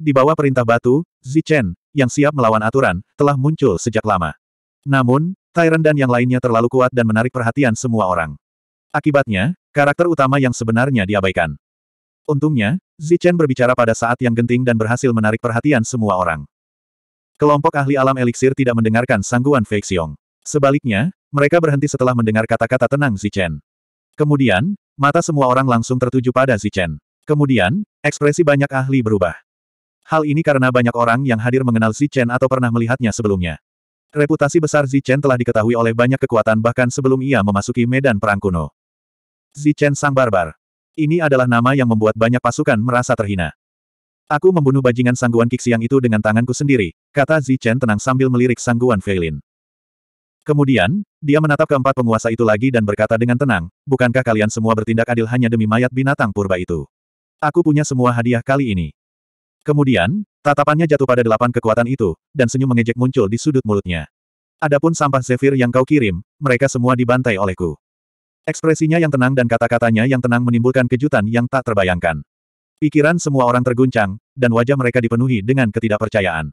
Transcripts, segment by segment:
Di bawah perintah batu, Zichen, yang siap melawan aturan, telah muncul sejak lama. Namun, Tyrant dan yang lainnya terlalu kuat dan menarik perhatian semua orang. Akibatnya, karakter utama yang sebenarnya diabaikan. Untungnya, Zichen berbicara pada saat yang genting dan berhasil menarik perhatian semua orang. Kelompok ahli alam eliksir tidak mendengarkan sangguan Feixiong. Sebaliknya, mereka berhenti setelah mendengar kata-kata tenang Zichen. Kemudian, mata semua orang langsung tertuju pada Zichen. Kemudian, ekspresi banyak ahli berubah. Hal ini karena banyak orang yang hadir mengenal Zichen atau pernah melihatnya sebelumnya. Reputasi besar Zichen telah diketahui oleh banyak kekuatan bahkan sebelum ia memasuki medan perang kuno. Zichen Sang Barbar. Ini adalah nama yang membuat banyak pasukan merasa terhina. Aku membunuh bajingan sangguan Kixiang itu dengan tanganku sendiri, kata Zichen tenang sambil melirik sangguan Feilin. Kemudian, dia menatap keempat penguasa itu lagi dan berkata dengan tenang, bukankah kalian semua bertindak adil hanya demi mayat binatang purba itu? Aku punya semua hadiah kali ini. Kemudian, tatapannya jatuh pada delapan kekuatan itu, dan senyum mengejek muncul di sudut mulutnya. Adapun sampah zephyr yang kau kirim, mereka semua dibantai olehku. Ekspresinya yang tenang dan kata-katanya yang tenang menimbulkan kejutan yang tak terbayangkan. Pikiran semua orang terguncang, dan wajah mereka dipenuhi dengan ketidakpercayaan.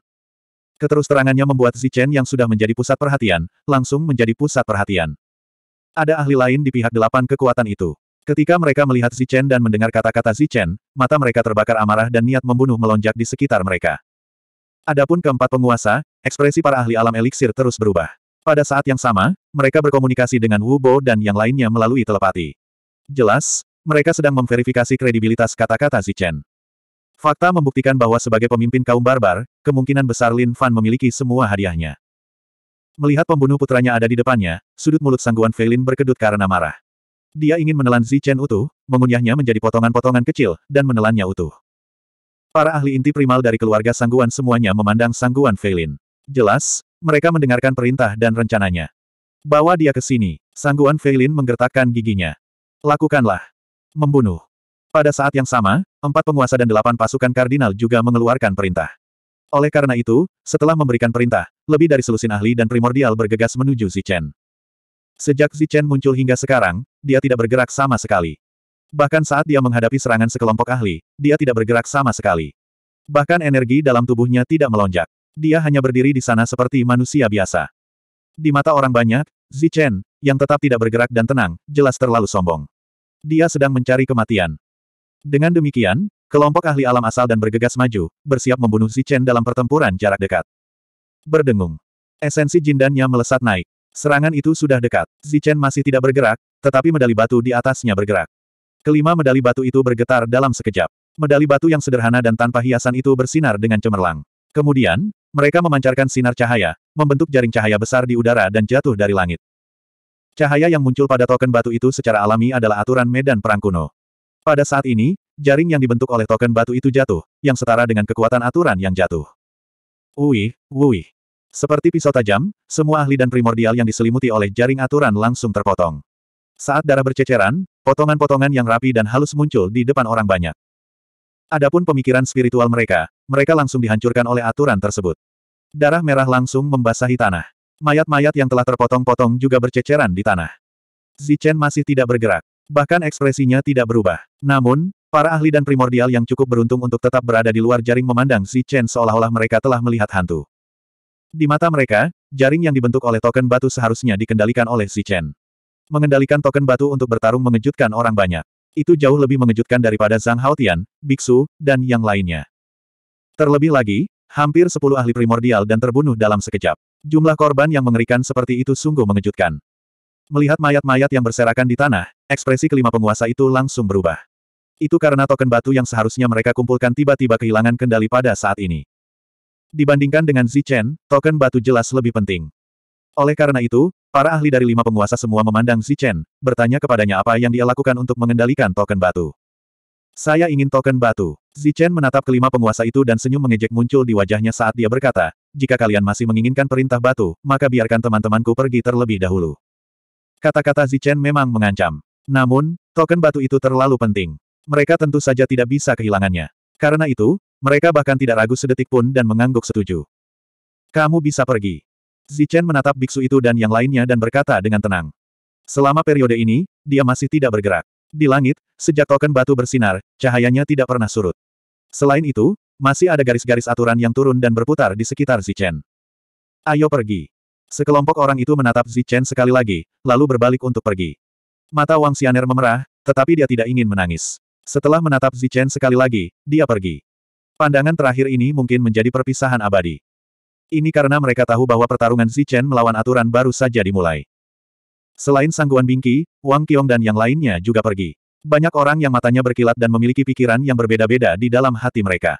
Keterusterangannya membuat Zichen yang sudah menjadi pusat perhatian, langsung menjadi pusat perhatian. Ada ahli lain di pihak delapan kekuatan itu. Ketika mereka melihat Zichen dan mendengar kata-kata Zichen, mata mereka terbakar amarah dan niat membunuh melonjak di sekitar mereka. Adapun keempat penguasa, ekspresi para ahli alam eliksir terus berubah. Pada saat yang sama, mereka berkomunikasi dengan Wu Bo dan yang lainnya melalui telepati. Jelas, mereka sedang memverifikasi kredibilitas kata-kata Zichen. Fakta membuktikan bahwa sebagai pemimpin kaum barbar, kemungkinan besar Lin Fan memiliki semua hadiahnya. Melihat pembunuh putranya ada di depannya, sudut mulut sangguan Feilin berkedut karena marah. Dia ingin menelan Zichen utuh, mengunyahnya menjadi potongan-potongan kecil, dan menelannya utuh. Para ahli inti primal dari keluarga Sangguan semuanya memandang Sangguan Feilin. Jelas, mereka mendengarkan perintah dan rencananya. Bawa dia ke sini. Sangguan Feilin menggertakkan giginya. Lakukanlah. Membunuh. Pada saat yang sama, empat penguasa dan delapan pasukan kardinal juga mengeluarkan perintah. Oleh karena itu, setelah memberikan perintah, lebih dari selusin ahli dan primordial bergegas menuju Zichen. Sejak Zichen muncul hingga sekarang, dia tidak bergerak sama sekali. Bahkan saat dia menghadapi serangan sekelompok ahli, dia tidak bergerak sama sekali. Bahkan energi dalam tubuhnya tidak melonjak. Dia hanya berdiri di sana seperti manusia biasa. Di mata orang banyak, Zichen, yang tetap tidak bergerak dan tenang, jelas terlalu sombong. Dia sedang mencari kematian. Dengan demikian, kelompok ahli alam asal dan bergegas maju, bersiap membunuh Zichen dalam pertempuran jarak dekat. Berdengung. Esensi jindannya melesat naik. Serangan itu sudah dekat. Zichen masih tidak bergerak, tetapi medali batu di atasnya bergerak. Kelima medali batu itu bergetar dalam sekejap. Medali batu yang sederhana dan tanpa hiasan itu bersinar dengan cemerlang. Kemudian, mereka memancarkan sinar cahaya, membentuk jaring cahaya besar di udara dan jatuh dari langit. Cahaya yang muncul pada token batu itu secara alami adalah aturan medan perang kuno. Pada saat ini, jaring yang dibentuk oleh token batu itu jatuh, yang setara dengan kekuatan aturan yang jatuh. Wuih, wuih. Seperti pisau tajam, semua ahli dan primordial yang diselimuti oleh jaring aturan langsung terpotong. Saat darah berceceran, potongan-potongan yang rapi dan halus muncul di depan orang banyak. Adapun pemikiran spiritual mereka, mereka langsung dihancurkan oleh aturan tersebut. Darah merah langsung membasahi tanah. Mayat-mayat yang telah terpotong-potong juga berceceran di tanah. Zichen masih tidak bergerak. Bahkan ekspresinya tidak berubah. Namun, para ahli dan primordial yang cukup beruntung untuk tetap berada di luar jaring memandang Zichen seolah-olah mereka telah melihat hantu. Di mata mereka, jaring yang dibentuk oleh token batu seharusnya dikendalikan oleh Si Chen. Mengendalikan token batu untuk bertarung mengejutkan orang banyak. Itu jauh lebih mengejutkan daripada Zhang Haotian, Biksu, dan yang lainnya. Terlebih lagi, hampir 10 ahli primordial dan terbunuh dalam sekejap. Jumlah korban yang mengerikan seperti itu sungguh mengejutkan. Melihat mayat-mayat yang berserakan di tanah, ekspresi kelima penguasa itu langsung berubah. Itu karena token batu yang seharusnya mereka kumpulkan tiba-tiba kehilangan kendali pada saat ini. Dibandingkan dengan Zichen, token batu jelas lebih penting. Oleh karena itu, para ahli dari lima penguasa semua memandang Zichen, bertanya kepadanya apa yang dia lakukan untuk mengendalikan token batu. Saya ingin token batu. Zichen menatap kelima penguasa itu dan senyum mengejek muncul di wajahnya saat dia berkata, jika kalian masih menginginkan perintah batu, maka biarkan teman-temanku pergi terlebih dahulu. Kata-kata Zichen memang mengancam. Namun, token batu itu terlalu penting. Mereka tentu saja tidak bisa kehilangannya. Karena itu, mereka bahkan tidak ragu sedetik pun dan mengangguk setuju. Kamu bisa pergi. Zichen menatap biksu itu dan yang lainnya dan berkata dengan tenang. Selama periode ini, dia masih tidak bergerak. Di langit, sejak token batu bersinar, cahayanya tidak pernah surut. Selain itu, masih ada garis-garis aturan yang turun dan berputar di sekitar Zichen. Ayo pergi. Sekelompok orang itu menatap Zichen sekali lagi, lalu berbalik untuk pergi. Mata Wang Xianer memerah, tetapi dia tidak ingin menangis. Setelah menatap Zichen sekali lagi, dia pergi. Pandangan terakhir ini mungkin menjadi perpisahan abadi. Ini karena mereka tahu bahwa pertarungan Zichen melawan aturan baru saja dimulai. Selain Sangguan Bingki, Wang Qiong dan yang lainnya juga pergi. Banyak orang yang matanya berkilat dan memiliki pikiran yang berbeda-beda di dalam hati mereka.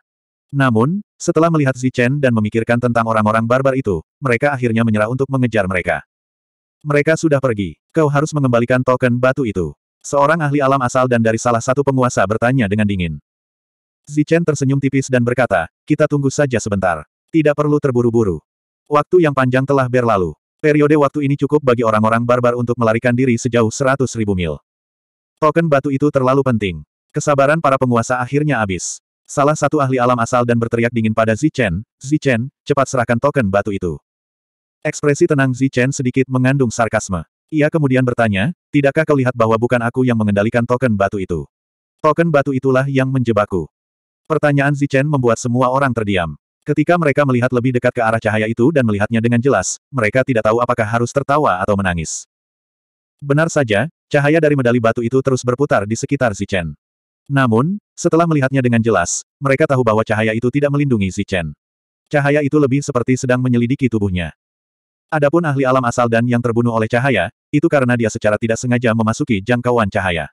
Namun, setelah melihat Zichen dan memikirkan tentang orang-orang barbar itu, mereka akhirnya menyerah untuk mengejar mereka. Mereka sudah pergi. Kau harus mengembalikan token batu itu. Seorang ahli alam asal dan dari salah satu penguasa bertanya dengan dingin. Zichen tersenyum tipis dan berkata, kita tunggu saja sebentar. Tidak perlu terburu-buru. Waktu yang panjang telah berlalu. Periode waktu ini cukup bagi orang-orang barbar untuk melarikan diri sejauh seratus mil. Token batu itu terlalu penting. Kesabaran para penguasa akhirnya habis. Salah satu ahli alam asal dan berteriak dingin pada Zichen, Zichen, cepat serahkan token batu itu. Ekspresi tenang Zichen sedikit mengandung sarkasme. Ia kemudian bertanya, tidakkah kau lihat bahwa bukan aku yang mengendalikan token batu itu? Token batu itulah yang menjebakku. Pertanyaan Zichen membuat semua orang terdiam. Ketika mereka melihat lebih dekat ke arah cahaya itu dan melihatnya dengan jelas, mereka tidak tahu apakah harus tertawa atau menangis. Benar saja, cahaya dari medali batu itu terus berputar di sekitar Zichen. Namun, setelah melihatnya dengan jelas, mereka tahu bahwa cahaya itu tidak melindungi Zichen. Cahaya itu lebih seperti sedang menyelidiki tubuhnya. Adapun ahli alam asal dan yang terbunuh oleh cahaya, itu karena dia secara tidak sengaja memasuki jangkauan cahaya.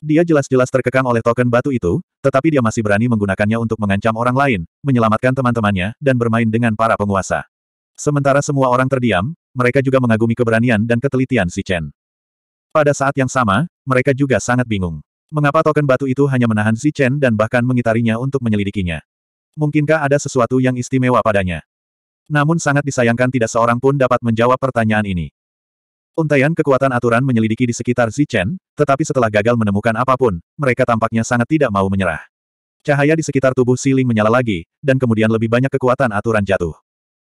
Dia jelas-jelas terkekang oleh token batu itu, tetapi dia masih berani menggunakannya untuk mengancam orang lain, menyelamatkan teman-temannya, dan bermain dengan para penguasa. Sementara semua orang terdiam, mereka juga mengagumi keberanian dan ketelitian si Chen. Pada saat yang sama, mereka juga sangat bingung. Mengapa token batu itu hanya menahan si Chen dan bahkan mengitarinya untuk menyelidikinya? Mungkinkah ada sesuatu yang istimewa padanya? Namun sangat disayangkan tidak seorang pun dapat menjawab pertanyaan ini. Untayan kekuatan aturan menyelidiki di sekitar Zichen, tetapi setelah gagal menemukan apapun, mereka tampaknya sangat tidak mau menyerah. Cahaya di sekitar tubuh Siling menyala lagi, dan kemudian lebih banyak kekuatan aturan jatuh.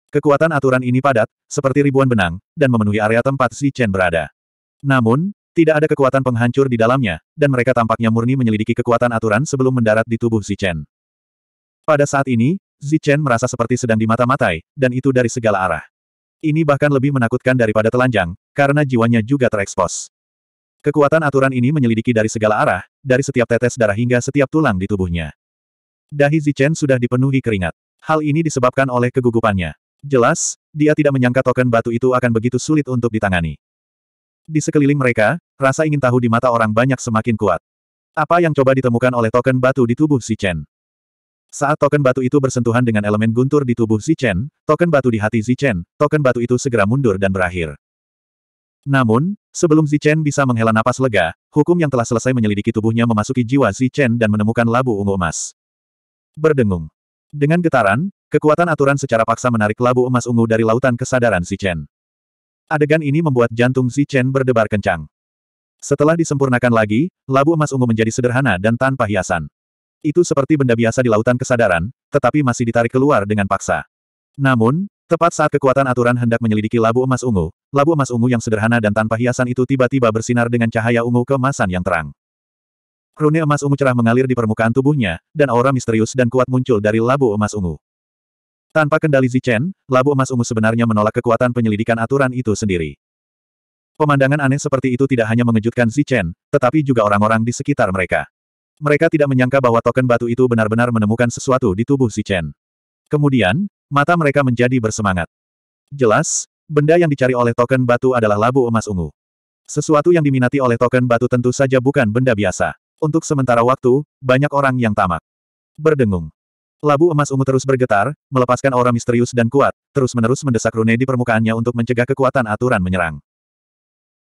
Kekuatan aturan ini padat, seperti ribuan benang, dan memenuhi area tempat Zichen berada. Namun, tidak ada kekuatan penghancur di dalamnya, dan mereka tampaknya murni menyelidiki kekuatan aturan sebelum mendarat di tubuh Zichen. Pada saat ini, Zichen merasa seperti sedang dimata-matai, dan itu dari segala arah. Ini bahkan lebih menakutkan daripada telanjang, karena jiwanya juga terekspos. Kekuatan aturan ini menyelidiki dari segala arah, dari setiap tetes darah hingga setiap tulang di tubuhnya. Dahi Zichen sudah dipenuhi keringat. Hal ini disebabkan oleh kegugupannya. Jelas, dia tidak menyangka token batu itu akan begitu sulit untuk ditangani. Di sekeliling mereka, rasa ingin tahu di mata orang banyak semakin kuat. Apa yang coba ditemukan oleh token batu di tubuh Si Saat token batu itu bersentuhan dengan elemen guntur di tubuh Si token batu di hati Si token batu itu segera mundur dan berakhir. Namun, sebelum Zichen bisa menghela napas lega, hukum yang telah selesai menyelidiki tubuhnya memasuki jiwa Zichen dan menemukan labu ungu emas. Berdengung. Dengan getaran, kekuatan aturan secara paksa menarik labu emas ungu dari lautan kesadaran Zichen. Adegan ini membuat jantung Zichen berdebar kencang. Setelah disempurnakan lagi, labu emas ungu menjadi sederhana dan tanpa hiasan. Itu seperti benda biasa di lautan kesadaran, tetapi masih ditarik keluar dengan paksa. Namun, Tepat saat kekuatan aturan hendak menyelidiki labu emas ungu, labu emas ungu yang sederhana dan tanpa hiasan itu tiba-tiba bersinar dengan cahaya ungu kemasan yang terang. Krune emas ungu cerah mengalir di permukaan tubuhnya, dan aura misterius dan kuat muncul dari labu emas ungu. Tanpa kendali Zichen, labu emas ungu sebenarnya menolak kekuatan penyelidikan aturan itu sendiri. Pemandangan aneh seperti itu tidak hanya mengejutkan Zichen, tetapi juga orang-orang di sekitar mereka. Mereka tidak menyangka bahwa token batu itu benar-benar menemukan sesuatu di tubuh Zichen. Kemudian, Mata mereka menjadi bersemangat. Jelas, benda yang dicari oleh token batu adalah labu emas ungu. Sesuatu yang diminati oleh token batu tentu saja bukan benda biasa. Untuk sementara waktu, banyak orang yang tamak. Berdengung. Labu emas ungu terus bergetar, melepaskan aura misterius dan kuat, terus-menerus mendesak rune di permukaannya untuk mencegah kekuatan aturan menyerang.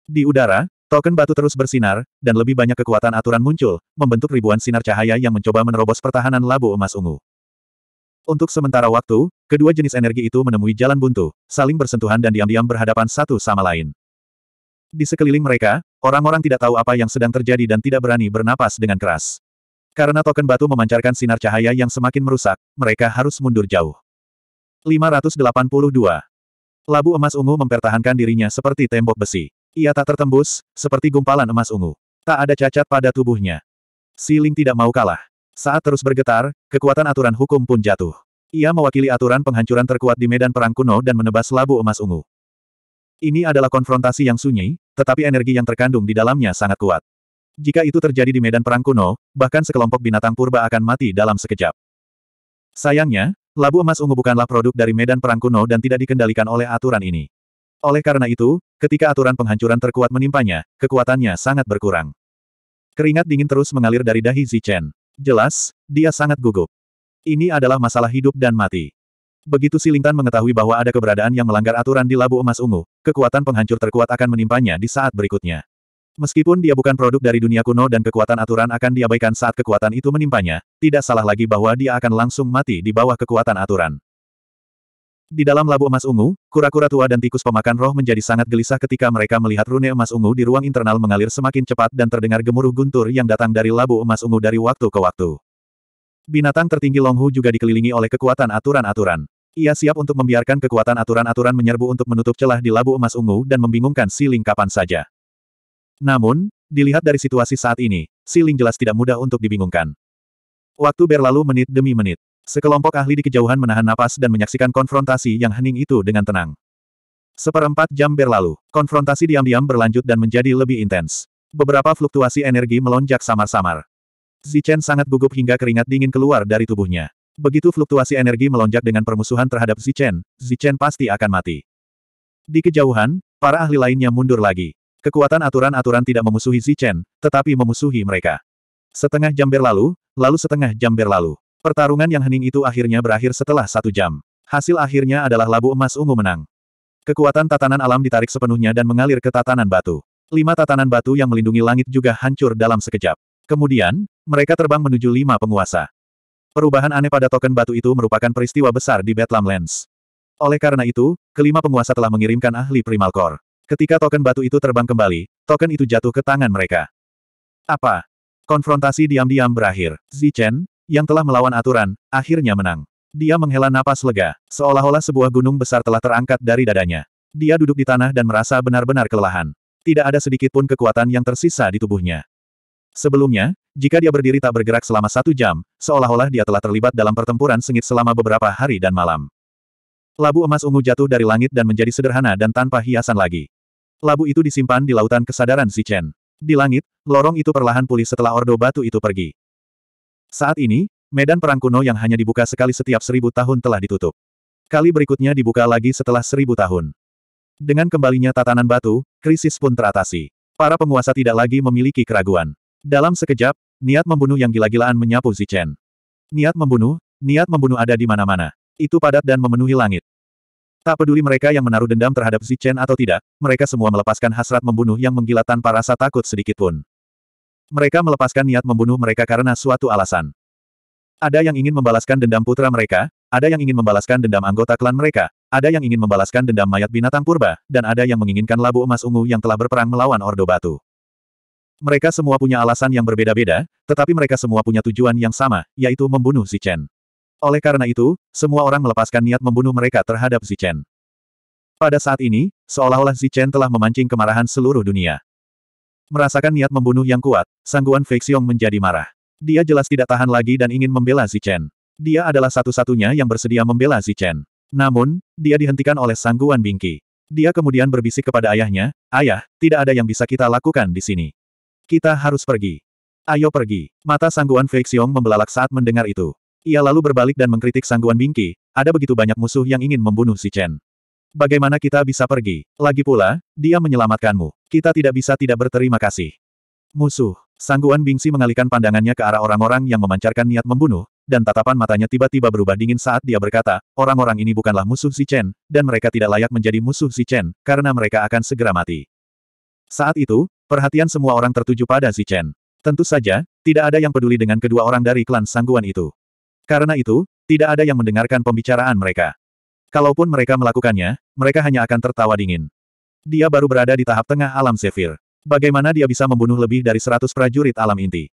Di udara, token batu terus bersinar, dan lebih banyak kekuatan aturan muncul, membentuk ribuan sinar cahaya yang mencoba menerobos pertahanan labu emas ungu. Untuk sementara waktu, Kedua jenis energi itu menemui jalan buntu, saling bersentuhan dan diam-diam berhadapan satu sama lain. Di sekeliling mereka, orang-orang tidak tahu apa yang sedang terjadi dan tidak berani bernapas dengan keras. Karena token batu memancarkan sinar cahaya yang semakin merusak, mereka harus mundur jauh. 582. Labu emas ungu mempertahankan dirinya seperti tembok besi. Ia tak tertembus, seperti gumpalan emas ungu. Tak ada cacat pada tubuhnya. Siling tidak mau kalah. Saat terus bergetar, kekuatan aturan hukum pun jatuh. Ia mewakili aturan penghancuran terkuat di medan perang kuno dan menebas labu emas ungu. Ini adalah konfrontasi yang sunyi, tetapi energi yang terkandung di dalamnya sangat kuat. Jika itu terjadi di medan perang kuno, bahkan sekelompok binatang purba akan mati dalam sekejap. Sayangnya, labu emas ungu bukanlah produk dari medan perang kuno dan tidak dikendalikan oleh aturan ini. Oleh karena itu, ketika aturan penghancuran terkuat menimpanya, kekuatannya sangat berkurang. Keringat dingin terus mengalir dari dahi Zichen. Jelas, dia sangat gugup. Ini adalah masalah hidup dan mati. Begitu Silingtan mengetahui bahwa ada keberadaan yang melanggar aturan di Labu Emas Ungu, kekuatan penghancur terkuat akan menimpanya di saat berikutnya. Meskipun dia bukan produk dari dunia kuno dan kekuatan aturan akan diabaikan saat kekuatan itu menimpanya, tidak salah lagi bahwa dia akan langsung mati di bawah kekuatan aturan. Di dalam labu emas ungu, kura-kura tua dan tikus pemakan roh menjadi sangat gelisah ketika mereka melihat rune emas ungu di ruang internal mengalir semakin cepat dan terdengar gemuruh guntur yang datang dari labu emas ungu dari waktu ke waktu. Binatang tertinggi Longhu juga dikelilingi oleh kekuatan aturan-aturan. Ia siap untuk membiarkan kekuatan aturan-aturan menyerbu untuk menutup celah di labu emas ungu dan membingungkan Si Ling kapan saja. Namun, dilihat dari situasi saat ini, Si Ling jelas tidak mudah untuk dibingungkan. Waktu berlalu menit demi menit. Sekelompok ahli di kejauhan menahan napas dan menyaksikan konfrontasi yang hening itu dengan tenang. Seperempat jam berlalu, konfrontasi diam-diam berlanjut dan menjadi lebih intens. Beberapa fluktuasi energi melonjak samar-samar. Zichen sangat gugup hingga keringat dingin keluar dari tubuhnya. Begitu fluktuasi energi melonjak dengan permusuhan terhadap Zichen, Zichen pasti akan mati. Di kejauhan, para ahli lainnya mundur lagi. Kekuatan aturan-aturan tidak memusuhi Zichen, tetapi memusuhi mereka. Setengah jam berlalu, lalu setengah jam berlalu. Pertarungan yang hening itu akhirnya berakhir setelah satu jam. Hasil akhirnya adalah labu emas ungu menang. Kekuatan tatanan alam ditarik sepenuhnya dan mengalir ke tatanan batu. Lima tatanan batu yang melindungi langit juga hancur dalam sekejap. Kemudian, mereka terbang menuju lima penguasa. Perubahan aneh pada token batu itu merupakan peristiwa besar di Bethlehem Lands. Oleh karena itu, kelima penguasa telah mengirimkan ahli Primal Core. Ketika token batu itu terbang kembali, token itu jatuh ke tangan mereka. Apa? Konfrontasi diam-diam berakhir. Zichen, yang telah melawan aturan, akhirnya menang. Dia menghela napas lega, seolah-olah sebuah gunung besar telah terangkat dari dadanya. Dia duduk di tanah dan merasa benar-benar kelelahan. Tidak ada sedikit pun kekuatan yang tersisa di tubuhnya. Sebelumnya, jika dia berdiri tak bergerak selama satu jam, seolah-olah dia telah terlibat dalam pertempuran sengit selama beberapa hari dan malam. Labu emas ungu jatuh dari langit dan menjadi sederhana dan tanpa hiasan lagi. Labu itu disimpan di lautan kesadaran Zichen. Di langit, lorong itu perlahan pulih setelah Ordo Batu itu pergi. Saat ini, medan perang kuno yang hanya dibuka sekali setiap seribu tahun telah ditutup. Kali berikutnya dibuka lagi setelah seribu tahun. Dengan kembalinya tatanan batu, krisis pun teratasi. Para penguasa tidak lagi memiliki keraguan. Dalam sekejap, niat membunuh yang gila-gilaan menyapu Zichen. Niat membunuh, niat membunuh ada di mana-mana. Itu padat dan memenuhi langit. Tak peduli mereka yang menaruh dendam terhadap Zichen atau tidak, mereka semua melepaskan hasrat membunuh yang menggila tanpa rasa takut sedikitpun. Mereka melepaskan niat membunuh mereka karena suatu alasan. Ada yang ingin membalaskan dendam putra mereka, ada yang ingin membalaskan dendam anggota klan mereka, ada yang ingin membalaskan dendam mayat binatang purba, dan ada yang menginginkan labu emas ungu yang telah berperang melawan Ordo Batu. Mereka semua punya alasan yang berbeda-beda, tetapi mereka semua punya tujuan yang sama, yaitu membunuh Zichen. Oleh karena itu, semua orang melepaskan niat membunuh mereka terhadap Zichen. Pada saat ini, seolah-olah Zichen telah memancing kemarahan seluruh dunia. Merasakan niat membunuh yang kuat, sangguan Feixiong menjadi marah. Dia jelas tidak tahan lagi dan ingin membela Zichen. Dia adalah satu-satunya yang bersedia membela Zichen. Namun, dia dihentikan oleh sangguan Bingqi. Dia kemudian berbisik kepada ayahnya, Ayah, tidak ada yang bisa kita lakukan di sini. Kita harus pergi. Ayo pergi. Mata sangguan Feixiong membelalak saat mendengar itu. Ia lalu berbalik dan mengkritik sangguan Bingqi, ada begitu banyak musuh yang ingin membunuh si Chen. Bagaimana kita bisa pergi? Lagi pula, dia menyelamatkanmu. Kita tidak bisa tidak berterima kasih. Musuh. Sangguan Bingsi mengalihkan pandangannya ke arah orang-orang yang memancarkan niat membunuh, dan tatapan matanya tiba-tiba berubah dingin saat dia berkata, orang-orang ini bukanlah musuh si Chen, dan mereka tidak layak menjadi musuh si Chen, karena mereka akan segera mati. Saat itu, Perhatian semua orang tertuju pada Zichen. Tentu saja, tidak ada yang peduli dengan kedua orang dari klan sangguan itu. Karena itu, tidak ada yang mendengarkan pembicaraan mereka. Kalaupun mereka melakukannya, mereka hanya akan tertawa dingin. Dia baru berada di tahap tengah alam Zephyr. Bagaimana dia bisa membunuh lebih dari seratus prajurit alam inti?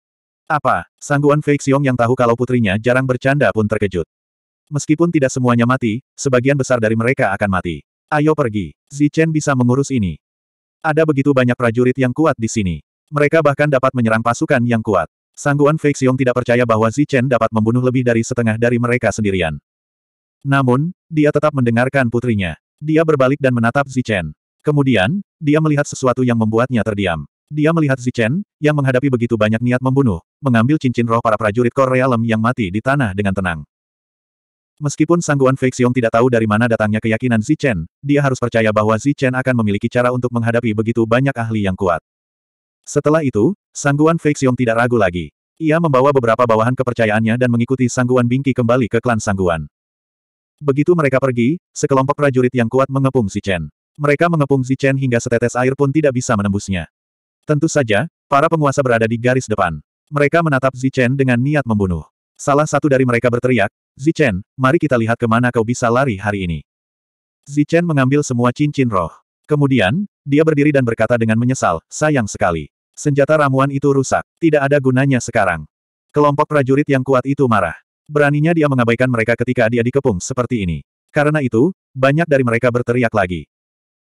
Apa, sangguan Feixiong yang tahu kalau putrinya jarang bercanda pun terkejut. Meskipun tidak semuanya mati, sebagian besar dari mereka akan mati. Ayo pergi, Zichen bisa mengurus ini. Ada begitu banyak prajurit yang kuat di sini. Mereka bahkan dapat menyerang pasukan yang kuat. Sangguan Feixiong tidak percaya bahwa Zichen dapat membunuh lebih dari setengah dari mereka sendirian. Namun, dia tetap mendengarkan putrinya. Dia berbalik dan menatap Zichen. Kemudian, dia melihat sesuatu yang membuatnya terdiam. Dia melihat Zichen, yang menghadapi begitu banyak niat membunuh, mengambil cincin roh para prajurit Korea Lem yang mati di tanah dengan tenang. Meskipun Sangguan Feixiong tidak tahu dari mana datangnya keyakinan Chen, dia harus percaya bahwa Chen akan memiliki cara untuk menghadapi begitu banyak ahli yang kuat. Setelah itu, Sangguan Feixiong tidak ragu lagi. Ia membawa beberapa bawahan kepercayaannya dan mengikuti Sangguan Bingki kembali ke klan Sangguan. Begitu mereka pergi, sekelompok prajurit yang kuat mengepung Chen. Mereka mengepung Chen hingga setetes air pun tidak bisa menembusnya. Tentu saja, para penguasa berada di garis depan. Mereka menatap Chen dengan niat membunuh. Salah satu dari mereka berteriak, Zichen, mari kita lihat kemana kau bisa lari hari ini. Zichen mengambil semua cincin roh. Kemudian, dia berdiri dan berkata dengan menyesal, sayang sekali. Senjata ramuan itu rusak, tidak ada gunanya sekarang. Kelompok prajurit yang kuat itu marah. Beraninya dia mengabaikan mereka ketika dia dikepung seperti ini. Karena itu, banyak dari mereka berteriak lagi.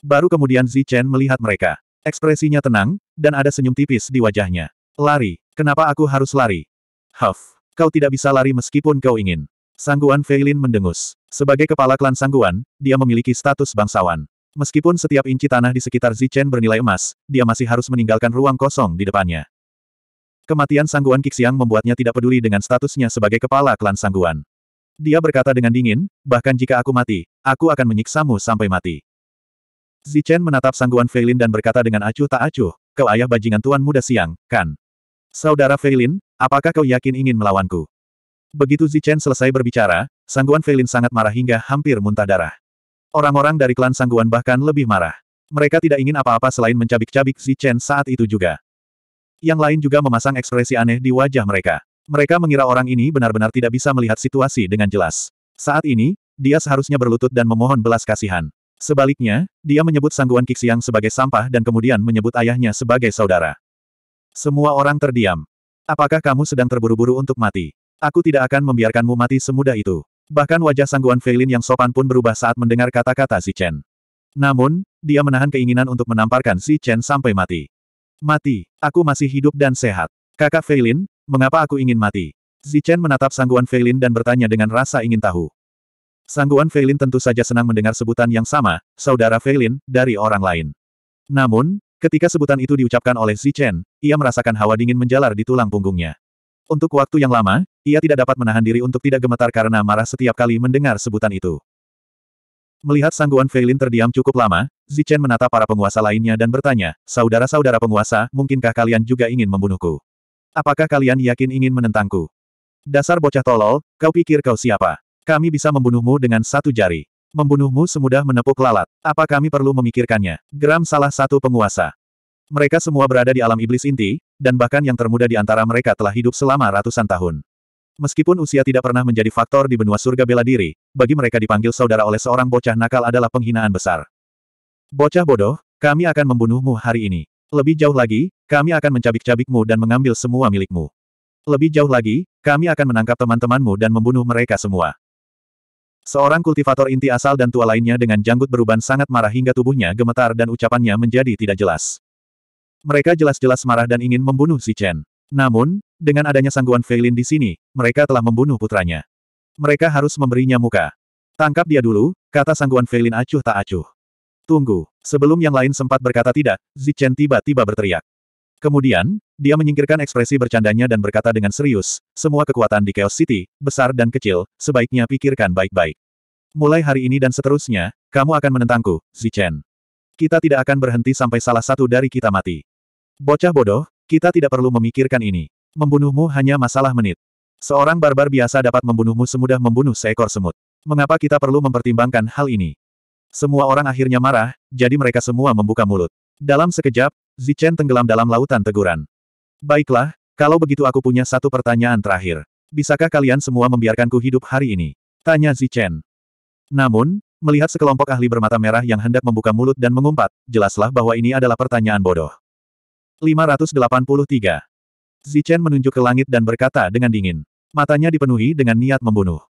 Baru kemudian Zichen melihat mereka. Ekspresinya tenang, dan ada senyum tipis di wajahnya. Lari, kenapa aku harus lari? Huff. Kau tidak bisa lari meskipun kau ingin. Sangguan Feilin mendengus. Sebagai kepala klan Sangguan, dia memiliki status bangsawan. Meskipun setiap inci tanah di sekitar Zichen bernilai emas, dia masih harus meninggalkan ruang kosong di depannya. Kematian Sangguan Kixiang membuatnya tidak peduli dengan statusnya sebagai kepala klan Sangguan. Dia berkata dengan dingin, bahkan jika aku mati, aku akan menyiksamu sampai mati. Zichen menatap Sangguan Feilin dan berkata dengan acuh tak acuh, kau ayah bajingan tuan muda siang, kan? Saudara Feilin, Apakah kau yakin ingin melawanku? Begitu Zichen selesai berbicara, Sangguan Feilin sangat marah hingga hampir muntah darah. Orang-orang dari klan Sangguan bahkan lebih marah. Mereka tidak ingin apa-apa selain mencabik-cabik Zichen saat itu juga. Yang lain juga memasang ekspresi aneh di wajah mereka. Mereka mengira orang ini benar-benar tidak bisa melihat situasi dengan jelas. Saat ini, dia seharusnya berlutut dan memohon belas kasihan. Sebaliknya, dia menyebut Sangguan Kixiang sebagai sampah dan kemudian menyebut ayahnya sebagai saudara. Semua orang terdiam. Apakah kamu sedang terburu-buru untuk mati? Aku tidak akan membiarkanmu mati semudah itu. Bahkan wajah sangguan Feilin yang sopan pun berubah saat mendengar kata-kata si Chen. Namun, dia menahan keinginan untuk menamparkan si Chen sampai mati. Mati, aku masih hidup dan sehat. Kakak Feilin, mengapa aku ingin mati? Zichen Chen menatap sangguan Feilin dan bertanya dengan rasa ingin tahu. Sangguan Feilin tentu saja senang mendengar sebutan yang sama, saudara Feilin, dari orang lain. Namun, Ketika sebutan itu diucapkan oleh Xi Chen, ia merasakan hawa dingin menjalar di tulang punggungnya. Untuk waktu yang lama, ia tidak dapat menahan diri untuk tidak gemetar karena marah setiap kali mendengar sebutan itu. Melihat sangguan Feilin terdiam cukup lama, Xi Chen menatap para penguasa lainnya dan bertanya, Saudara-saudara penguasa, mungkinkah kalian juga ingin membunuhku? Apakah kalian yakin ingin menentangku? Dasar bocah tolol, kau pikir kau siapa? Kami bisa membunuhmu dengan satu jari. Membunuhmu semudah menepuk lalat. Apa kami perlu memikirkannya? Gram salah satu penguasa. Mereka semua berada di alam iblis inti, dan bahkan yang termuda di antara mereka telah hidup selama ratusan tahun. Meskipun usia tidak pernah menjadi faktor di benua surga bela diri, bagi mereka dipanggil saudara oleh seorang bocah nakal adalah penghinaan besar. Bocah bodoh, kami akan membunuhmu hari ini. Lebih jauh lagi, kami akan mencabik-cabikmu dan mengambil semua milikmu. Lebih jauh lagi, kami akan menangkap teman-temanmu dan membunuh mereka semua. Seorang kultivator inti asal dan tua lainnya dengan janggut beruban sangat marah hingga tubuhnya gemetar dan ucapannya menjadi tidak jelas. Mereka jelas-jelas marah dan ingin membunuh si Chen. Namun, dengan adanya sangguan Feilin di sini, mereka telah membunuh putranya. Mereka harus memberinya muka. Tangkap dia dulu, kata sangguan Feilin acuh tak acuh. Tunggu, sebelum yang lain sempat berkata tidak, Zichen tiba-tiba berteriak. Kemudian, dia menyingkirkan ekspresi bercandanya dan berkata dengan serius, semua kekuatan di Chaos City, besar dan kecil, sebaiknya pikirkan baik-baik. Mulai hari ini dan seterusnya, kamu akan menentangku, Zichen. Kita tidak akan berhenti sampai salah satu dari kita mati. Bocah bodoh, kita tidak perlu memikirkan ini. Membunuhmu hanya masalah menit. Seorang barbar biasa dapat membunuhmu semudah membunuh seekor semut. Mengapa kita perlu mempertimbangkan hal ini? Semua orang akhirnya marah, jadi mereka semua membuka mulut. Dalam sekejap, Zichen tenggelam dalam lautan teguran. Baiklah, kalau begitu aku punya satu pertanyaan terakhir. Bisakah kalian semua membiarkanku hidup hari ini? Tanya Zichen. Namun, melihat sekelompok ahli bermata merah yang hendak membuka mulut dan mengumpat, jelaslah bahwa ini adalah pertanyaan bodoh. 583. Zichen menunjuk ke langit dan berkata dengan dingin. Matanya dipenuhi dengan niat membunuh.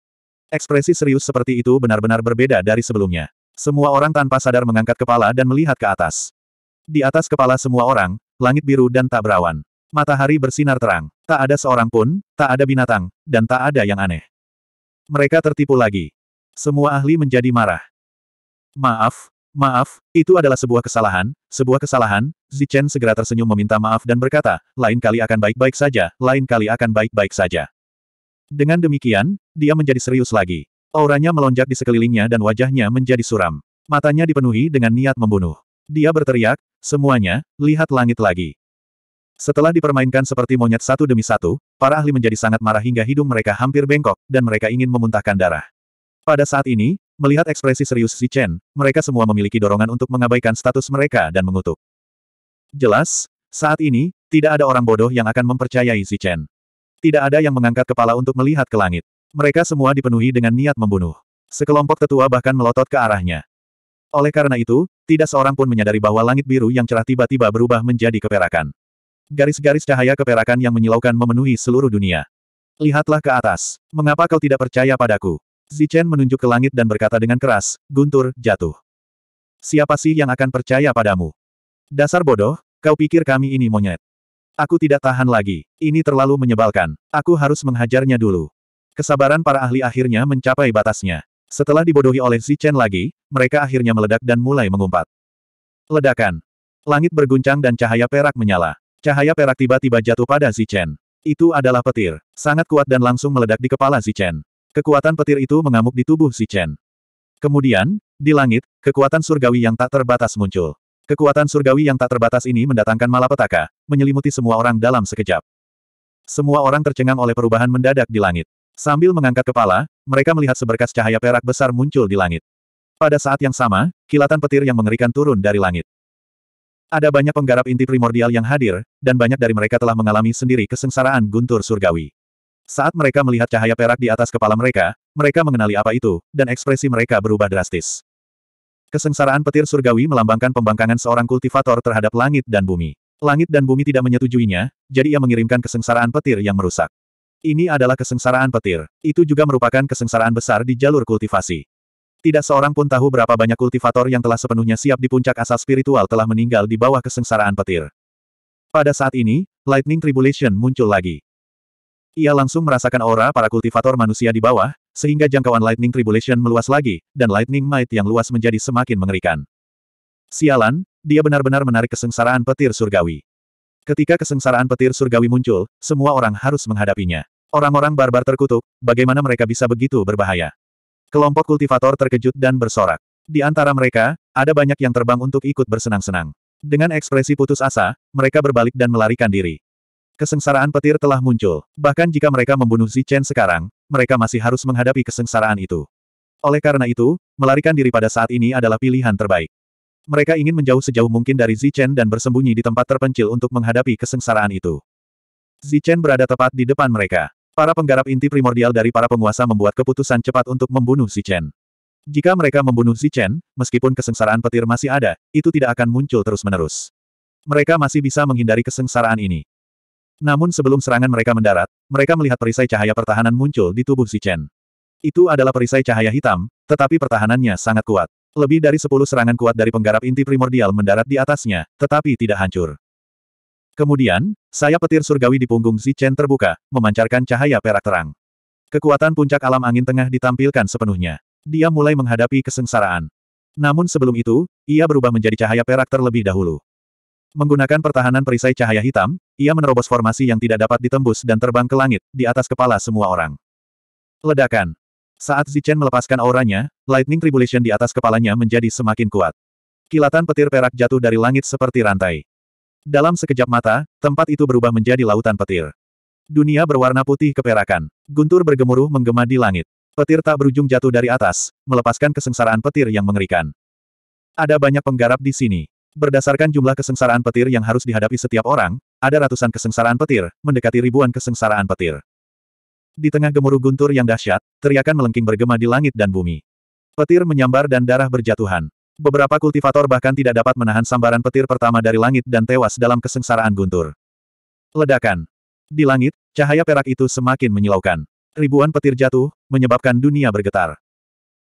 Ekspresi serius seperti itu benar-benar berbeda dari sebelumnya. Semua orang tanpa sadar mengangkat kepala dan melihat ke atas. Di atas kepala semua orang, langit biru dan tak berawan. Matahari bersinar terang, tak ada seorang pun, tak ada binatang, dan tak ada yang aneh. Mereka tertipu lagi. Semua ahli menjadi marah. Maaf, maaf, itu adalah sebuah kesalahan, sebuah kesalahan, Zichen segera tersenyum meminta maaf dan berkata, lain kali akan baik-baik saja, lain kali akan baik-baik saja. Dengan demikian, dia menjadi serius lagi. Auranya melonjak di sekelilingnya dan wajahnya menjadi suram. Matanya dipenuhi dengan niat membunuh. Dia berteriak, semuanya, lihat langit lagi. Setelah dipermainkan seperti monyet satu demi satu, para ahli menjadi sangat marah hingga hidung mereka hampir bengkok, dan mereka ingin memuntahkan darah. Pada saat ini, melihat ekspresi serius si Chen, mereka semua memiliki dorongan untuk mengabaikan status mereka dan mengutuk. Jelas, saat ini, tidak ada orang bodoh yang akan mempercayai si Chen. Tidak ada yang mengangkat kepala untuk melihat ke langit. Mereka semua dipenuhi dengan niat membunuh. Sekelompok tetua bahkan melotot ke arahnya. Oleh karena itu, tidak seorang pun menyadari bahwa langit biru yang cerah tiba-tiba berubah menjadi keperakan. Garis-garis cahaya keperakan yang menyilaukan memenuhi seluruh dunia. Lihatlah ke atas. Mengapa kau tidak percaya padaku? Zichen menunjuk ke langit dan berkata dengan keras, Guntur, jatuh. Siapa sih yang akan percaya padamu? Dasar bodoh, kau pikir kami ini monyet. Aku tidak tahan lagi. Ini terlalu menyebalkan. Aku harus menghajarnya dulu. Kesabaran para ahli akhirnya mencapai batasnya. Setelah dibodohi oleh Zichen lagi, mereka akhirnya meledak dan mulai mengumpat. Ledakan. Langit berguncang dan cahaya perak menyala. Cahaya perak tiba-tiba jatuh pada Zichen. Itu adalah petir. Sangat kuat dan langsung meledak di kepala Zichen. Kekuatan petir itu mengamuk di tubuh Zichen. Kemudian, di langit, kekuatan surgawi yang tak terbatas muncul. Kekuatan surgawi yang tak terbatas ini mendatangkan malapetaka, menyelimuti semua orang dalam sekejap. Semua orang tercengang oleh perubahan mendadak di langit. Sambil mengangkat kepala, mereka melihat seberkas cahaya perak besar muncul di langit. Pada saat yang sama, kilatan petir yang mengerikan turun dari langit. Ada banyak penggarap inti primordial yang hadir, dan banyak dari mereka telah mengalami sendiri kesengsaraan guntur surgawi. Saat mereka melihat cahaya perak di atas kepala mereka, mereka mengenali apa itu, dan ekspresi mereka berubah drastis. Kesengsaraan petir surgawi melambangkan pembangkangan seorang kultivator terhadap langit dan bumi. Langit dan bumi tidak menyetujuinya, jadi ia mengirimkan kesengsaraan petir yang merusak. Ini adalah kesengsaraan petir. Itu juga merupakan kesengsaraan besar di jalur kultivasi. Tidak seorang pun tahu berapa banyak kultivator yang telah sepenuhnya siap di puncak asal spiritual telah meninggal di bawah kesengsaraan petir. Pada saat ini, Lightning Tribulation muncul lagi. Ia langsung merasakan aura para kultivator manusia di bawah, sehingga jangkauan Lightning Tribulation meluas lagi, dan Lightning Might yang luas menjadi semakin mengerikan. Sialan, dia benar-benar menarik kesengsaraan petir surgawi. Ketika kesengsaraan petir surgawi muncul, semua orang harus menghadapinya. Orang-orang barbar terkutuk, bagaimana mereka bisa begitu berbahaya? Kelompok kultivator terkejut dan bersorak. Di antara mereka, ada banyak yang terbang untuk ikut bersenang-senang. Dengan ekspresi putus asa, mereka berbalik dan melarikan diri. Kesengsaraan petir telah muncul. Bahkan jika mereka membunuh Zichen sekarang, mereka masih harus menghadapi kesengsaraan itu. Oleh karena itu, melarikan diri pada saat ini adalah pilihan terbaik. Mereka ingin menjauh sejauh mungkin dari Zichen dan bersembunyi di tempat terpencil untuk menghadapi kesengsaraan itu. Zichen berada tepat di depan mereka. Para penggarap inti primordial dari para penguasa membuat keputusan cepat untuk membunuh Si Chen. Jika mereka membunuh Si Chen, meskipun kesengsaraan petir masih ada, itu tidak akan muncul terus-menerus. Mereka masih bisa menghindari kesengsaraan ini. Namun sebelum serangan mereka mendarat, mereka melihat perisai cahaya pertahanan muncul di tubuh Si Chen. Itu adalah perisai cahaya hitam, tetapi pertahanannya sangat kuat. Lebih dari sepuluh serangan kuat dari penggarap inti primordial mendarat di atasnya, tetapi tidak hancur. Kemudian, sayap petir surgawi di punggung Zichen terbuka, memancarkan cahaya perak terang. Kekuatan puncak alam angin tengah ditampilkan sepenuhnya. Dia mulai menghadapi kesengsaraan. Namun sebelum itu, ia berubah menjadi cahaya perak terlebih dahulu. Menggunakan pertahanan perisai cahaya hitam, ia menerobos formasi yang tidak dapat ditembus dan terbang ke langit, di atas kepala semua orang. Ledakan. Saat Zichen melepaskan auranya, Lightning Tribulation di atas kepalanya menjadi semakin kuat. Kilatan petir perak jatuh dari langit seperti rantai. Dalam sekejap mata, tempat itu berubah menjadi lautan petir. Dunia berwarna putih keperakan. Guntur bergemuruh menggema di langit. Petir tak berujung jatuh dari atas, melepaskan kesengsaraan petir yang mengerikan. Ada banyak penggarap di sini. Berdasarkan jumlah kesengsaraan petir yang harus dihadapi setiap orang, ada ratusan kesengsaraan petir, mendekati ribuan kesengsaraan petir. Di tengah gemuruh guntur yang dahsyat, teriakan melengking bergema di langit dan bumi. Petir menyambar dan darah berjatuhan. Beberapa kultivator bahkan tidak dapat menahan sambaran petir pertama dari langit dan tewas dalam kesengsaraan guntur. Ledakan. Di langit, cahaya perak itu semakin menyilaukan. Ribuan petir jatuh, menyebabkan dunia bergetar.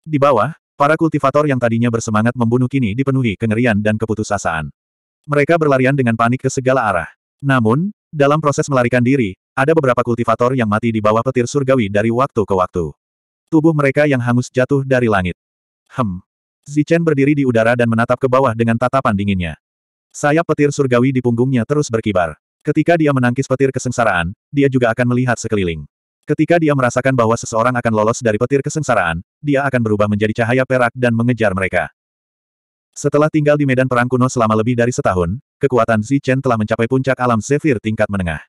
Di bawah, para kultivator yang tadinya bersemangat membunuh kini dipenuhi kengerian dan keputusasaan. Mereka berlarian dengan panik ke segala arah. Namun, dalam proses melarikan diri, ada beberapa kultivator yang mati di bawah petir surgawi dari waktu ke waktu. Tubuh mereka yang hangus jatuh dari langit. Hem, Zichen berdiri di udara dan menatap ke bawah dengan tatapan dinginnya. Sayap petir surgawi di punggungnya terus berkibar. Ketika dia menangkis petir kesengsaraan, dia juga akan melihat sekeliling. Ketika dia merasakan bahwa seseorang akan lolos dari petir kesengsaraan, dia akan berubah menjadi cahaya perak dan mengejar mereka. Setelah tinggal di medan perang kuno selama lebih dari setahun, kekuatan Zichen telah mencapai puncak alam sevir tingkat menengah.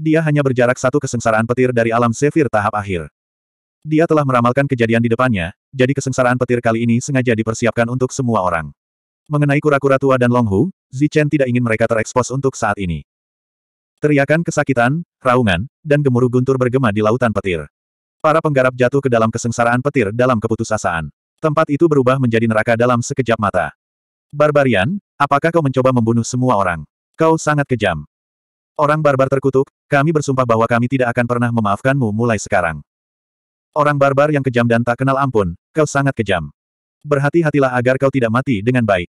Dia hanya berjarak satu kesengsaraan petir dari alam sevir tahap akhir. Dia telah meramalkan kejadian di depannya, jadi kesengsaraan petir kali ini sengaja dipersiapkan untuk semua orang. Mengenai kura-kura tua dan Longhu, Zichen tidak ingin mereka terekspos untuk saat ini. Teriakan kesakitan, raungan, dan gemuruh guntur bergema di lautan petir. Para penggarap jatuh ke dalam kesengsaraan petir dalam keputusasaan. Tempat itu berubah menjadi neraka dalam sekejap mata. Barbarian, apakah kau mencoba membunuh semua orang? Kau sangat kejam. Orang barbar terkutuk, kami bersumpah bahwa kami tidak akan pernah memaafkanmu mulai sekarang. Orang barbar yang kejam dan tak kenal ampun, kau sangat kejam. Berhati-hatilah agar kau tidak mati dengan baik.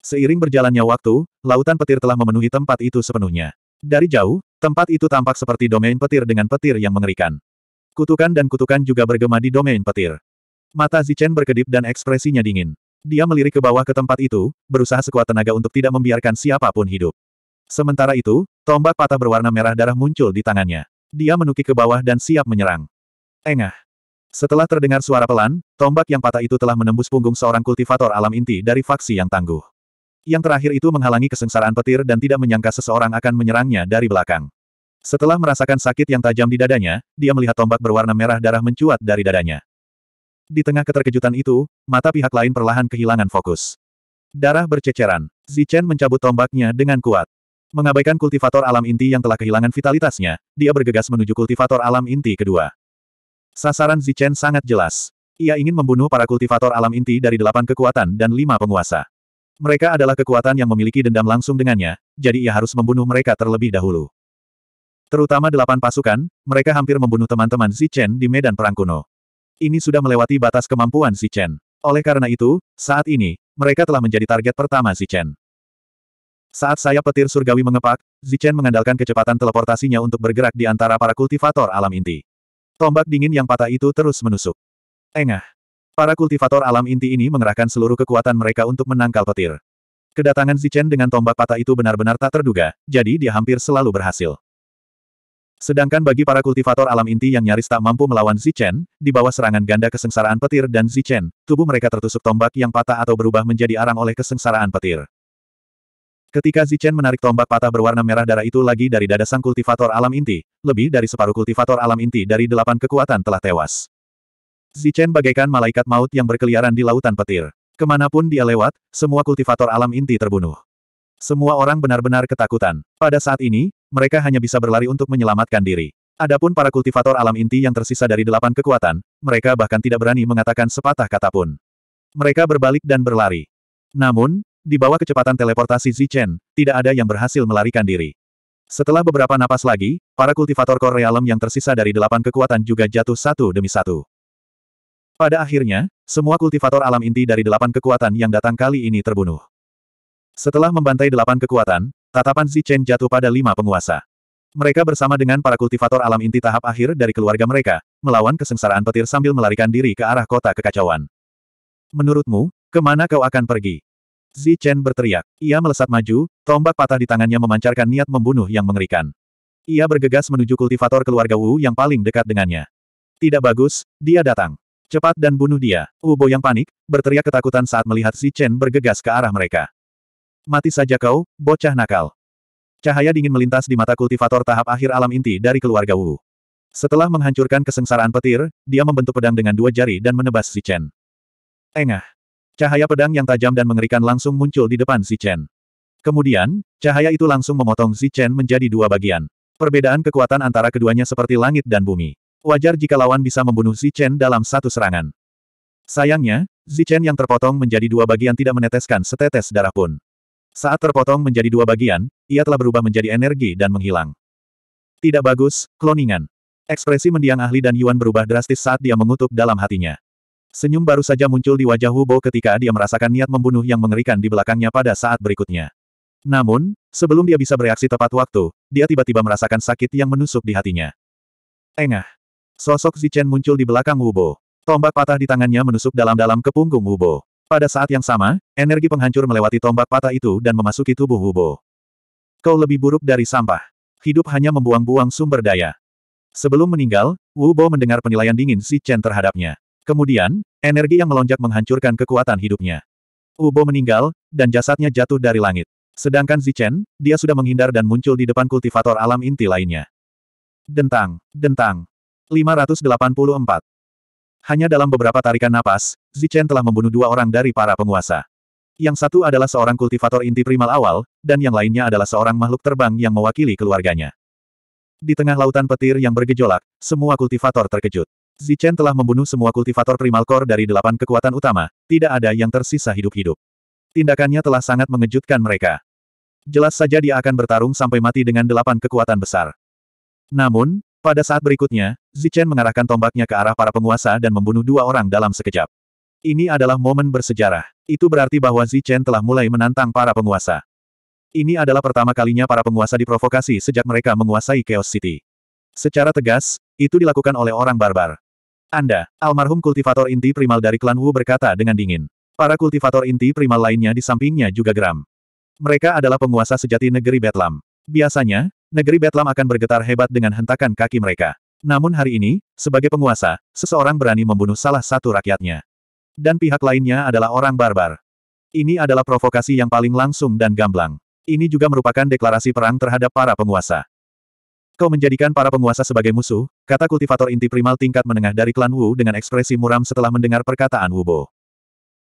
Seiring berjalannya waktu, lautan petir telah memenuhi tempat itu sepenuhnya. Dari jauh, tempat itu tampak seperti domain petir dengan petir yang mengerikan. Kutukan dan kutukan juga bergema di domain petir. Mata Zichen berkedip dan ekspresinya dingin. Dia melirik ke bawah ke tempat itu, berusaha sekuat tenaga untuk tidak membiarkan siapapun hidup. Sementara itu, tombak patah berwarna merah darah muncul di tangannya. Dia menukik ke bawah dan siap menyerang. Engah, setelah terdengar suara pelan, tombak yang patah itu telah menembus punggung seorang kultivator alam inti dari faksi yang tangguh. Yang terakhir itu menghalangi kesengsaraan petir dan tidak menyangka seseorang akan menyerangnya dari belakang. Setelah merasakan sakit yang tajam di dadanya, dia melihat tombak berwarna merah darah mencuat dari dadanya. Di tengah keterkejutan itu, mata pihak lain perlahan kehilangan fokus. Darah berceceran. Zichen mencabut tombaknya dengan kuat. Mengabaikan kultivator alam inti yang telah kehilangan vitalitasnya, dia bergegas menuju kultivator alam inti kedua. Sasaran Zichen sangat jelas. Ia ingin membunuh para kultivator alam inti dari delapan kekuatan dan lima penguasa. Mereka adalah kekuatan yang memiliki dendam langsung dengannya, jadi ia harus membunuh mereka terlebih dahulu. Terutama delapan pasukan, mereka hampir membunuh teman-teman Zichen di medan perang kuno. Ini sudah melewati batas kemampuan Zichen. Oleh karena itu, saat ini, mereka telah menjadi target pertama Zichen. Saat Saya petir surgawi mengepak, Zichen mengandalkan kecepatan teleportasinya untuk bergerak di antara para kultivator alam inti. Tombak dingin yang patah itu terus menusuk. Engah. Para kultivator alam inti ini mengerahkan seluruh kekuatan mereka untuk menangkal petir. Kedatangan Zichen dengan tombak patah itu benar-benar tak terduga, jadi dia hampir selalu berhasil. Sedangkan bagi para kultivator alam inti yang nyaris tak mampu melawan Zichen, di bawah serangan ganda kesengsaraan petir dan Zichen, tubuh mereka tertusuk tombak yang patah atau berubah menjadi arang oleh kesengsaraan petir. Ketika Zichen menarik tombak patah berwarna merah darah itu lagi dari dada sang kultivator alam inti, lebih dari separuh kultivator alam inti dari delapan kekuatan telah tewas. Zichen bagaikan malaikat maut yang berkeliaran di lautan petir. Kemanapun dia lewat, semua kultivator alam inti terbunuh. Semua orang benar-benar ketakutan. Pada saat ini, mereka hanya bisa berlari untuk menyelamatkan diri. Adapun para kultivator alam inti yang tersisa dari delapan kekuatan, mereka bahkan tidak berani mengatakan sepatah kata pun. Mereka berbalik dan berlari. Namun, di bawah kecepatan teleportasi Zichen, tidak ada yang berhasil melarikan diri. Setelah beberapa napas lagi, para kultivator core Realm yang tersisa dari delapan kekuatan juga jatuh satu demi satu. Pada akhirnya, semua kultivator alam inti dari delapan kekuatan yang datang kali ini terbunuh. Setelah membantai delapan kekuatan, tatapan Zichen jatuh pada lima penguasa. Mereka bersama dengan para kultivator alam inti tahap akhir dari keluarga mereka, melawan kesengsaraan petir sambil melarikan diri ke arah kota kekacauan. Menurutmu, kemana kau akan pergi? Zi Chen berteriak. Ia melesat maju, tombak patah di tangannya memancarkan niat membunuh yang mengerikan. Ia bergegas menuju kultivator keluarga Wu yang paling dekat dengannya. Tidak bagus, dia datang. Cepat dan bunuh dia. Ubo yang panik, berteriak ketakutan saat melihat Zi Chen bergegas ke arah mereka. Mati saja kau, bocah nakal. Cahaya dingin melintas di mata kultivator tahap akhir alam inti dari keluarga Wu. Setelah menghancurkan kesengsaraan petir, dia membentuk pedang dengan dua jari dan menebas Zi Chen. Engah. Cahaya pedang yang tajam dan mengerikan langsung muncul di depan Si Chen. Kemudian, cahaya itu langsung memotong Si Chen menjadi dua bagian. Perbedaan kekuatan antara keduanya seperti langit dan bumi. Wajar jika lawan bisa membunuh Si Chen dalam satu serangan. Sayangnya, Si Chen yang terpotong menjadi dua bagian tidak meneteskan setetes darah pun. Saat terpotong menjadi dua bagian, ia telah berubah menjadi energi dan menghilang. Tidak bagus, kloningan. Ekspresi mendiang ahli dan Yuan berubah drastis saat dia mengutuk dalam hatinya. Senyum baru saja muncul di wajah Hubo ketika dia merasakan niat membunuh yang mengerikan di belakangnya pada saat berikutnya. Namun, sebelum dia bisa bereaksi tepat waktu, dia tiba-tiba merasakan sakit yang menusuk di hatinya. Engah. Sosok Zichen muncul di belakang Hubo. Tombak patah di tangannya menusuk dalam-dalam ke punggung Hubo. Pada saat yang sama, energi penghancur melewati tombak patah itu dan memasuki tubuh Hubo. Kau lebih buruk dari sampah. Hidup hanya membuang-buang sumber daya. Sebelum meninggal, Wu Bo mendengar penilaian dingin Zichen terhadapnya. Kemudian, energi yang melonjak menghancurkan kekuatan hidupnya. Ubo meninggal, dan jasadnya jatuh dari langit. Sedangkan Zichen, dia sudah menghindar dan muncul di depan kultivator alam inti lainnya. Dentang, dentang. 584. Hanya dalam beberapa tarikan napas, Zichen telah membunuh dua orang dari para penguasa. Yang satu adalah seorang kultivator inti primal awal, dan yang lainnya adalah seorang makhluk terbang yang mewakili keluarganya. Di tengah lautan petir yang bergejolak, semua kultivator terkejut. Zichen telah membunuh semua kultivator primal core dari delapan kekuatan utama, tidak ada yang tersisa hidup-hidup. Tindakannya telah sangat mengejutkan mereka. Jelas saja dia akan bertarung sampai mati dengan delapan kekuatan besar. Namun, pada saat berikutnya, Zichen mengarahkan tombaknya ke arah para penguasa dan membunuh dua orang dalam sekejap. Ini adalah momen bersejarah. Itu berarti bahwa Zichen telah mulai menantang para penguasa. Ini adalah pertama kalinya para penguasa diprovokasi sejak mereka menguasai Chaos City. Secara tegas, itu dilakukan oleh orang barbar. Anda, almarhum kultivator inti primal dari klan Wu berkata dengan dingin. Para kultivator inti primal lainnya di sampingnya juga geram. Mereka adalah penguasa sejati negeri Betlam. Biasanya, negeri Betlam akan bergetar hebat dengan hentakan kaki mereka. Namun hari ini, sebagai penguasa, seseorang berani membunuh salah satu rakyatnya. Dan pihak lainnya adalah orang barbar. Ini adalah provokasi yang paling langsung dan gamblang. Ini juga merupakan deklarasi perang terhadap para penguasa. Kau menjadikan para penguasa sebagai musuh, kata kultivator inti primal tingkat menengah dari klan Wu dengan ekspresi muram setelah mendengar perkataan Wubo.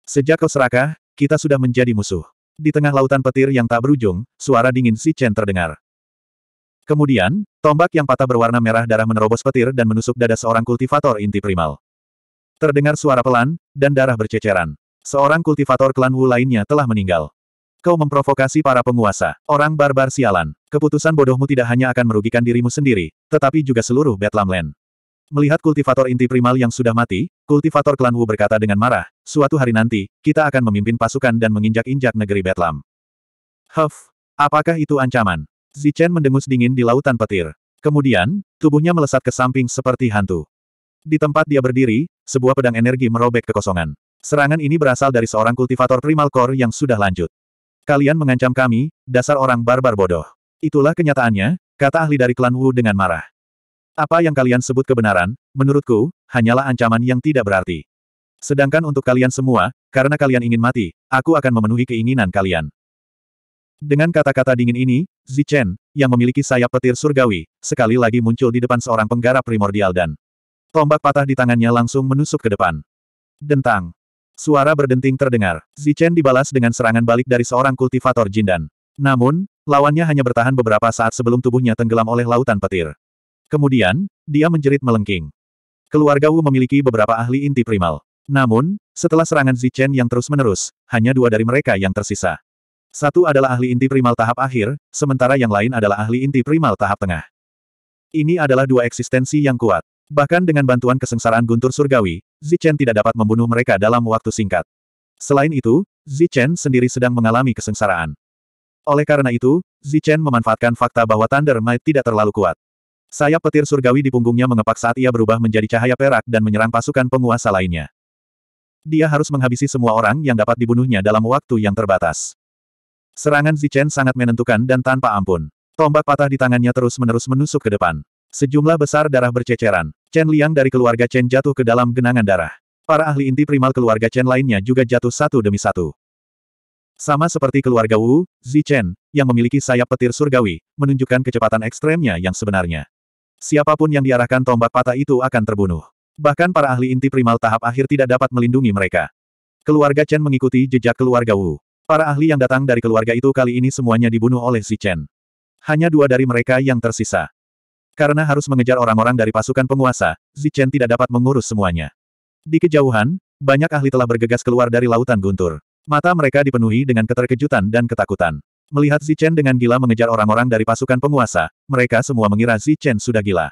Sejak kau serakah, kita sudah menjadi musuh. Di tengah lautan petir yang tak berujung, suara dingin si Chen terdengar. Kemudian, tombak yang patah berwarna merah darah menerobos petir dan menusuk dada seorang kultivator inti primal. Terdengar suara pelan, dan darah berceceran. Seorang kultivator klan Wu lainnya telah meninggal. Kau memprovokasi para penguasa, orang barbar sialan. Keputusan bodohmu tidak hanya akan merugikan dirimu sendiri, tetapi juga seluruh Land. Melihat kultivator inti primal yang sudah mati, kultivator klan Wu berkata dengan marah, suatu hari nanti, kita akan memimpin pasukan dan menginjak-injak negeri Betlam. Huff, apakah itu ancaman? Zichen mendengus dingin di lautan petir. Kemudian, tubuhnya melesat ke samping seperti hantu. Di tempat dia berdiri, sebuah pedang energi merobek kekosongan. Serangan ini berasal dari seorang kultivator primal core yang sudah lanjut. Kalian mengancam kami, dasar orang barbar bodoh. Itulah kenyataannya, kata ahli dari klan Wu dengan marah. Apa yang kalian sebut kebenaran, menurutku, hanyalah ancaman yang tidak berarti. Sedangkan untuk kalian semua, karena kalian ingin mati, aku akan memenuhi keinginan kalian. Dengan kata-kata dingin ini, Zichen, yang memiliki sayap petir surgawi, sekali lagi muncul di depan seorang penggarap primordial dan tombak patah di tangannya langsung menusuk ke depan. Dentang. Suara berdenting terdengar. Zichen dibalas dengan serangan balik dari seorang kultivator jindan. Namun, lawannya hanya bertahan beberapa saat sebelum tubuhnya tenggelam oleh lautan petir. Kemudian, dia menjerit melengking. Keluarga Wu memiliki beberapa ahli inti primal. Namun, setelah serangan Zichen yang terus-menerus, hanya dua dari mereka yang tersisa. Satu adalah ahli inti primal tahap akhir, sementara yang lain adalah ahli inti primal tahap tengah. Ini adalah dua eksistensi yang kuat. Bahkan dengan bantuan kesengsaraan guntur surgawi, Zichen tidak dapat membunuh mereka dalam waktu singkat. Selain itu, Zichen sendiri sedang mengalami kesengsaraan. Oleh karena itu, Zichen memanfaatkan fakta bahwa Thunder Might tidak terlalu kuat. Sayap petir surgawi di punggungnya mengepak saat ia berubah menjadi cahaya perak dan menyerang pasukan penguasa lainnya. Dia harus menghabisi semua orang yang dapat dibunuhnya dalam waktu yang terbatas. Serangan Zichen sangat menentukan dan tanpa ampun. Tombak patah di tangannya terus-menerus menusuk ke depan. Sejumlah besar darah berceceran. Chen Liang dari keluarga Chen jatuh ke dalam genangan darah. Para ahli inti primal keluarga Chen lainnya juga jatuh satu demi satu. Sama seperti keluarga Wu, Zi Chen, yang memiliki sayap petir surgawi, menunjukkan kecepatan ekstremnya yang sebenarnya. Siapapun yang diarahkan tombak patah itu akan terbunuh. Bahkan para ahli inti primal tahap akhir tidak dapat melindungi mereka. Keluarga Chen mengikuti jejak keluarga Wu. Para ahli yang datang dari keluarga itu kali ini semuanya dibunuh oleh Zi Chen. Hanya dua dari mereka yang tersisa. Karena harus mengejar orang-orang dari pasukan penguasa, Zichen tidak dapat mengurus semuanya. Di kejauhan, banyak ahli telah bergegas keluar dari lautan guntur. Mata mereka dipenuhi dengan keterkejutan dan ketakutan. Melihat Zichen dengan gila mengejar orang-orang dari pasukan penguasa, mereka semua mengira Zichen sudah gila.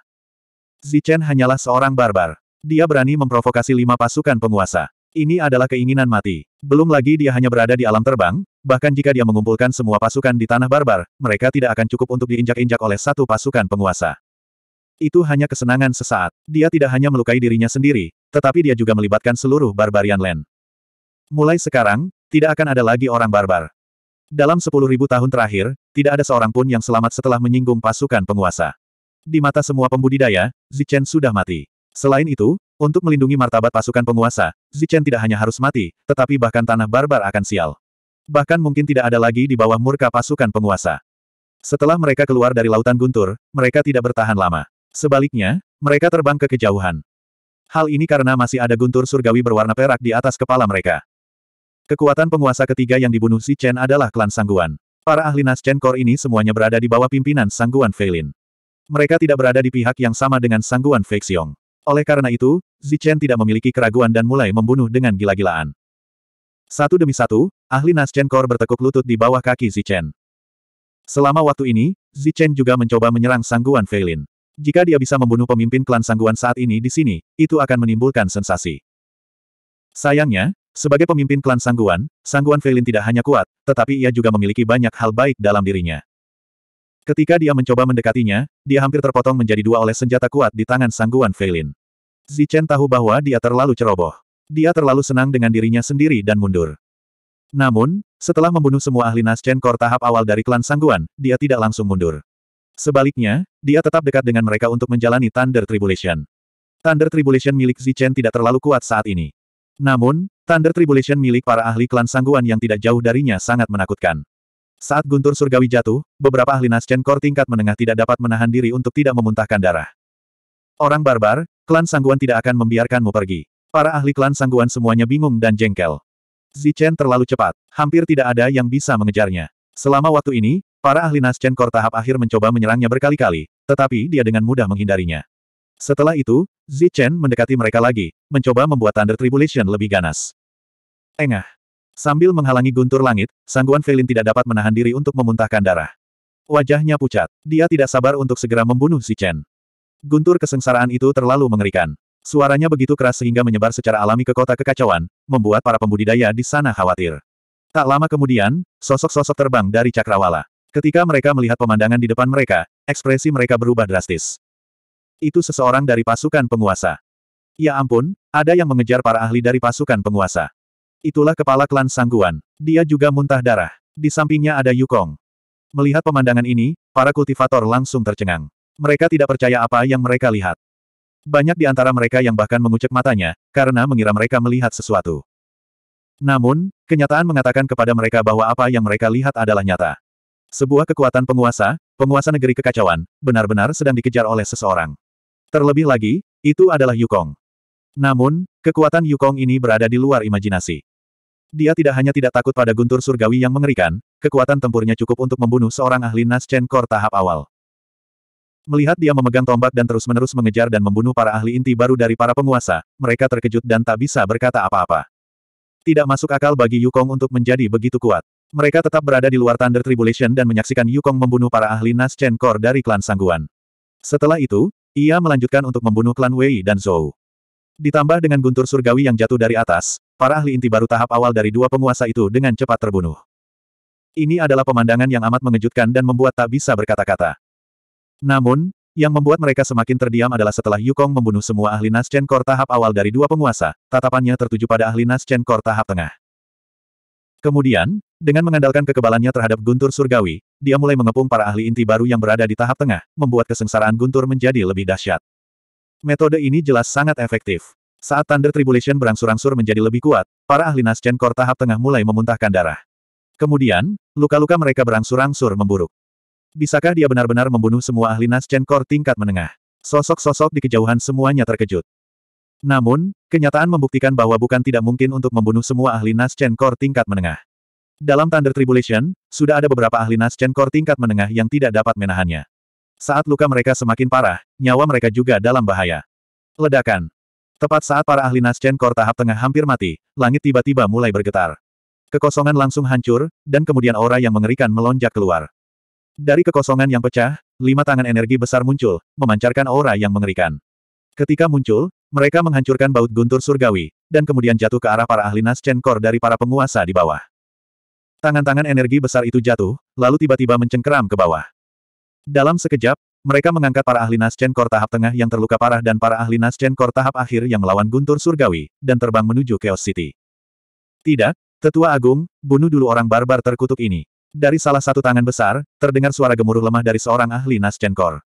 Zichen hanyalah seorang barbar. Dia berani memprovokasi lima pasukan penguasa. Ini adalah keinginan mati. Belum lagi dia hanya berada di alam terbang, bahkan jika dia mengumpulkan semua pasukan di tanah barbar, mereka tidak akan cukup untuk diinjak-injak oleh satu pasukan penguasa. Itu hanya kesenangan sesaat. Dia tidak hanya melukai dirinya sendiri, tetapi dia juga melibatkan seluruh Barbarian Land. Mulai sekarang, tidak akan ada lagi orang barbar. Dalam sepuluh ribu tahun terakhir, tidak ada seorang pun yang selamat setelah menyinggung pasukan penguasa. Di mata semua pembudidaya, Zichen sudah mati. Selain itu, untuk melindungi martabat pasukan penguasa, Zichen tidak hanya harus mati, tetapi bahkan tanah barbar akan sial. Bahkan mungkin tidak ada lagi di bawah murka pasukan penguasa. Setelah mereka keluar dari lautan guntur, mereka tidak bertahan lama. Sebaliknya, mereka terbang ke kejauhan. Hal ini karena masih ada guntur surgawi berwarna perak di atas kepala mereka. Kekuatan penguasa ketiga yang dibunuh si Chen adalah klan Sangguan. Para ahli Chen Core ini semuanya berada di bawah pimpinan Sangguan Feilin. Mereka tidak berada di pihak yang sama dengan Sangguan Feixiong. Oleh karena itu, Zi Chen tidak memiliki keraguan dan mulai membunuh dengan gila-gilaan. Satu demi satu, ahli Chen Core bertekuk lutut di bawah kaki Zi Chen. Selama waktu ini, Zi Chen juga mencoba menyerang Sangguan Feilin. Jika dia bisa membunuh pemimpin klan sangguan saat ini di sini, itu akan menimbulkan sensasi. Sayangnya, sebagai pemimpin klan sangguan, sangguan Feilin tidak hanya kuat, tetapi ia juga memiliki banyak hal baik dalam dirinya. Ketika dia mencoba mendekatinya, dia hampir terpotong menjadi dua oleh senjata kuat di tangan sangguan Feilin. Zichen tahu bahwa dia terlalu ceroboh. Dia terlalu senang dengan dirinya sendiri dan mundur. Namun, setelah membunuh semua ahli Naschen Kor tahap awal dari klan Sangguan, dia tidak langsung mundur. Sebaliknya, dia tetap dekat dengan mereka untuk menjalani Thunder Tribulation. Thunder Tribulation milik Zichen tidak terlalu kuat saat ini. Namun, Thunder Tribulation milik para ahli klan sangguan yang tidak jauh darinya sangat menakutkan. Saat guntur surgawi jatuh, beberapa ahli Naschen Core tingkat menengah tidak dapat menahan diri untuk tidak memuntahkan darah. Orang barbar, klan sangguan tidak akan membiarkanmu pergi. Para ahli klan sangguan semuanya bingung dan jengkel. Zichen terlalu cepat, hampir tidak ada yang bisa mengejarnya. Selama waktu ini, Para ahli Naschen Kor tahap akhir mencoba menyerangnya berkali-kali, tetapi dia dengan mudah menghindarinya. Setelah itu, Zi Chen mendekati mereka lagi, mencoba membuat Thunder Tribulation lebih ganas. Engah. Sambil menghalangi guntur langit, sangguan Felin tidak dapat menahan diri untuk memuntahkan darah. Wajahnya pucat. Dia tidak sabar untuk segera membunuh Zi Chen. Guntur kesengsaraan itu terlalu mengerikan. Suaranya begitu keras sehingga menyebar secara alami ke kota kekacauan, membuat para pembudidaya di sana khawatir. Tak lama kemudian, sosok-sosok terbang dari cakrawala. Ketika mereka melihat pemandangan di depan mereka, ekspresi mereka berubah drastis. Itu seseorang dari pasukan penguasa. Ya ampun, ada yang mengejar para ahli dari pasukan penguasa. Itulah kepala klan Sangguan. Dia juga muntah darah. Di sampingnya ada Yukong. Melihat pemandangan ini, para kultivator langsung tercengang. Mereka tidak percaya apa yang mereka lihat. Banyak di antara mereka yang bahkan mengucek matanya, karena mengira mereka melihat sesuatu. Namun, kenyataan mengatakan kepada mereka bahwa apa yang mereka lihat adalah nyata. Sebuah kekuatan penguasa, penguasa negeri kekacauan, benar-benar sedang dikejar oleh seseorang. Terlebih lagi, itu adalah Yukong. Namun, kekuatan Yukong ini berada di luar imajinasi. Dia tidak hanya tidak takut pada guntur surgawi yang mengerikan, kekuatan tempurnya cukup untuk membunuh seorang ahli Chen Core tahap awal. Melihat dia memegang tombak dan terus-menerus mengejar dan membunuh para ahli inti baru dari para penguasa, mereka terkejut dan tak bisa berkata apa-apa. Tidak masuk akal bagi Yukong untuk menjadi begitu kuat. Mereka tetap berada di luar Thunder Tribulation dan menyaksikan Yukong membunuh para ahli Nas Chen Kor dari klan Sangguan. Setelah itu, ia melanjutkan untuk membunuh klan Wei dan Zhou. Ditambah dengan guntur surgawi yang jatuh dari atas, para ahli inti baru tahap awal dari dua penguasa itu dengan cepat terbunuh. Ini adalah pemandangan yang amat mengejutkan dan membuat tak bisa berkata-kata. Namun, yang membuat mereka semakin terdiam adalah setelah Yukong membunuh semua ahli Nas Chen Kor tahap awal dari dua penguasa, tatapannya tertuju pada ahli Nas Chen Kor tahap tengah. Kemudian, dengan mengandalkan kekebalannya terhadap guntur surgawi, dia mulai mengepung para ahli inti baru yang berada di tahap tengah, membuat kesengsaraan guntur menjadi lebih dahsyat. Metode ini jelas sangat efektif. Saat Thunder Tribulation berangsur-angsur menjadi lebih kuat, para ahli Nascen Core tahap tengah mulai memuntahkan darah. Kemudian, luka-luka mereka berangsur-angsur memburuk. Bisakah dia benar-benar membunuh semua ahli Nascen Core tingkat menengah? Sosok-sosok di kejauhan semuanya terkejut. Namun, kenyataan membuktikan bahwa bukan tidak mungkin untuk membunuh semua ahli Nascen Core tingkat menengah. Dalam Thunder Tribulation, sudah ada beberapa ahli Nascen Core tingkat menengah yang tidak dapat menahannya. Saat luka mereka semakin parah, nyawa mereka juga dalam bahaya. Ledakan. Tepat saat para ahli Nascen Core tahap tengah hampir mati, langit tiba-tiba mulai bergetar. Kekosongan langsung hancur, dan kemudian aura yang mengerikan melonjak keluar. Dari kekosongan yang pecah, lima tangan energi besar muncul, memancarkan aura yang mengerikan. Ketika muncul, mereka menghancurkan baut guntur surgawi, dan kemudian jatuh ke arah para ahli Nascen Core dari para penguasa di bawah. Tangan-tangan energi besar itu jatuh, lalu tiba-tiba mencengkeram ke bawah. Dalam sekejap, mereka mengangkat para ahli Nascen Kor tahap tengah yang terluka parah dan para ahli Nascen Kor tahap akhir yang melawan Guntur Surgawi, dan terbang menuju Chaos City. Tidak, Tetua Agung, bunuh dulu orang barbar terkutuk ini. Dari salah satu tangan besar, terdengar suara gemuruh lemah dari seorang ahli Nascen Kor.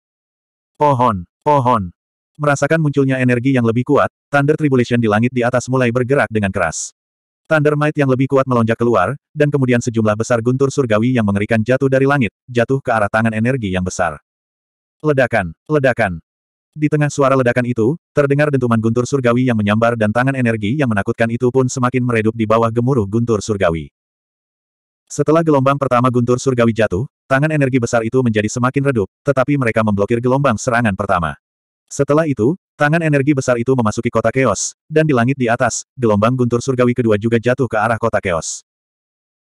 Pohon, pohon, Merasakan munculnya energi yang lebih kuat, Thunder Tribulation di langit di atas mulai bergerak dengan keras. Thunder Might yang lebih kuat melonjak keluar, dan kemudian sejumlah besar guntur surgawi yang mengerikan jatuh dari langit, jatuh ke arah tangan energi yang besar. Ledakan, ledakan. Di tengah suara ledakan itu, terdengar dentuman guntur surgawi yang menyambar dan tangan energi yang menakutkan itu pun semakin meredup di bawah gemuruh guntur surgawi. Setelah gelombang pertama guntur surgawi jatuh, tangan energi besar itu menjadi semakin redup, tetapi mereka memblokir gelombang serangan pertama. Setelah itu, tangan energi besar itu memasuki kota Chaos, dan di langit di atas, gelombang guntur surgawi kedua juga jatuh ke arah kota Chaos.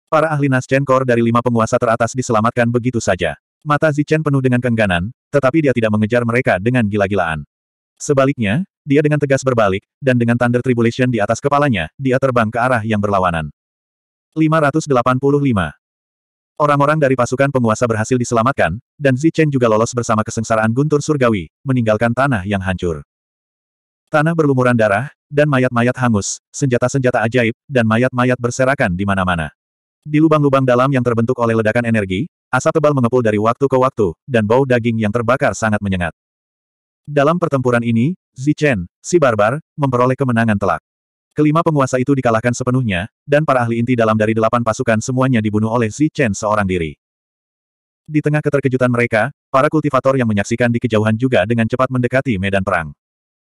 Para ahli Naschen Core dari lima penguasa teratas diselamatkan begitu saja. Mata Zichen penuh dengan kengganan, tetapi dia tidak mengejar mereka dengan gila-gilaan. Sebaliknya, dia dengan tegas berbalik, dan dengan Thunder Tribulation di atas kepalanya, dia terbang ke arah yang berlawanan. 585 Orang-orang dari pasukan penguasa berhasil diselamatkan, dan Zichen juga lolos bersama kesengsaraan guntur surgawi, meninggalkan tanah yang hancur. Tanah berlumuran darah, dan mayat-mayat hangus, senjata-senjata ajaib, dan mayat-mayat berserakan di mana-mana. Di lubang-lubang dalam yang terbentuk oleh ledakan energi, asap tebal mengepul dari waktu ke waktu, dan bau daging yang terbakar sangat menyengat. Dalam pertempuran ini, Zichen, si barbar, memperoleh kemenangan telak. Kelima penguasa itu dikalahkan sepenuhnya, dan para ahli inti dalam dari delapan pasukan semuanya dibunuh oleh Zi Chen seorang diri. Di tengah keterkejutan mereka, para kultivator yang menyaksikan di kejauhan juga dengan cepat mendekati medan perang.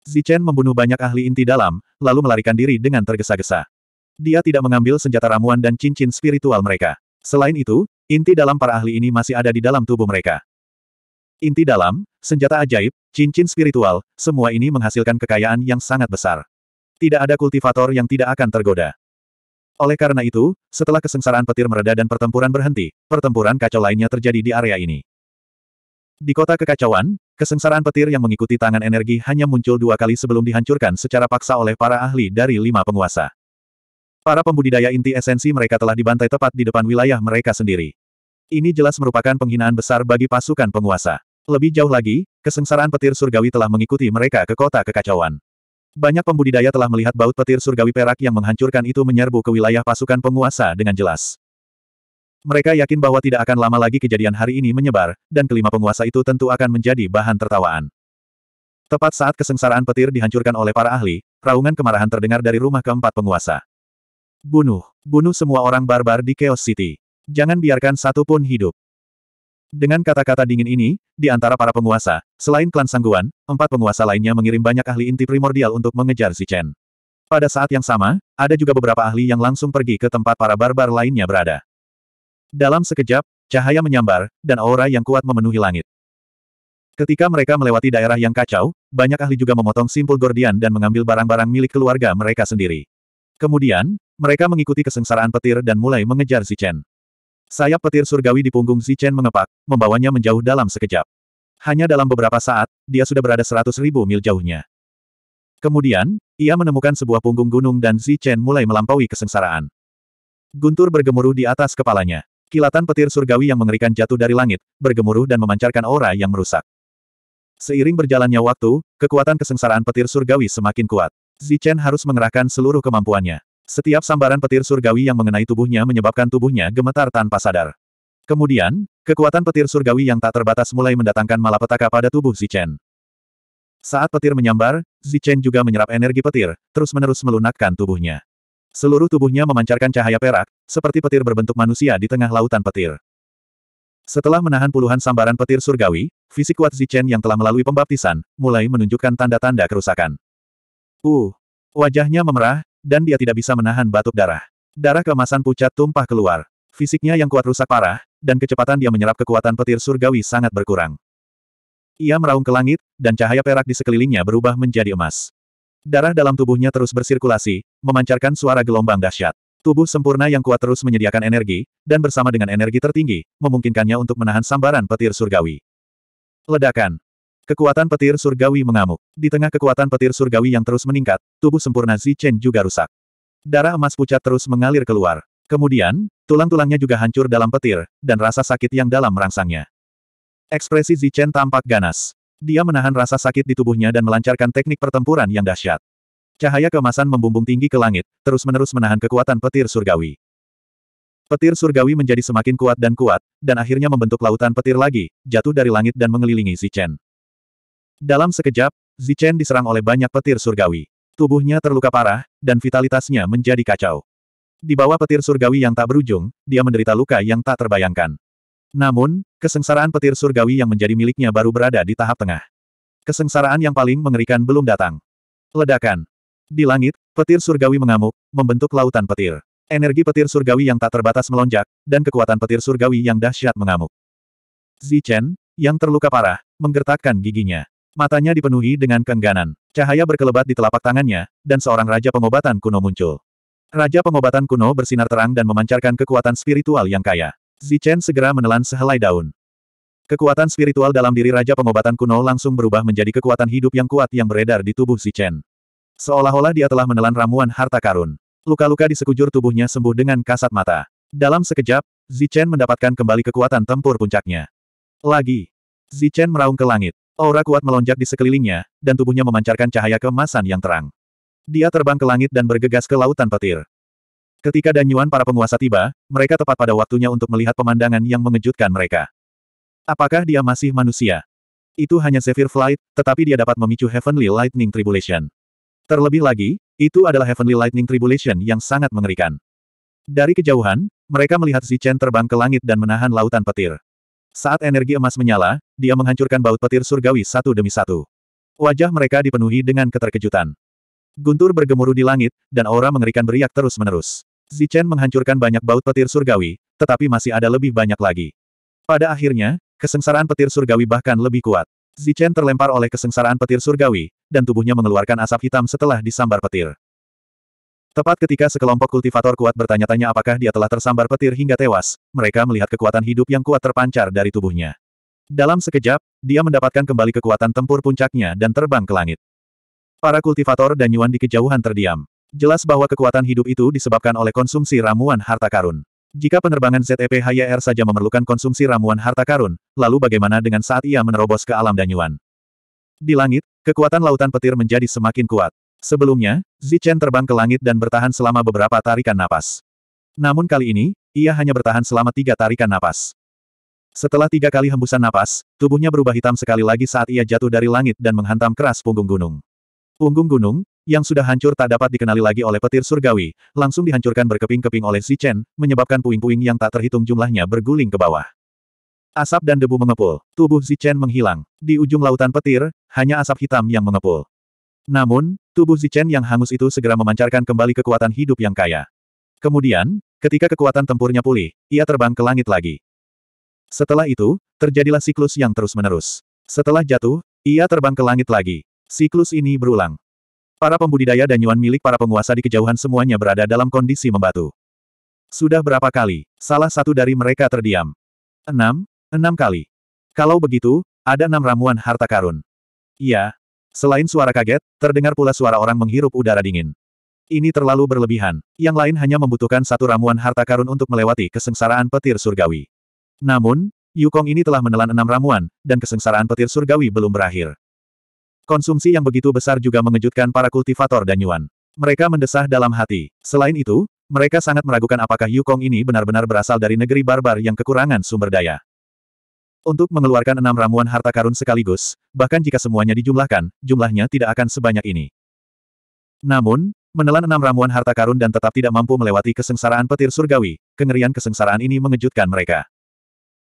Zi Chen membunuh banyak ahli inti dalam, lalu melarikan diri dengan tergesa-gesa. Dia tidak mengambil senjata ramuan dan cincin spiritual mereka. Selain itu, inti dalam para ahli ini masih ada di dalam tubuh mereka. Inti dalam, senjata ajaib, cincin spiritual, semua ini menghasilkan kekayaan yang sangat besar. Tidak ada kultivator yang tidak akan tergoda. Oleh karena itu, setelah kesengsaraan petir mereda dan pertempuran berhenti, pertempuran kacau lainnya terjadi di area ini. Di kota kekacauan, kesengsaraan petir yang mengikuti tangan energi hanya muncul dua kali sebelum dihancurkan secara paksa oleh para ahli dari lima penguasa. Para pembudidaya inti esensi mereka telah dibantai tepat di depan wilayah mereka sendiri. Ini jelas merupakan penghinaan besar bagi pasukan penguasa. Lebih jauh lagi, kesengsaraan petir surgawi telah mengikuti mereka ke kota kekacauan. Banyak pembudidaya telah melihat baut petir surgawi perak yang menghancurkan itu menyerbu ke wilayah pasukan penguasa dengan jelas. Mereka yakin bahwa tidak akan lama lagi kejadian hari ini menyebar, dan kelima penguasa itu tentu akan menjadi bahan tertawaan. Tepat saat kesengsaraan petir dihancurkan oleh para ahli, raungan kemarahan terdengar dari rumah keempat penguasa. Bunuh, bunuh semua orang barbar di Chaos City. Jangan biarkan satu pun hidup. Dengan kata-kata dingin ini, di antara para penguasa, selain klan Sangguan, empat penguasa lainnya mengirim banyak ahli inti primordial untuk mengejar Si Chen. Pada saat yang sama, ada juga beberapa ahli yang langsung pergi ke tempat para barbar lainnya berada. Dalam sekejap, cahaya menyambar, dan aura yang kuat memenuhi langit. Ketika mereka melewati daerah yang kacau, banyak ahli juga memotong simpul gordian dan mengambil barang-barang milik keluarga mereka sendiri. Kemudian, mereka mengikuti kesengsaraan petir dan mulai mengejar Si Chen. Sayap petir surgawi di punggung Zichen mengepak, membawanya menjauh dalam sekejap. Hanya dalam beberapa saat, dia sudah berada seratus ribu mil jauhnya. Kemudian, ia menemukan sebuah punggung gunung dan Zichen mulai melampaui kesengsaraan. Guntur bergemuruh di atas kepalanya. Kilatan petir surgawi yang mengerikan jatuh dari langit, bergemuruh dan memancarkan aura yang merusak. Seiring berjalannya waktu, kekuatan kesengsaraan petir surgawi semakin kuat. Zichen harus mengerahkan seluruh kemampuannya. Setiap sambaran petir surgawi yang mengenai tubuhnya menyebabkan tubuhnya gemetar tanpa sadar. Kemudian, kekuatan petir surgawi yang tak terbatas mulai mendatangkan malapetaka pada tubuh Zichen. Saat petir menyambar, Zichen juga menyerap energi petir, terus-menerus melunakkan tubuhnya. Seluruh tubuhnya memancarkan cahaya perak, seperti petir berbentuk manusia di tengah lautan petir. Setelah menahan puluhan sambaran petir surgawi, fisik kuat Zichen yang telah melalui pembaptisan, mulai menunjukkan tanda-tanda kerusakan. Uh, wajahnya memerah, dan dia tidak bisa menahan batuk darah. Darah kemasan pucat tumpah keluar. Fisiknya yang kuat rusak parah, dan kecepatan dia menyerap kekuatan petir surgawi sangat berkurang. Ia meraung ke langit, dan cahaya perak di sekelilingnya berubah menjadi emas. Darah dalam tubuhnya terus bersirkulasi, memancarkan suara gelombang dahsyat. Tubuh sempurna yang kuat terus menyediakan energi, dan bersama dengan energi tertinggi, memungkinkannya untuk menahan sambaran petir surgawi. Ledakan. Kekuatan petir surgawi mengamuk. Di tengah kekuatan petir surgawi yang terus meningkat, tubuh sempurna Zichen juga rusak. Darah emas pucat terus mengalir keluar. Kemudian, tulang-tulangnya juga hancur dalam petir, dan rasa sakit yang dalam merangsangnya. Ekspresi Zichen tampak ganas. Dia menahan rasa sakit di tubuhnya dan melancarkan teknik pertempuran yang dahsyat. Cahaya kemasan membumbung tinggi ke langit, terus-menerus menahan kekuatan petir surgawi. Petir surgawi menjadi semakin kuat dan kuat, dan akhirnya membentuk lautan petir lagi, jatuh dari langit dan mengelilingi Zichen. Dalam sekejap, Zichen diserang oleh banyak petir surgawi. Tubuhnya terluka parah, dan vitalitasnya menjadi kacau. Di bawah petir surgawi yang tak berujung, dia menderita luka yang tak terbayangkan. Namun, kesengsaraan petir surgawi yang menjadi miliknya baru berada di tahap tengah. Kesengsaraan yang paling mengerikan belum datang. Ledakan. Di langit, petir surgawi mengamuk, membentuk lautan petir. Energi petir surgawi yang tak terbatas melonjak, dan kekuatan petir surgawi yang dahsyat mengamuk. Zichen, yang terluka parah, menggertakkan giginya. Matanya dipenuhi dengan kengganan. Cahaya berkelebat di telapak tangannya, dan seorang raja pengobatan kuno muncul. Raja pengobatan kuno bersinar terang dan memancarkan kekuatan spiritual yang kaya. Zichen segera menelan sehelai daun. Kekuatan spiritual dalam diri Raja Pengobatan Kuno langsung berubah menjadi kekuatan hidup yang kuat yang beredar di tubuh Zichen. Seolah-olah dia telah menelan ramuan harta karun. Luka-luka di sekujur tubuhnya sembuh dengan kasat mata. Dalam sekejap, Zichen mendapatkan kembali kekuatan tempur puncaknya. Lagi. Zichen meraung ke langit. Aura kuat melonjak di sekelilingnya, dan tubuhnya memancarkan cahaya kemasan yang terang. Dia terbang ke langit dan bergegas ke lautan petir. Ketika danyuan para penguasa tiba, mereka tepat pada waktunya untuk melihat pemandangan yang mengejutkan mereka. Apakah dia masih manusia? Itu hanya Zephyr Flight, tetapi dia dapat memicu Heavenly Lightning Tribulation. Terlebih lagi, itu adalah Heavenly Lightning Tribulation yang sangat mengerikan. Dari kejauhan, mereka melihat Zichen terbang ke langit dan menahan lautan petir. Saat energi emas menyala, dia menghancurkan baut petir surgawi satu demi satu. Wajah mereka dipenuhi dengan keterkejutan. Guntur bergemuruh di langit, dan aura mengerikan beriak terus-menerus. Zichen menghancurkan banyak baut petir surgawi, tetapi masih ada lebih banyak lagi. Pada akhirnya, kesengsaraan petir surgawi bahkan lebih kuat. Zichen terlempar oleh kesengsaraan petir surgawi, dan tubuhnya mengeluarkan asap hitam setelah disambar petir. Tepat ketika sekelompok kultivator kuat bertanya-tanya apakah dia telah tersambar petir hingga tewas, mereka melihat kekuatan hidup yang kuat terpancar dari tubuhnya. Dalam sekejap, dia mendapatkan kembali kekuatan tempur puncaknya dan terbang ke langit. Para kultivator dan Yuan di kejauhan terdiam. Jelas bahwa kekuatan hidup itu disebabkan oleh konsumsi ramuan harta karun. Jika penerbangan ZEP HYR saja memerlukan konsumsi ramuan harta karun, lalu bagaimana dengan saat ia menerobos ke alam Danyuan? Di langit, kekuatan lautan petir menjadi semakin kuat. Sebelumnya, Zichen terbang ke langit dan bertahan selama beberapa tarikan napas. Namun kali ini, ia hanya bertahan selama tiga tarikan napas. Setelah tiga kali hembusan napas, tubuhnya berubah hitam sekali lagi saat ia jatuh dari langit dan menghantam keras punggung gunung. Punggung gunung, yang sudah hancur tak dapat dikenali lagi oleh petir surgawi, langsung dihancurkan berkeping-keping oleh Zichen, menyebabkan puing-puing yang tak terhitung jumlahnya berguling ke bawah. Asap dan debu mengepul, tubuh Zichen menghilang. Di ujung lautan petir, hanya asap hitam yang mengepul. Namun, tubuh Zichen yang hangus itu segera memancarkan kembali kekuatan hidup yang kaya. Kemudian, ketika kekuatan tempurnya pulih, ia terbang ke langit lagi. Setelah itu, terjadilah siklus yang terus-menerus. Setelah jatuh, ia terbang ke langit lagi. Siklus ini berulang. Para pembudidaya dan yuan milik para penguasa di kejauhan semuanya berada dalam kondisi membatu. Sudah berapa kali, salah satu dari mereka terdiam. Enam, enam kali. Kalau begitu, ada enam ramuan harta karun. Iya, Selain suara kaget, terdengar pula suara orang menghirup udara dingin. Ini terlalu berlebihan. Yang lain hanya membutuhkan satu ramuan harta karun untuk melewati kesengsaraan petir surgawi. Namun, Yukong ini telah menelan enam ramuan, dan kesengsaraan petir surgawi belum berakhir. Konsumsi yang begitu besar juga mengejutkan para kultivator dan Yuan. Mereka mendesah dalam hati. Selain itu, mereka sangat meragukan apakah Yukong ini benar-benar berasal dari negeri barbar yang kekurangan sumber daya. Untuk mengeluarkan enam ramuan harta karun sekaligus, bahkan jika semuanya dijumlahkan, jumlahnya tidak akan sebanyak ini. Namun, menelan enam ramuan harta karun dan tetap tidak mampu melewati kesengsaraan petir surgawi, kengerian kesengsaraan ini mengejutkan mereka.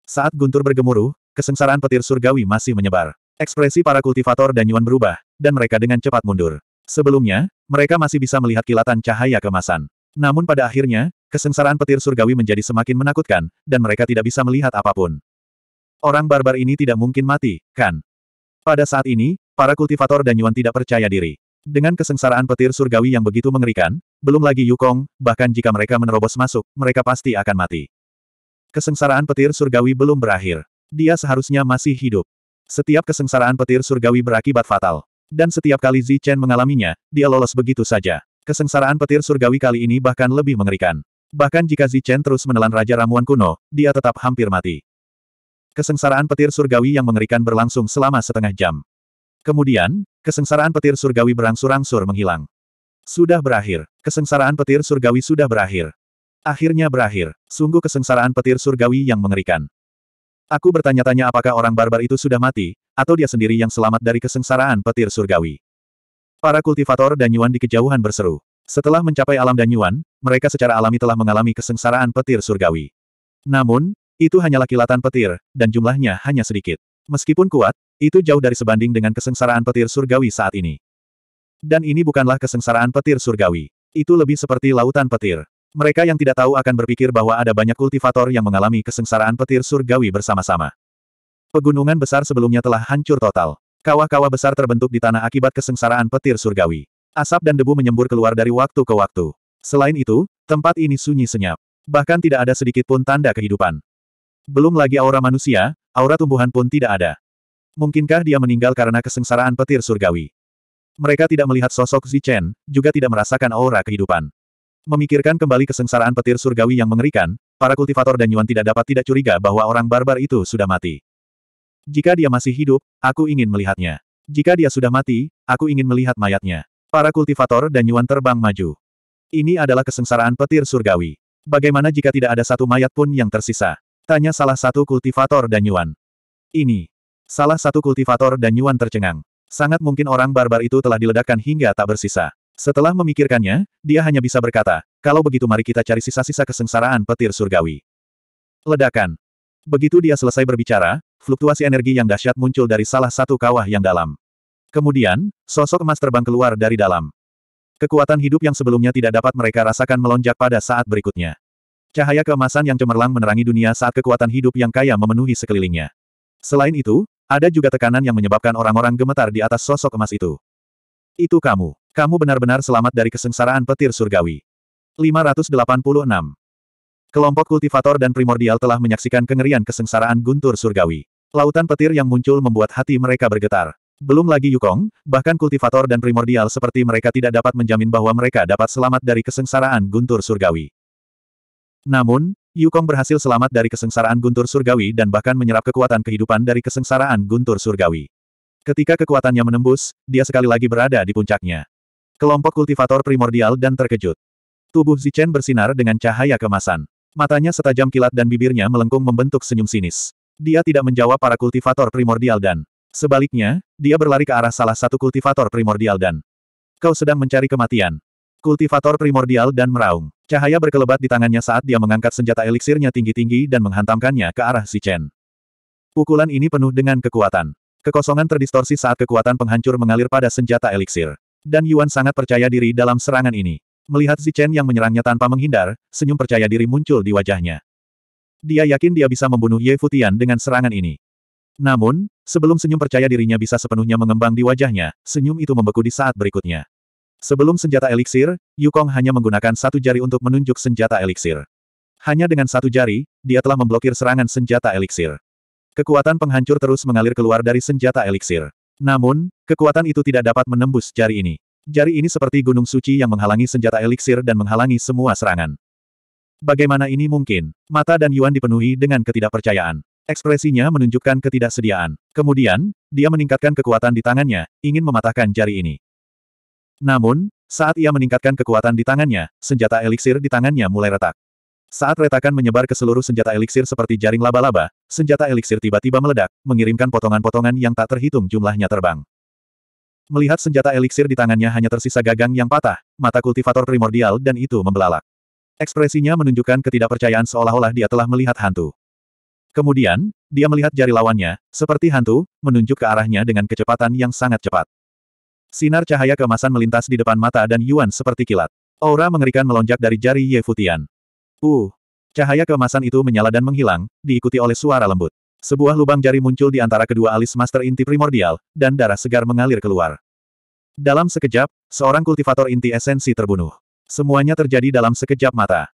Saat guntur bergemuruh, kesengsaraan petir surgawi masih menyebar. Ekspresi para kultivator dan Yuan berubah, dan mereka dengan cepat mundur. Sebelumnya, mereka masih bisa melihat kilatan cahaya kemasan. Namun pada akhirnya, kesengsaraan petir surgawi menjadi semakin menakutkan, dan mereka tidak bisa melihat apapun. Orang barbar ini tidak mungkin mati, kan? Pada saat ini, para kultivator dan Yuan tidak percaya diri. Dengan kesengsaraan petir surgawi yang begitu mengerikan, belum lagi Yukong, bahkan jika mereka menerobos masuk, mereka pasti akan mati. Kesengsaraan petir surgawi belum berakhir. Dia seharusnya masih hidup. Setiap kesengsaraan petir surgawi berakibat fatal. Dan setiap kali Zi Chen mengalaminya, dia lolos begitu saja. Kesengsaraan petir surgawi kali ini bahkan lebih mengerikan. Bahkan jika Zi Chen terus menelan Raja Ramuan kuno, dia tetap hampir mati. Kesengsaraan petir surgawi yang mengerikan berlangsung selama setengah jam. Kemudian, kesengsaraan petir surgawi berangsur-angsur menghilang. Sudah berakhir. Kesengsaraan petir surgawi sudah berakhir. Akhirnya berakhir. Sungguh kesengsaraan petir surgawi yang mengerikan. Aku bertanya-tanya apakah orang barbar itu sudah mati, atau dia sendiri yang selamat dari kesengsaraan petir surgawi. Para kultivator Danyuan di kejauhan berseru. Setelah mencapai alam Danyuan, mereka secara alami telah mengalami kesengsaraan petir surgawi. Namun, itu hanyalah kilatan petir, dan jumlahnya hanya sedikit. Meskipun kuat, itu jauh dari sebanding dengan kesengsaraan petir surgawi saat ini. Dan ini bukanlah kesengsaraan petir surgawi. Itu lebih seperti lautan petir. Mereka yang tidak tahu akan berpikir bahwa ada banyak kultivator yang mengalami kesengsaraan petir surgawi bersama-sama. Pegunungan besar sebelumnya telah hancur total. Kawah-kawah besar terbentuk di tanah akibat kesengsaraan petir surgawi. Asap dan debu menyembur keluar dari waktu ke waktu. Selain itu, tempat ini sunyi senyap. Bahkan tidak ada sedikit pun tanda kehidupan. Belum lagi aura manusia, aura tumbuhan pun tidak ada. Mungkinkah dia meninggal karena kesengsaraan petir surgawi? Mereka tidak melihat sosok Zichen, juga tidak merasakan aura kehidupan. Memikirkan kembali kesengsaraan petir surgawi yang mengerikan, para kultivator dan Yuan tidak dapat tidak curiga bahwa orang barbar itu sudah mati. Jika dia masih hidup, aku ingin melihatnya. Jika dia sudah mati, aku ingin melihat mayatnya. Para kultivator dan Yuan terbang maju. Ini adalah kesengsaraan petir surgawi. Bagaimana jika tidak ada satu mayat pun yang tersisa? Tanya salah satu kultivator dan Yuan. Ini. Salah satu kultivator dan Yuan tercengang. Sangat mungkin orang barbar itu telah diledakkan hingga tak bersisa. Setelah memikirkannya, dia hanya bisa berkata, kalau begitu mari kita cari sisa-sisa kesengsaraan petir surgawi. Ledakan. Begitu dia selesai berbicara, fluktuasi energi yang dahsyat muncul dari salah satu kawah yang dalam. Kemudian, sosok emas terbang keluar dari dalam. Kekuatan hidup yang sebelumnya tidak dapat mereka rasakan melonjak pada saat berikutnya. Cahaya keemasan yang cemerlang menerangi dunia saat kekuatan hidup yang kaya memenuhi sekelilingnya. Selain itu, ada juga tekanan yang menyebabkan orang-orang gemetar di atas sosok emas itu. Itu kamu. Kamu benar-benar selamat dari kesengsaraan petir surgawi. 586. Kelompok kultivator dan primordial telah menyaksikan kengerian kesengsaraan guntur surgawi. Lautan petir yang muncul membuat hati mereka bergetar. Belum lagi Yukong, bahkan kultivator dan primordial seperti mereka tidak dapat menjamin bahwa mereka dapat selamat dari kesengsaraan guntur surgawi. Namun, Yukong berhasil selamat dari kesengsaraan guntur surgawi dan bahkan menyerap kekuatan kehidupan dari kesengsaraan guntur surgawi. Ketika kekuatannya menembus, dia sekali lagi berada di puncaknya. Kelompok kultivator primordial dan terkejut. Tubuh Zichen bersinar dengan cahaya kemasan. Matanya setajam kilat dan bibirnya melengkung membentuk senyum sinis. Dia tidak menjawab para kultivator primordial dan. Sebaliknya, dia berlari ke arah salah satu kultivator primordial dan. Kau sedang mencari kematian. Kultivator primordial dan meraung. Cahaya berkelebat di tangannya saat dia mengangkat senjata eliksirnya tinggi-tinggi dan menghantamkannya ke arah si Chen. Pukulan ini penuh dengan kekuatan. Kekosongan terdistorsi saat kekuatan penghancur mengalir pada senjata eliksir. Dan Yuan sangat percaya diri dalam serangan ini. Melihat si Chen yang menyerangnya tanpa menghindar, senyum percaya diri muncul di wajahnya. Dia yakin dia bisa membunuh Ye Futian dengan serangan ini. Namun, sebelum senyum percaya dirinya bisa sepenuhnya mengembang di wajahnya, senyum itu membeku di saat berikutnya. Sebelum senjata eliksir, Yukong hanya menggunakan satu jari untuk menunjuk senjata eliksir. Hanya dengan satu jari, dia telah memblokir serangan senjata eliksir. Kekuatan penghancur terus mengalir keluar dari senjata eliksir. Namun, kekuatan itu tidak dapat menembus jari ini. Jari ini seperti gunung suci yang menghalangi senjata eliksir dan menghalangi semua serangan. Bagaimana ini mungkin? Mata dan Yuan dipenuhi dengan ketidakpercayaan. Ekspresinya menunjukkan ketidaksediaan. Kemudian, dia meningkatkan kekuatan di tangannya, ingin mematahkan jari ini. Namun, saat ia meningkatkan kekuatan di tangannya, senjata eliksir di tangannya mulai retak. Saat retakan menyebar ke seluruh senjata eliksir seperti jaring laba-laba, senjata eliksir tiba-tiba meledak, mengirimkan potongan-potongan yang tak terhitung jumlahnya terbang. Melihat senjata eliksir di tangannya hanya tersisa gagang yang patah, mata kultivator primordial dan itu membelalak. Ekspresinya menunjukkan ketidakpercayaan seolah-olah dia telah melihat hantu. Kemudian, dia melihat jari lawannya, seperti hantu, menunjuk ke arahnya dengan kecepatan yang sangat cepat. Sinar cahaya kemasan melintas di depan mata dan Yuan seperti kilat. Aura mengerikan melonjak dari jari Ye Futian. Uh! Cahaya kemasan itu menyala dan menghilang, diikuti oleh suara lembut. Sebuah lubang jari muncul di antara kedua alis master inti primordial, dan darah segar mengalir keluar. Dalam sekejap, seorang kultivator inti esensi terbunuh. Semuanya terjadi dalam sekejap mata.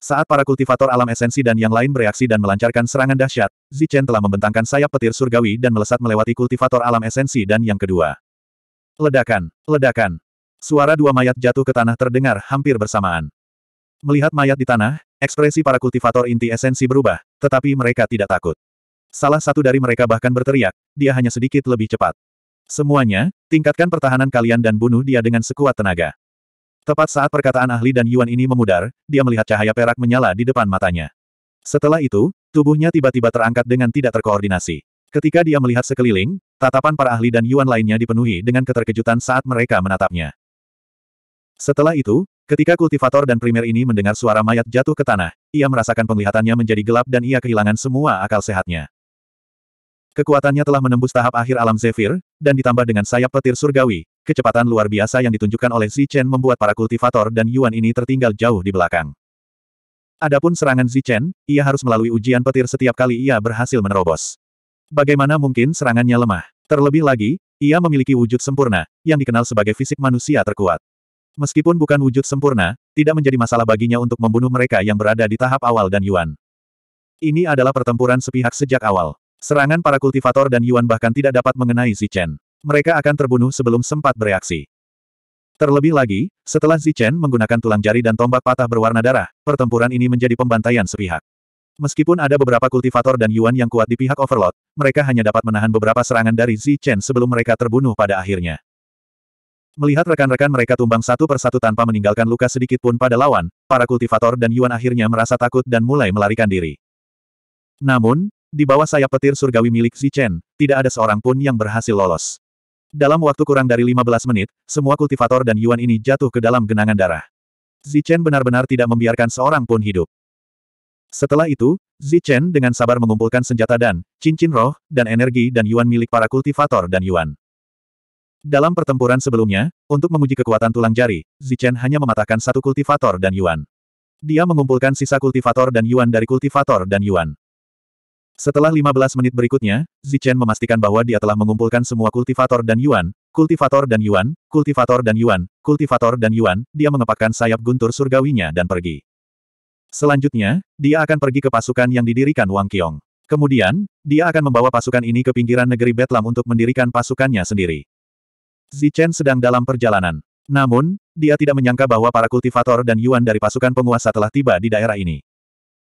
Saat para kultivator alam esensi dan yang lain bereaksi dan melancarkan serangan dahsyat, Zichen telah membentangkan sayap petir surgawi dan melesat melewati kultivator alam esensi dan yang kedua. Ledakan, ledakan. Suara dua mayat jatuh ke tanah terdengar hampir bersamaan. Melihat mayat di tanah, ekspresi para kultivator inti esensi berubah, tetapi mereka tidak takut. Salah satu dari mereka bahkan berteriak, dia hanya sedikit lebih cepat. Semuanya, tingkatkan pertahanan kalian dan bunuh dia dengan sekuat tenaga. Tepat saat perkataan ahli dan Yuan ini memudar, dia melihat cahaya perak menyala di depan matanya. Setelah itu, tubuhnya tiba-tiba terangkat dengan tidak terkoordinasi. Ketika dia melihat sekeliling, tatapan para ahli dan Yuan lainnya dipenuhi dengan keterkejutan saat mereka menatapnya. Setelah itu, ketika kultivator dan primer ini mendengar suara mayat jatuh ke tanah, ia merasakan penglihatannya menjadi gelap dan ia kehilangan semua akal sehatnya. Kekuatannya telah menembus tahap akhir alam Zephyr, dan ditambah dengan sayap petir surgawi, kecepatan luar biasa yang ditunjukkan oleh Zichen membuat para kultivator dan Yuan ini tertinggal jauh di belakang. Adapun serangan Zichen, ia harus melalui ujian petir setiap kali ia berhasil menerobos. Bagaimana mungkin serangannya lemah? Terlebih lagi, ia memiliki wujud sempurna, yang dikenal sebagai fisik manusia terkuat. Meskipun bukan wujud sempurna, tidak menjadi masalah baginya untuk membunuh mereka yang berada di tahap awal dan Yuan. Ini adalah pertempuran sepihak sejak awal. Serangan para kultivator dan Yuan bahkan tidak dapat mengenai Zichen. Mereka akan terbunuh sebelum sempat bereaksi. Terlebih lagi, setelah Zichen menggunakan tulang jari dan tombak patah berwarna darah, pertempuran ini menjadi pembantaian sepihak. Meskipun ada beberapa kultivator dan Yuan yang kuat di pihak Overlord, mereka hanya dapat menahan beberapa serangan dari Zi Chen sebelum mereka terbunuh pada akhirnya. Melihat rekan-rekan mereka tumbang satu persatu tanpa meninggalkan luka sedikit pun pada lawan, para kultivator dan Yuan akhirnya merasa takut dan mulai melarikan diri. Namun, di bawah sayap petir surgawi milik Zi Chen, tidak ada seorang pun yang berhasil lolos. Dalam waktu kurang dari 15 menit, semua kultivator dan Yuan ini jatuh ke dalam genangan darah. Zi Chen benar-benar tidak membiarkan seorang pun hidup. Setelah itu, Zichen dengan sabar mengumpulkan senjata dan cincin roh, dan energi dan yuan milik para kultivator dan yuan. Dalam pertempuran sebelumnya, untuk menguji kekuatan tulang jari, Zichen hanya mematahkan satu kultivator dan yuan. Dia mengumpulkan sisa kultivator dan yuan dari kultivator dan yuan. Setelah 15 menit berikutnya, Zichen memastikan bahwa dia telah mengumpulkan semua kultivator dan yuan, kultivator dan yuan, kultivator dan yuan, kultivator dan yuan, dia mengepakkan sayap guntur surgawinya dan pergi. Selanjutnya, dia akan pergi ke pasukan yang didirikan Wang Qiong. Kemudian, dia akan membawa pasukan ini ke pinggiran negeri Betlam untuk mendirikan pasukannya sendiri. Zichen sedang dalam perjalanan. Namun, dia tidak menyangka bahwa para kultivator dan Yuan dari pasukan penguasa telah tiba di daerah ini.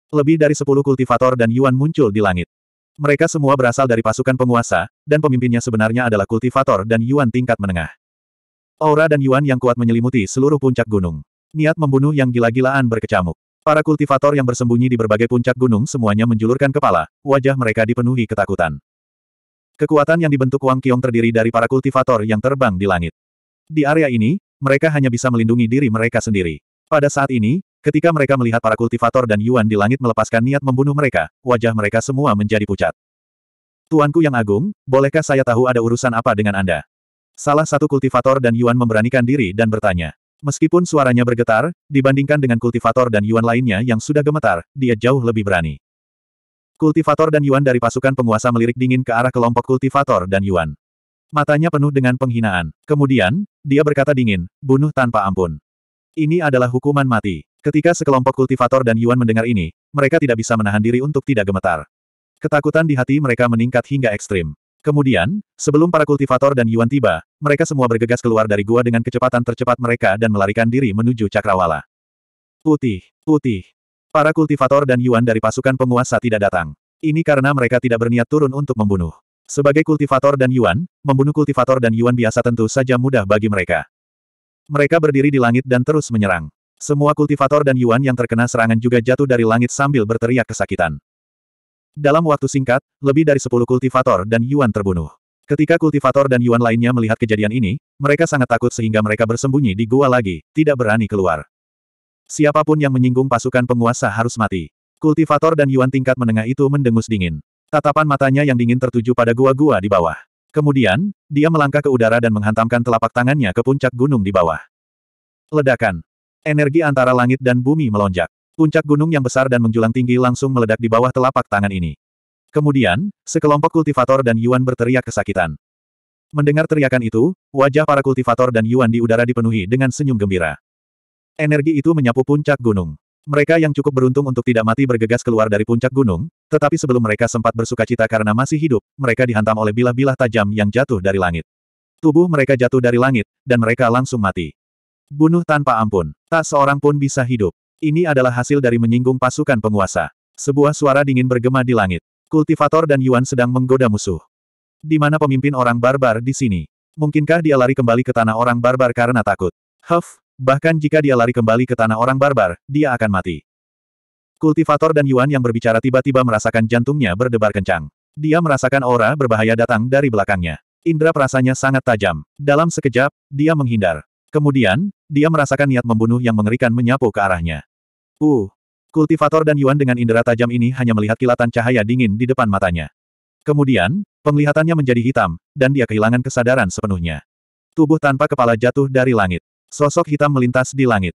Lebih dari sepuluh kultivator dan Yuan muncul di langit. Mereka semua berasal dari pasukan penguasa, dan pemimpinnya sebenarnya adalah kultivator dan Yuan tingkat menengah. Aura dan Yuan yang kuat menyelimuti seluruh puncak gunung. Niat membunuh yang gila-gilaan berkecamuk. Para kultivator yang bersembunyi di berbagai puncak gunung semuanya menjulurkan kepala, wajah mereka dipenuhi ketakutan. Kekuatan yang dibentuk Wang Qiong terdiri dari para kultivator yang terbang di langit. Di area ini, mereka hanya bisa melindungi diri mereka sendiri. Pada saat ini, ketika mereka melihat para kultivator dan Yuan di langit melepaskan niat membunuh mereka, wajah mereka semua menjadi pucat. Tuanku yang agung, bolehkah saya tahu ada urusan apa dengan Anda? Salah satu kultivator dan Yuan memberanikan diri dan bertanya. Meskipun suaranya bergetar, dibandingkan dengan kultivator dan Yuan lainnya yang sudah gemetar, dia jauh lebih berani. Kultivator dan Yuan dari pasukan penguasa melirik dingin ke arah kelompok kultivator dan Yuan. Matanya penuh dengan penghinaan. Kemudian, dia berkata dingin, bunuh tanpa ampun. Ini adalah hukuman mati. Ketika sekelompok kultivator dan Yuan mendengar ini, mereka tidak bisa menahan diri untuk tidak gemetar. Ketakutan di hati mereka meningkat hingga ekstrim. Kemudian, sebelum para kultivator dan Yuan tiba, mereka semua bergegas keluar dari gua dengan kecepatan tercepat mereka dan melarikan diri menuju cakrawala. Putih, putih. Para kultivator dan Yuan dari pasukan penguasa tidak datang. Ini karena mereka tidak berniat turun untuk membunuh. Sebagai kultivator dan Yuan, membunuh kultivator dan Yuan biasa tentu saja mudah bagi mereka. Mereka berdiri di langit dan terus menyerang. Semua kultivator dan Yuan yang terkena serangan juga jatuh dari langit sambil berteriak kesakitan. Dalam waktu singkat, lebih dari 10 kultivator dan Yuan terbunuh. Ketika kultivator dan Yuan lainnya melihat kejadian ini, mereka sangat takut sehingga mereka bersembunyi di gua lagi, tidak berani keluar. Siapapun yang menyinggung pasukan penguasa harus mati. Kultivator dan Yuan tingkat menengah itu mendengus dingin. Tatapan matanya yang dingin tertuju pada gua-gua di bawah. Kemudian, dia melangkah ke udara dan menghantamkan telapak tangannya ke puncak gunung di bawah. Ledakan. Energi antara langit dan bumi melonjak. Puncak gunung yang besar dan menjulang tinggi langsung meledak di bawah telapak tangan ini. Kemudian, sekelompok kultivator dan Yuan berteriak kesakitan. Mendengar teriakan itu, wajah para kultivator dan Yuan di udara dipenuhi dengan senyum gembira. Energi itu menyapu puncak gunung. Mereka yang cukup beruntung untuk tidak mati bergegas keluar dari puncak gunung, tetapi sebelum mereka sempat bersuka cita karena masih hidup, mereka dihantam oleh bilah-bilah tajam yang jatuh dari langit. Tubuh mereka jatuh dari langit, dan mereka langsung mati. Bunuh tanpa ampun. Tak seorang pun bisa hidup. Ini adalah hasil dari menyinggung pasukan penguasa. Sebuah suara dingin bergema di langit. Kultivator dan Yuan sedang menggoda musuh. Di mana pemimpin orang barbar di sini? Mungkinkah dia lari kembali ke tanah orang barbar karena takut? Huff, bahkan jika dia lari kembali ke tanah orang barbar, dia akan mati. Kultivator dan Yuan yang berbicara tiba-tiba merasakan jantungnya berdebar kencang. Dia merasakan aura berbahaya datang dari belakangnya. Indra perasanya sangat tajam. Dalam sekejap, dia menghindar. Kemudian, dia merasakan niat membunuh yang mengerikan menyapu ke arahnya. Uh, Kultivator dan Yuan dengan indera tajam ini hanya melihat kilatan cahaya dingin di depan matanya. Kemudian, penglihatannya menjadi hitam, dan dia kehilangan kesadaran sepenuhnya. Tubuh tanpa kepala jatuh dari langit. Sosok hitam melintas di langit.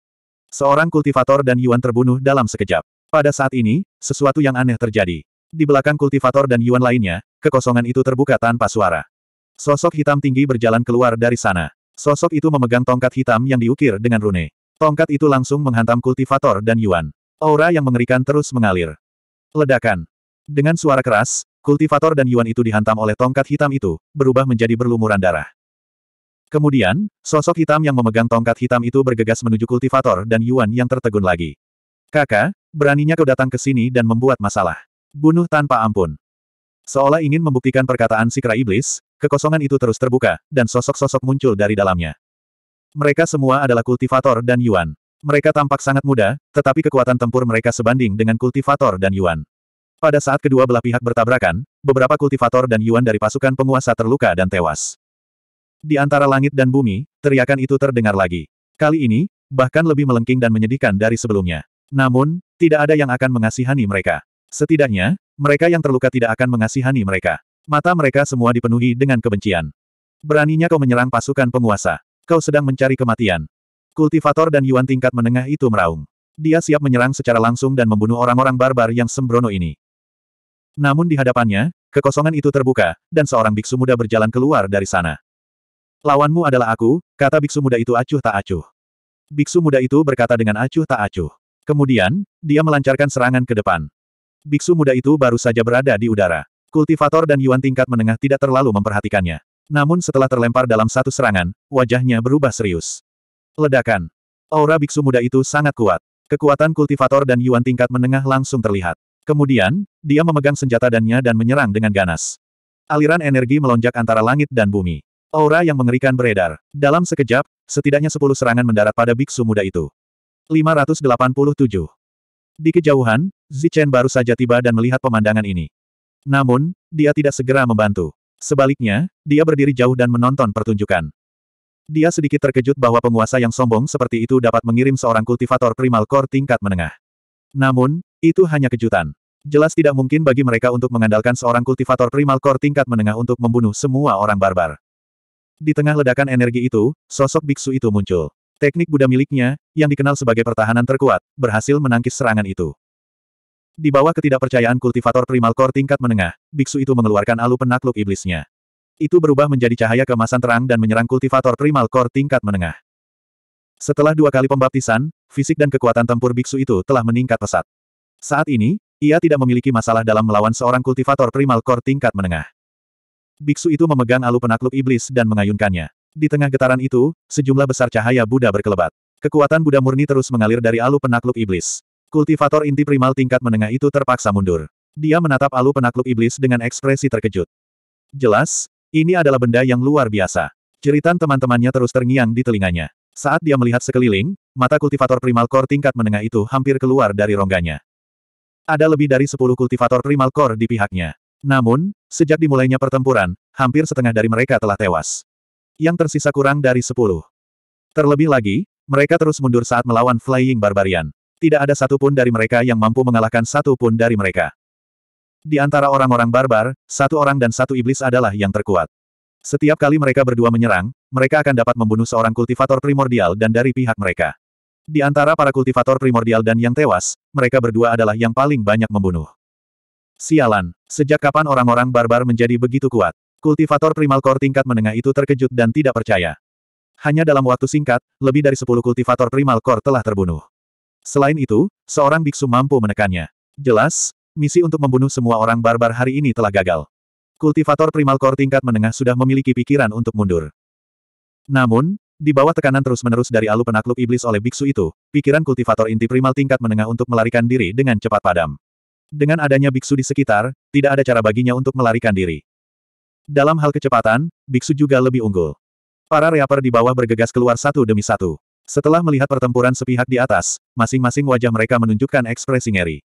Seorang kultivator dan Yuan terbunuh dalam sekejap. Pada saat ini, sesuatu yang aneh terjadi. Di belakang kultivator dan Yuan lainnya, kekosongan itu terbuka tanpa suara. Sosok hitam tinggi berjalan keluar dari sana. Sosok itu memegang tongkat hitam yang diukir dengan rune. Tongkat itu langsung menghantam kultivator dan Yuan. Aura yang mengerikan terus mengalir. Ledakan. Dengan suara keras, kultivator dan Yuan itu dihantam oleh tongkat hitam itu, berubah menjadi berlumuran darah. Kemudian, sosok hitam yang memegang tongkat hitam itu bergegas menuju kultivator dan Yuan yang tertegun lagi. Kakak, beraninya kau datang ke sini dan membuat masalah. Bunuh tanpa ampun. Seolah ingin membuktikan perkataan si kera iblis, kekosongan itu terus terbuka, dan sosok-sosok muncul dari dalamnya. Mereka semua adalah kultivator dan Yuan. Mereka tampak sangat muda, tetapi kekuatan tempur mereka sebanding dengan kultivator dan Yuan. Pada saat kedua belah pihak bertabrakan, beberapa kultivator dan Yuan dari pasukan penguasa terluka dan tewas. Di antara langit dan bumi, teriakan itu terdengar lagi. Kali ini, bahkan lebih melengking dan menyedihkan dari sebelumnya. Namun, tidak ada yang akan mengasihani mereka. Setidaknya, mereka yang terluka tidak akan mengasihani mereka. Mata mereka semua dipenuhi dengan kebencian. Beraninya kau menyerang pasukan penguasa. Kau sedang mencari kematian. Kultivator dan Yuan tingkat menengah itu meraung. Dia siap menyerang secara langsung dan membunuh orang-orang barbar yang sembrono ini. Namun di hadapannya, kekosongan itu terbuka, dan seorang biksu muda berjalan keluar dari sana. Lawanmu adalah aku, kata biksu muda itu acuh tak acuh. Biksu muda itu berkata dengan acuh tak acuh. Kemudian, dia melancarkan serangan ke depan. Biksu muda itu baru saja berada di udara. Kultivator dan Yuan tingkat menengah tidak terlalu memperhatikannya. Namun setelah terlempar dalam satu serangan, wajahnya berubah serius. Ledakan. Aura biksu muda itu sangat kuat. Kekuatan kultivator dan Yuan tingkat menengah langsung terlihat. Kemudian, dia memegang senjata dannya dan menyerang dengan ganas. Aliran energi melonjak antara langit dan bumi. Aura yang mengerikan beredar. Dalam sekejap, setidaknya sepuluh serangan mendarat pada biksu muda itu. 587. Di kejauhan, Zichen baru saja tiba dan melihat pemandangan ini. Namun, dia tidak segera membantu. Sebaliknya, dia berdiri jauh dan menonton pertunjukan. Dia sedikit terkejut bahwa penguasa yang sombong seperti itu dapat mengirim seorang kultivator primal core tingkat menengah. Namun, itu hanya kejutan. Jelas tidak mungkin bagi mereka untuk mengandalkan seorang kultivator primal core tingkat menengah untuk membunuh semua orang barbar. Di tengah ledakan energi itu, sosok biksu itu muncul. Teknik Buddha miliknya, yang dikenal sebagai pertahanan terkuat, berhasil menangkis serangan itu. Di bawah ketidakpercayaan kultivator primal core tingkat menengah, biksu itu mengeluarkan alu penakluk iblisnya. Itu berubah menjadi cahaya kemasan terang dan menyerang kultivator primal core tingkat menengah. Setelah dua kali pembaptisan, fisik dan kekuatan tempur biksu itu telah meningkat pesat. Saat ini, ia tidak memiliki masalah dalam melawan seorang kultivator primal core tingkat menengah. Biksu itu memegang alu penakluk iblis dan mengayunkannya. Di tengah getaran itu, sejumlah besar cahaya Buddha berkelebat. Kekuatan Buddha murni terus mengalir dari alu penakluk iblis. Kultivator inti primal tingkat menengah itu terpaksa mundur. Dia menatap alu penakluk iblis dengan ekspresi terkejut. Jelas, ini adalah benda yang luar biasa. Jeritan teman-temannya terus terngiang di telinganya. Saat dia melihat sekeliling, mata kultivator primal core tingkat menengah itu hampir keluar dari rongganya. Ada lebih dari 10 kultivator primal core di pihaknya. Namun, sejak dimulainya pertempuran, hampir setengah dari mereka telah tewas. Yang tersisa kurang dari 10. Terlebih lagi, mereka terus mundur saat melawan Flying Barbarian. Tidak ada satupun dari mereka yang mampu mengalahkan satupun dari mereka. Di antara orang-orang barbar, satu orang dan satu iblis adalah yang terkuat. Setiap kali mereka berdua menyerang, mereka akan dapat membunuh seorang kultivator primordial dan dari pihak mereka. Di antara para kultivator primordial dan yang tewas, mereka berdua adalah yang paling banyak membunuh. Sialan, sejak kapan orang-orang barbar menjadi begitu kuat? Kultivator primal core tingkat menengah itu terkejut dan tidak percaya. Hanya dalam waktu singkat, lebih dari 10 kultivator primal core telah terbunuh. Selain itu, seorang biksu mampu menekannya. Jelas, Misi untuk membunuh semua orang barbar hari ini telah gagal. Kultivator primal core tingkat menengah sudah memiliki pikiran untuk mundur. Namun, di bawah tekanan terus-menerus dari alu penakluk iblis oleh biksu itu, pikiran kultivator inti primal tingkat menengah untuk melarikan diri dengan cepat padam. Dengan adanya biksu di sekitar, tidak ada cara baginya untuk melarikan diri. Dalam hal kecepatan, biksu juga lebih unggul. Para reaper di bawah bergegas keluar satu demi satu. Setelah melihat pertempuran sepihak di atas, masing-masing wajah mereka menunjukkan ekspresi ngeri.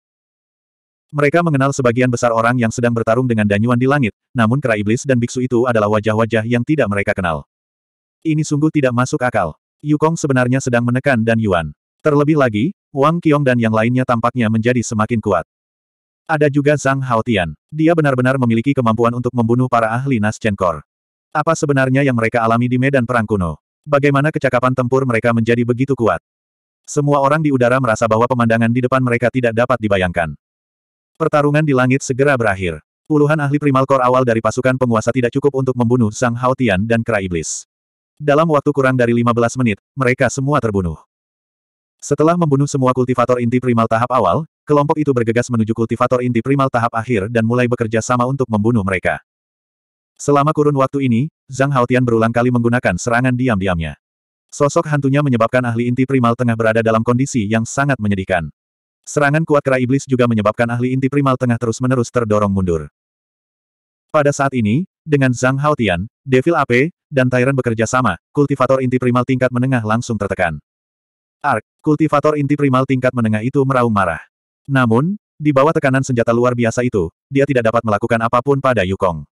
Mereka mengenal sebagian besar orang yang sedang bertarung dengan Danyuan di langit, namun kera iblis dan biksu itu adalah wajah-wajah yang tidak mereka kenal. Ini sungguh tidak masuk akal. Yukong sebenarnya sedang menekan Dan Yuan. Terlebih lagi, Wang Qiong dan yang lainnya tampaknya menjadi semakin kuat. Ada juga Zhang Haotian. Dia benar-benar memiliki kemampuan untuk membunuh para ahli Nas Kor. Apa sebenarnya yang mereka alami di medan perang kuno? Bagaimana kecakapan tempur mereka menjadi begitu kuat? Semua orang di udara merasa bahwa pemandangan di depan mereka tidak dapat dibayangkan. Pertarungan di langit segera berakhir. Puluhan ahli primal core awal dari pasukan penguasa tidak cukup untuk membunuh Sang Haotian dan Kera Iblis. Dalam waktu kurang dari 15 menit, mereka semua terbunuh. Setelah membunuh semua kultivator inti primal tahap awal, kelompok itu bergegas menuju kultivator inti primal tahap akhir dan mulai bekerja sama untuk membunuh mereka. Selama kurun waktu ini, Zhang Haotian berulang kali menggunakan serangan diam-diamnya. Sosok hantunya menyebabkan ahli inti primal tengah berada dalam kondisi yang sangat menyedihkan. Serangan kuat kera iblis juga menyebabkan ahli inti primal tengah terus-menerus terdorong mundur. Pada saat ini, dengan Zhang Haotian, Devil Ape, dan Tyrant bekerja sama, kultivator inti primal tingkat menengah langsung tertekan. Ark, kultivator inti primal tingkat menengah itu meraung marah. Namun, di bawah tekanan senjata luar biasa itu, dia tidak dapat melakukan apapun pada Yukong.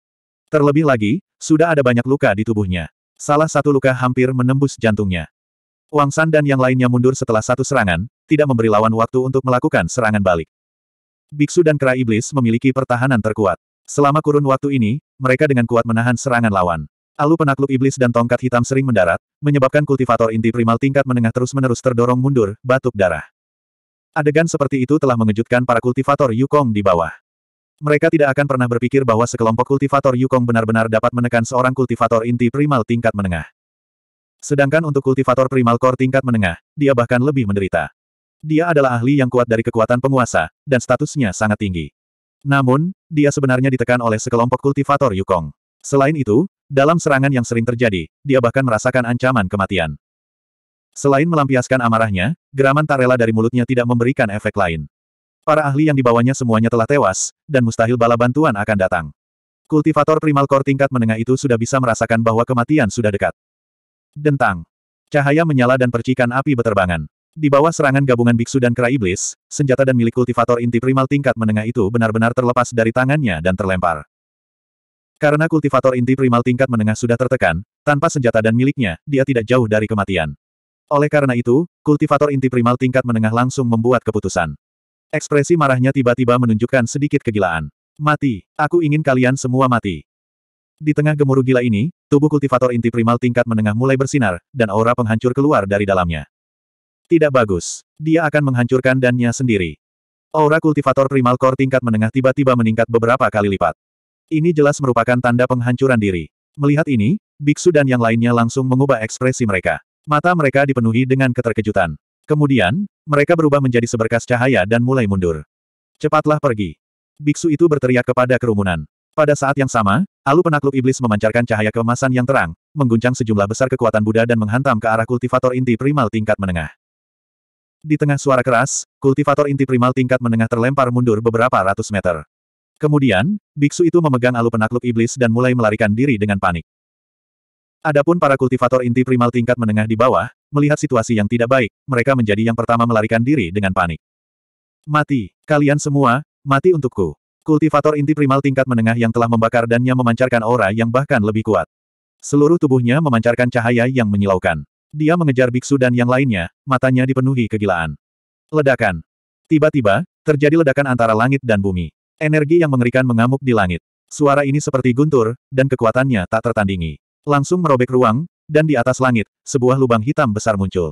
Terlebih lagi, sudah ada banyak luka di tubuhnya. Salah satu luka hampir menembus jantungnya. Wang San dan yang lainnya mundur setelah satu serangan, tidak memberi lawan waktu untuk melakukan serangan balik. Biksu dan Kera Iblis memiliki pertahanan terkuat. Selama kurun waktu ini, mereka dengan kuat menahan serangan lawan. Alu penakluk iblis dan tongkat hitam sering mendarat, menyebabkan kultivator inti primal tingkat menengah terus-menerus terdorong mundur, batuk darah. Adegan seperti itu telah mengejutkan para kultivator Yukong di bawah. Mereka tidak akan pernah berpikir bahwa sekelompok kultivator Yukong benar-benar dapat menekan seorang kultivator inti primal tingkat menengah. Sedangkan untuk kultivator primal core tingkat menengah, dia bahkan lebih menderita. Dia adalah ahli yang kuat dari kekuatan penguasa, dan statusnya sangat tinggi. Namun, dia sebenarnya ditekan oleh sekelompok kultivator Yukong. Selain itu, dalam serangan yang sering terjadi, dia bahkan merasakan ancaman kematian. Selain melampiaskan amarahnya, geraman Tarela dari mulutnya tidak memberikan efek lain. Para ahli yang dibawanya semuanya telah tewas, dan mustahil bala bantuan akan datang. Kultivator primal core tingkat menengah itu sudah bisa merasakan bahwa kematian sudah dekat. Dentang. Cahaya menyala dan percikan api beterbangan. Di bawah serangan gabungan biksu dan kera iblis, senjata dan milik kultivator inti primal tingkat menengah itu benar-benar terlepas dari tangannya dan terlempar. Karena kultivator inti primal tingkat menengah sudah tertekan, tanpa senjata dan miliknya, dia tidak jauh dari kematian. Oleh karena itu, kultivator inti primal tingkat menengah langsung membuat keputusan. Ekspresi marahnya tiba-tiba menunjukkan sedikit kegilaan. Mati, aku ingin kalian semua mati. Di tengah gemuruh gila ini, tubuh kultivator inti primal tingkat menengah mulai bersinar, dan aura penghancur keluar dari dalamnya. Tidak bagus. Dia akan menghancurkan dannya sendiri. Aura kultivator primal core tingkat menengah tiba-tiba meningkat beberapa kali lipat. Ini jelas merupakan tanda penghancuran diri. Melihat ini, biksu dan yang lainnya langsung mengubah ekspresi mereka. Mata mereka dipenuhi dengan keterkejutan. Kemudian, mereka berubah menjadi seberkas cahaya dan mulai mundur. Cepatlah pergi. Biksu itu berteriak kepada kerumunan. Pada saat yang sama, alu penakluk iblis memancarkan cahaya kemasan yang terang, mengguncang sejumlah besar kekuatan Buddha dan menghantam ke arah kultivator inti primal tingkat menengah. Di tengah suara keras, kultivator inti primal tingkat menengah terlempar mundur beberapa ratus meter. Kemudian, biksu itu memegang alu penakluk iblis dan mulai melarikan diri dengan panik. Adapun para kultivator inti primal tingkat menengah di bawah, melihat situasi yang tidak baik, mereka menjadi yang pertama melarikan diri dengan panik. Mati, kalian semua, mati untukku. Kultivator inti primal tingkat menengah yang telah membakar dannya memancarkan aura yang bahkan lebih kuat. Seluruh tubuhnya memancarkan cahaya yang menyilaukan. Dia mengejar biksu dan yang lainnya, matanya dipenuhi kegilaan. Ledakan. Tiba-tiba, terjadi ledakan antara langit dan bumi. Energi yang mengerikan mengamuk di langit. Suara ini seperti guntur, dan kekuatannya tak tertandingi. Langsung merobek ruang, dan di atas langit, sebuah lubang hitam besar muncul.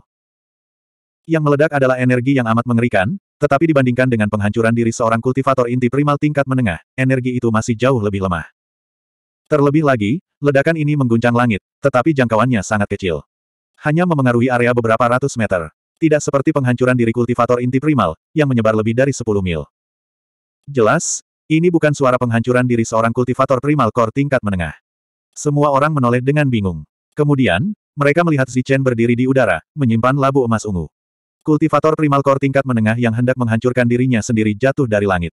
Yang meledak adalah energi yang amat mengerikan, tetapi dibandingkan dengan penghancuran diri seorang kultivator inti primal tingkat menengah, energi itu masih jauh lebih lemah. Terlebih lagi, ledakan ini mengguncang langit, tetapi jangkauannya sangat kecil hanya memengaruhi area beberapa ratus meter. Tidak seperti penghancuran diri kultivator inti primal, yang menyebar lebih dari 10 mil. Jelas, ini bukan suara penghancuran diri seorang kultivator primal core tingkat menengah. Semua orang menoleh dengan bingung. Kemudian, mereka melihat Zichen berdiri di udara, menyimpan labu emas ungu. Kultivator primal core tingkat menengah yang hendak menghancurkan dirinya sendiri jatuh dari langit.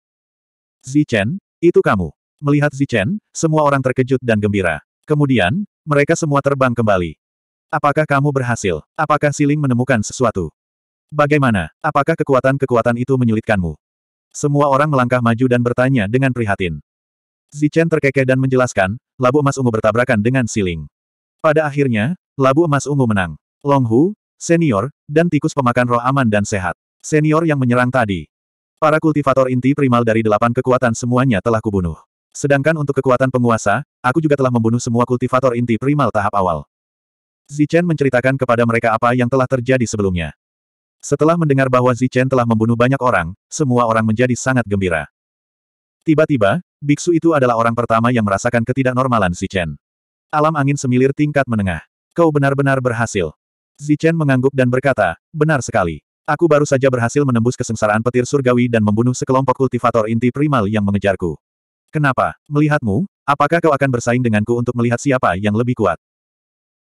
Zichen, itu kamu. Melihat Zichen, semua orang terkejut dan gembira. Kemudian, mereka semua terbang kembali. Apakah kamu berhasil? Apakah Siling menemukan sesuatu? Bagaimana? Apakah kekuatan-kekuatan itu menyulitkanmu? Semua orang melangkah maju dan bertanya dengan prihatin. Zichen terkekeh dan menjelaskan, labu emas ungu bertabrakan dengan Siling. Pada akhirnya, labu emas ungu menang. Longhu, senior, dan tikus pemakan roh aman dan sehat. Senior yang menyerang tadi. Para kultivator inti primal dari delapan kekuatan semuanya telah kubunuh. Sedangkan untuk kekuatan penguasa, aku juga telah membunuh semua kultivator inti primal tahap awal. Zichen menceritakan kepada mereka apa yang telah terjadi sebelumnya. Setelah mendengar bahwa Zichen telah membunuh banyak orang, semua orang menjadi sangat gembira. Tiba-tiba, biksu itu adalah orang pertama yang merasakan ketidaknormalan Zichen. Alam angin semilir tingkat menengah. Kau benar-benar berhasil. Zichen mengangguk dan berkata, benar sekali. Aku baru saja berhasil menembus kesengsaraan petir surgawi dan membunuh sekelompok kultivator inti primal yang mengejarku. Kenapa? Melihatmu, apakah kau akan bersaing denganku untuk melihat siapa yang lebih kuat?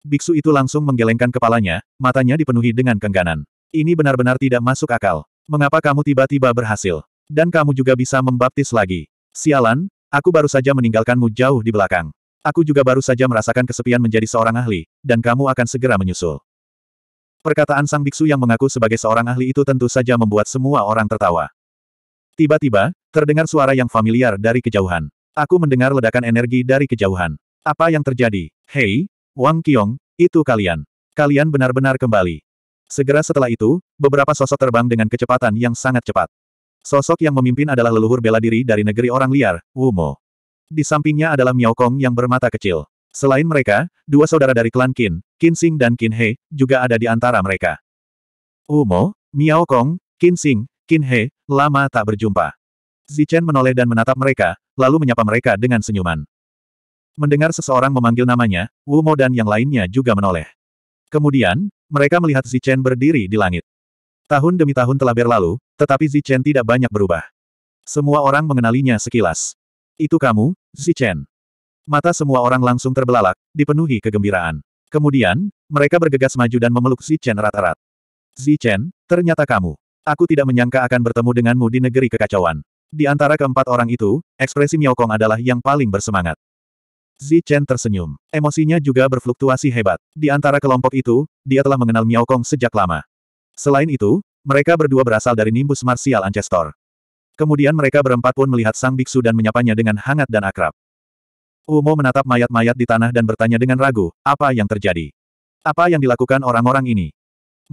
Biksu itu langsung menggelengkan kepalanya, matanya dipenuhi dengan kengganan. Ini benar-benar tidak masuk akal. Mengapa kamu tiba-tiba berhasil? Dan kamu juga bisa membaptis lagi. Sialan, aku baru saja meninggalkanmu jauh di belakang. Aku juga baru saja merasakan kesepian menjadi seorang ahli, dan kamu akan segera menyusul. Perkataan sang biksu yang mengaku sebagai seorang ahli itu tentu saja membuat semua orang tertawa. Tiba-tiba, terdengar suara yang familiar dari kejauhan. Aku mendengar ledakan energi dari kejauhan. Apa yang terjadi? Hei, Wang Qiong, itu kalian. Kalian benar-benar kembali. Segera setelah itu, beberapa sosok terbang dengan kecepatan yang sangat cepat. Sosok yang memimpin adalah leluhur bela diri dari negeri orang liar, Umo. Di sampingnya adalah Miao Kong yang bermata kecil. Selain mereka, dua saudara dari klan Qin, Qin Xing dan Qin He, juga ada di antara mereka. Umo, Miao Kong, Qin Xing, Qin He, lama tak berjumpa. Zichen menoleh dan menatap mereka, lalu menyapa mereka dengan senyuman. Mendengar seseorang memanggil namanya, Wu Mo dan yang lainnya juga menoleh. Kemudian, mereka melihat Zichen berdiri di langit. Tahun demi tahun telah berlalu, tetapi Zichen tidak banyak berubah. Semua orang mengenalinya sekilas. Itu kamu, Zichen. Mata semua orang langsung terbelalak, dipenuhi kegembiraan. Kemudian, mereka bergegas maju dan memeluk Zichen rata-rat. Zichen, ternyata kamu. Aku tidak menyangka akan bertemu denganmu di negeri kekacauan. Di antara keempat orang itu, ekspresi Miao Kong adalah yang paling bersemangat. Zichen tersenyum. Emosinya juga berfluktuasi hebat. Di antara kelompok itu, dia telah mengenal Miao Kong sejak lama. Selain itu, mereka berdua berasal dari nimbus Martial Ancestor. Kemudian mereka berempat pun melihat sang biksu dan menyapanya dengan hangat dan akrab. Umo menatap mayat-mayat di tanah dan bertanya dengan ragu, apa yang terjadi? Apa yang dilakukan orang-orang ini?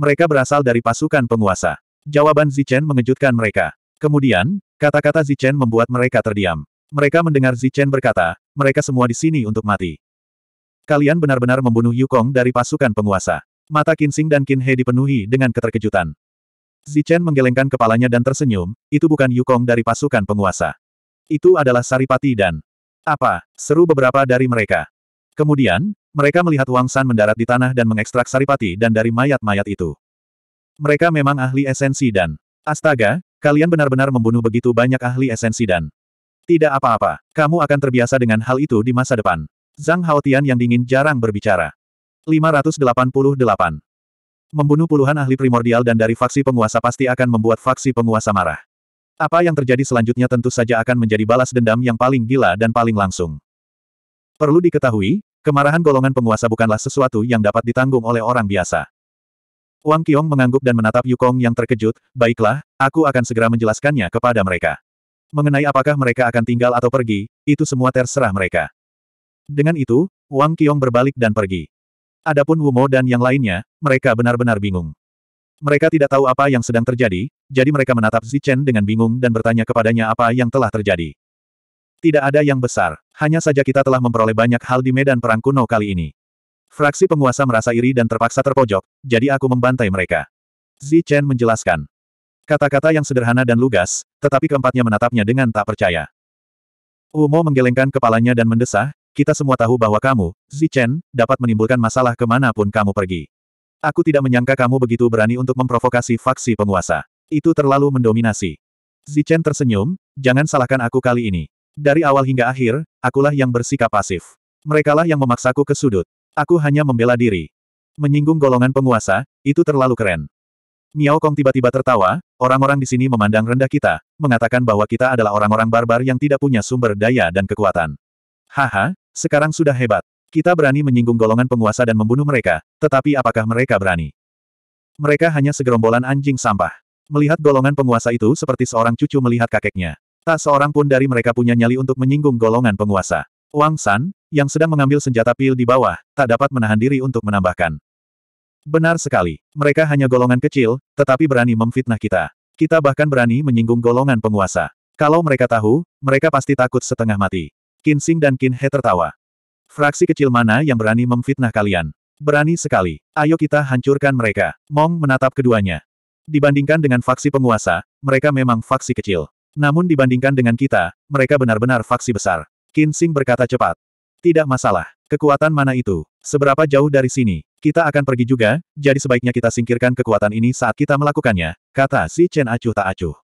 Mereka berasal dari pasukan penguasa. Jawaban Zichen mengejutkan mereka. Kemudian, kata-kata Zichen membuat mereka terdiam. Mereka mendengar Zichen berkata, mereka semua di sini untuk mati. Kalian benar-benar membunuh Yukong dari pasukan penguasa. Mata Kinsing dan Kinhe dipenuhi dengan keterkejutan. Zichen menggelengkan kepalanya dan tersenyum, itu bukan Yukong dari pasukan penguasa. Itu adalah Saripati dan... Apa? Seru beberapa dari mereka. Kemudian, mereka melihat Wang San mendarat di tanah dan mengekstrak Saripati dan dari mayat-mayat itu. Mereka memang ahli esensi dan... Astaga, kalian benar-benar membunuh begitu banyak ahli esensi dan... Tidak apa-apa, kamu akan terbiasa dengan hal itu di masa depan. Zhang Haotian yang dingin jarang berbicara. 588. Membunuh puluhan ahli primordial dan dari faksi penguasa pasti akan membuat faksi penguasa marah. Apa yang terjadi selanjutnya tentu saja akan menjadi balas dendam yang paling gila dan paling langsung. Perlu diketahui, kemarahan golongan penguasa bukanlah sesuatu yang dapat ditanggung oleh orang biasa. Wang Qiong mengangguk dan menatap Yukong yang terkejut, baiklah, aku akan segera menjelaskannya kepada mereka. Mengenai apakah mereka akan tinggal atau pergi, itu semua terserah mereka. Dengan itu, Wang Qiong berbalik dan pergi. Adapun Mo dan yang lainnya, mereka benar-benar bingung. Mereka tidak tahu apa yang sedang terjadi, jadi mereka menatap Zichen dengan bingung dan bertanya kepadanya apa yang telah terjadi. Tidak ada yang besar, hanya saja kita telah memperoleh banyak hal di medan perang kuno kali ini. Fraksi penguasa merasa iri dan terpaksa terpojok, jadi aku membantai mereka. Zichen menjelaskan. Kata-kata yang sederhana dan lugas, tetapi keempatnya menatapnya dengan tak percaya. Umo menggelengkan kepalanya dan mendesah, kita semua tahu bahwa kamu, Zichen, dapat menimbulkan masalah kemanapun kamu pergi. Aku tidak menyangka kamu begitu berani untuk memprovokasi faksi penguasa. Itu terlalu mendominasi. Zichen tersenyum, jangan salahkan aku kali ini. Dari awal hingga akhir, akulah yang bersikap pasif. Merekalah yang memaksaku ke sudut. Aku hanya membela diri. Menyinggung golongan penguasa, itu terlalu keren. Miao Kong tiba-tiba tertawa, orang-orang di sini memandang rendah kita, mengatakan bahwa kita adalah orang-orang barbar yang tidak punya sumber daya dan kekuatan. Haha, sekarang sudah hebat. Kita berani menyinggung golongan penguasa dan membunuh mereka, tetapi apakah mereka berani? Mereka hanya segerombolan anjing sampah. Melihat golongan penguasa itu seperti seorang cucu melihat kakeknya. Tak seorang pun dari mereka punya nyali untuk menyinggung golongan penguasa. Wang San, yang sedang mengambil senjata pil di bawah, tak dapat menahan diri untuk menambahkan. Benar sekali. Mereka hanya golongan kecil, tetapi berani memfitnah kita. Kita bahkan berani menyinggung golongan penguasa. Kalau mereka tahu, mereka pasti takut setengah mati. Kinsing dan Qin He tertawa. Fraksi kecil mana yang berani memfitnah kalian? Berani sekali. Ayo kita hancurkan mereka. Mong menatap keduanya. Dibandingkan dengan faksi penguasa, mereka memang faksi kecil. Namun dibandingkan dengan kita, mereka benar-benar faksi besar. Kinsing berkata cepat. Tidak masalah. Kekuatan mana itu? Seberapa jauh dari sini? Kita akan pergi juga, jadi sebaiknya kita singkirkan kekuatan ini saat kita melakukannya, kata si Chen acuh tak acuh.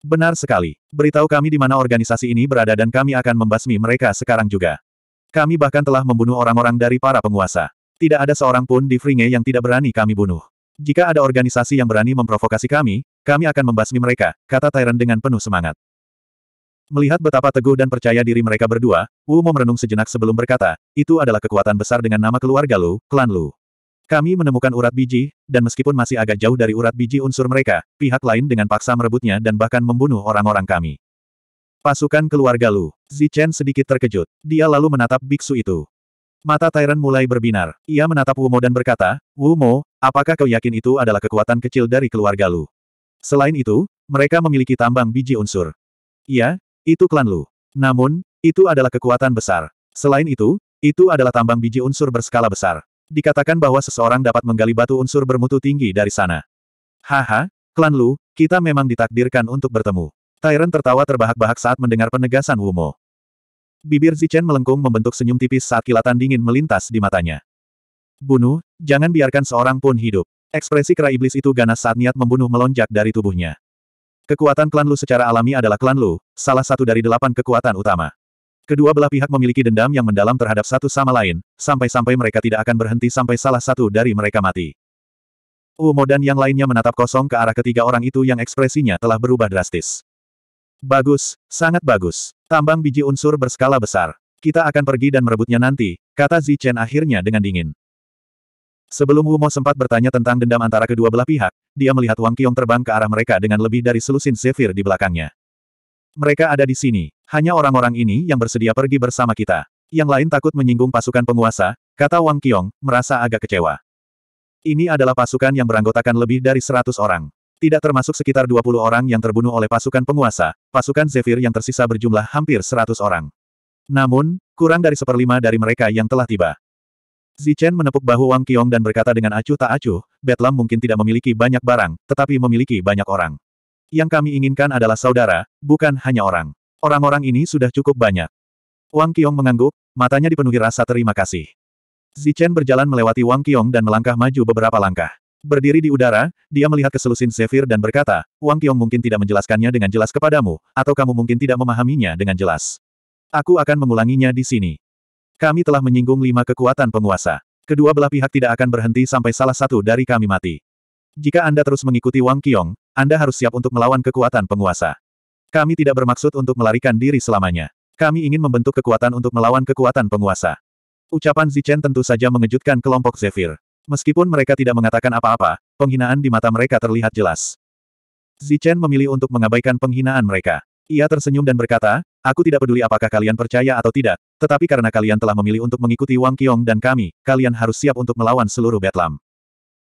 Benar sekali. Beritahu kami di mana organisasi ini berada dan kami akan membasmi mereka sekarang juga. Kami bahkan telah membunuh orang-orang dari para penguasa. Tidak ada seorang pun di Fringe yang tidak berani kami bunuh. Jika ada organisasi yang berani memprovokasi kami, kami akan membasmi mereka, kata Tyrant dengan penuh semangat. Melihat betapa teguh dan percaya diri mereka berdua, Wu Mo merenung sejenak sebelum berkata, itu adalah kekuatan besar dengan nama keluarga Lu, klan Lu. Kami menemukan urat biji, dan meskipun masih agak jauh dari urat biji unsur mereka, pihak lain dengan paksa merebutnya dan bahkan membunuh orang-orang kami. Pasukan keluarga Lu. Zichen sedikit terkejut. Dia lalu menatap biksu itu. Mata Tyran mulai berbinar. Ia menatap Wu Mo dan berkata, "Wu Mo, apakah kau yakin itu adalah kekuatan kecil dari keluarga Lu? Selain itu, mereka memiliki tambang biji unsur. Iya, itu klan Lu. Namun, itu adalah kekuatan besar. Selain itu, itu adalah tambang biji unsur berskala besar. Dikatakan bahwa seseorang dapat menggali batu unsur bermutu tinggi dari sana. Haha, klan Lu, kita memang ditakdirkan untuk bertemu. Tyrant tertawa terbahak-bahak saat mendengar penegasan Wumo. Bibir Zichen melengkung membentuk senyum tipis saat kilatan dingin melintas di matanya. Bunuh, jangan biarkan seorang pun hidup. Ekspresi kera iblis itu ganas saat niat membunuh melonjak dari tubuhnya. Kekuatan klan Lu secara alami adalah klan Lu, salah satu dari delapan kekuatan utama. Kedua belah pihak memiliki dendam yang mendalam terhadap satu sama lain, sampai-sampai mereka tidak akan berhenti sampai salah satu dari mereka mati. Umo dan yang lainnya menatap kosong ke arah ketiga orang itu yang ekspresinya telah berubah drastis. Bagus, sangat bagus. Tambang biji unsur berskala besar. Kita akan pergi dan merebutnya nanti, kata Zichen akhirnya dengan dingin. Sebelum Wu Mo sempat bertanya tentang dendam antara kedua belah pihak, dia melihat Wang Qiong terbang ke arah mereka dengan lebih dari selusin zephyr di belakangnya. Mereka ada di sini, hanya orang-orang ini yang bersedia pergi bersama kita. Yang lain takut menyinggung pasukan penguasa, kata Wang Qiong, merasa agak kecewa. Ini adalah pasukan yang beranggotakan lebih dari 100 orang. Tidak termasuk sekitar 20 orang yang terbunuh oleh pasukan penguasa, pasukan Zephyr yang tersisa berjumlah hampir 100 orang. Namun, kurang dari seperlima dari mereka yang telah tiba. Zichen menepuk bahu Wang Qiong dan berkata dengan acuh tak acuh, Betlam mungkin tidak memiliki banyak barang, tetapi memiliki banyak orang. Yang kami inginkan adalah saudara, bukan hanya orang. Orang-orang ini sudah cukup banyak. Wang Qiong mengangguk, matanya dipenuhi rasa terima kasih. Zichen berjalan melewati Wang Qiong dan melangkah maju beberapa langkah. Berdiri di udara, dia melihat keselusin Zephyr dan berkata, Wang Qiong mungkin tidak menjelaskannya dengan jelas kepadamu, atau kamu mungkin tidak memahaminya dengan jelas. Aku akan mengulanginya di sini. Kami telah menyinggung lima kekuatan penguasa. Kedua belah pihak tidak akan berhenti sampai salah satu dari kami mati. Jika Anda terus mengikuti Wang Qiong, Anda harus siap untuk melawan kekuatan penguasa. Kami tidak bermaksud untuk melarikan diri selamanya. Kami ingin membentuk kekuatan untuk melawan kekuatan penguasa. Ucapan Zichen tentu saja mengejutkan kelompok Zephyr. Meskipun mereka tidak mengatakan apa-apa, penghinaan di mata mereka terlihat jelas. Zichen memilih untuk mengabaikan penghinaan mereka. Ia tersenyum dan berkata, aku tidak peduli apakah kalian percaya atau tidak, tetapi karena kalian telah memilih untuk mengikuti Wang Qiong dan kami, kalian harus siap untuk melawan seluruh Betlam.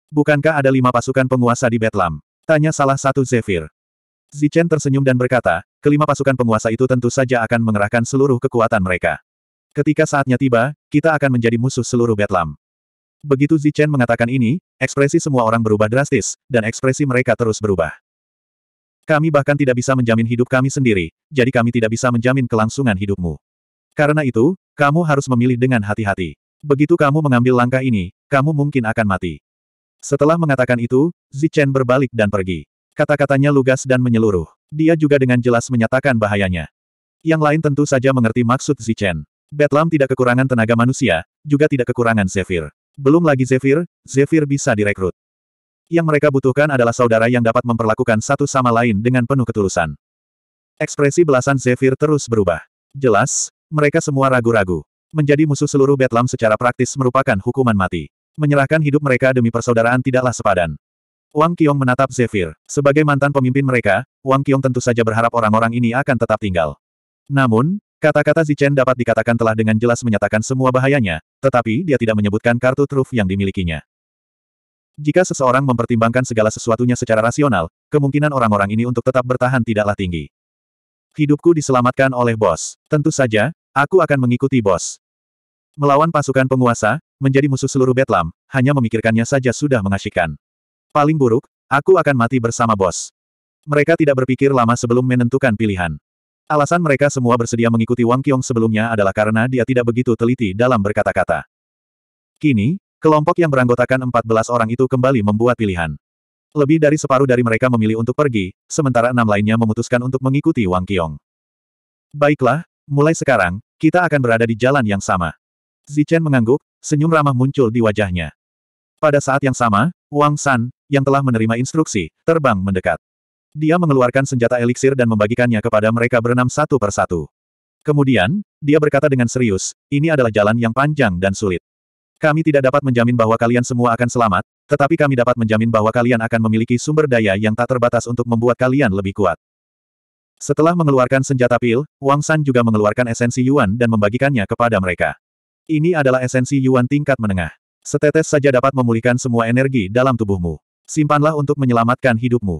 Bukankah ada lima pasukan penguasa di Betlam? Tanya salah satu Zephyr. Zichen tersenyum dan berkata, kelima pasukan penguasa itu tentu saja akan mengerahkan seluruh kekuatan mereka. Ketika saatnya tiba, kita akan menjadi musuh seluruh Betlam. Begitu Zichen mengatakan ini, ekspresi semua orang berubah drastis, dan ekspresi mereka terus berubah. Kami bahkan tidak bisa menjamin hidup kami sendiri, jadi kami tidak bisa menjamin kelangsungan hidupmu. Karena itu, kamu harus memilih dengan hati-hati. Begitu kamu mengambil langkah ini, kamu mungkin akan mati. Setelah mengatakan itu, Zichen berbalik dan pergi. Kata-katanya lugas dan menyeluruh. Dia juga dengan jelas menyatakan bahayanya. Yang lain tentu saja mengerti maksud Zichen. Betlam tidak kekurangan tenaga manusia, juga tidak kekurangan Zephyr. Belum lagi Zephyr, Zephyr bisa direkrut. Yang mereka butuhkan adalah saudara yang dapat memperlakukan satu sama lain dengan penuh ketulusan. Ekspresi belasan Zephyr terus berubah. Jelas, mereka semua ragu-ragu. Menjadi musuh seluruh Betlam secara praktis merupakan hukuman mati. Menyerahkan hidup mereka demi persaudaraan tidaklah sepadan. Wang Qiong menatap Zephyr. Sebagai mantan pemimpin mereka, Wang Qiong tentu saja berharap orang-orang ini akan tetap tinggal. Namun, kata-kata Zichen dapat dikatakan telah dengan jelas menyatakan semua bahayanya, tetapi dia tidak menyebutkan kartu truf yang dimilikinya. Jika seseorang mempertimbangkan segala sesuatunya secara rasional, kemungkinan orang-orang ini untuk tetap bertahan tidaklah tinggi. Hidupku diselamatkan oleh bos. Tentu saja, aku akan mengikuti bos. Melawan pasukan penguasa, menjadi musuh seluruh Betlam, hanya memikirkannya saja sudah mengasyikkan. Paling buruk, aku akan mati bersama bos. Mereka tidak berpikir lama sebelum menentukan pilihan. Alasan mereka semua bersedia mengikuti Wang Qiong sebelumnya adalah karena dia tidak begitu teliti dalam berkata-kata. Kini, Kelompok yang beranggotakan 14 orang itu kembali membuat pilihan. Lebih dari separuh dari mereka memilih untuk pergi, sementara enam lainnya memutuskan untuk mengikuti Wang Qiong. Baiklah, mulai sekarang, kita akan berada di jalan yang sama. Zichen mengangguk, senyum ramah muncul di wajahnya. Pada saat yang sama, Wang San, yang telah menerima instruksi, terbang mendekat. Dia mengeluarkan senjata eliksir dan membagikannya kepada mereka berenam satu persatu. Kemudian, dia berkata dengan serius, ini adalah jalan yang panjang dan sulit. Kami tidak dapat menjamin bahwa kalian semua akan selamat, tetapi kami dapat menjamin bahwa kalian akan memiliki sumber daya yang tak terbatas untuk membuat kalian lebih kuat. Setelah mengeluarkan senjata pil, Wang San juga mengeluarkan esensi Yuan dan membagikannya kepada mereka. Ini adalah esensi Yuan tingkat menengah. Setetes saja dapat memulihkan semua energi dalam tubuhmu. Simpanlah untuk menyelamatkan hidupmu.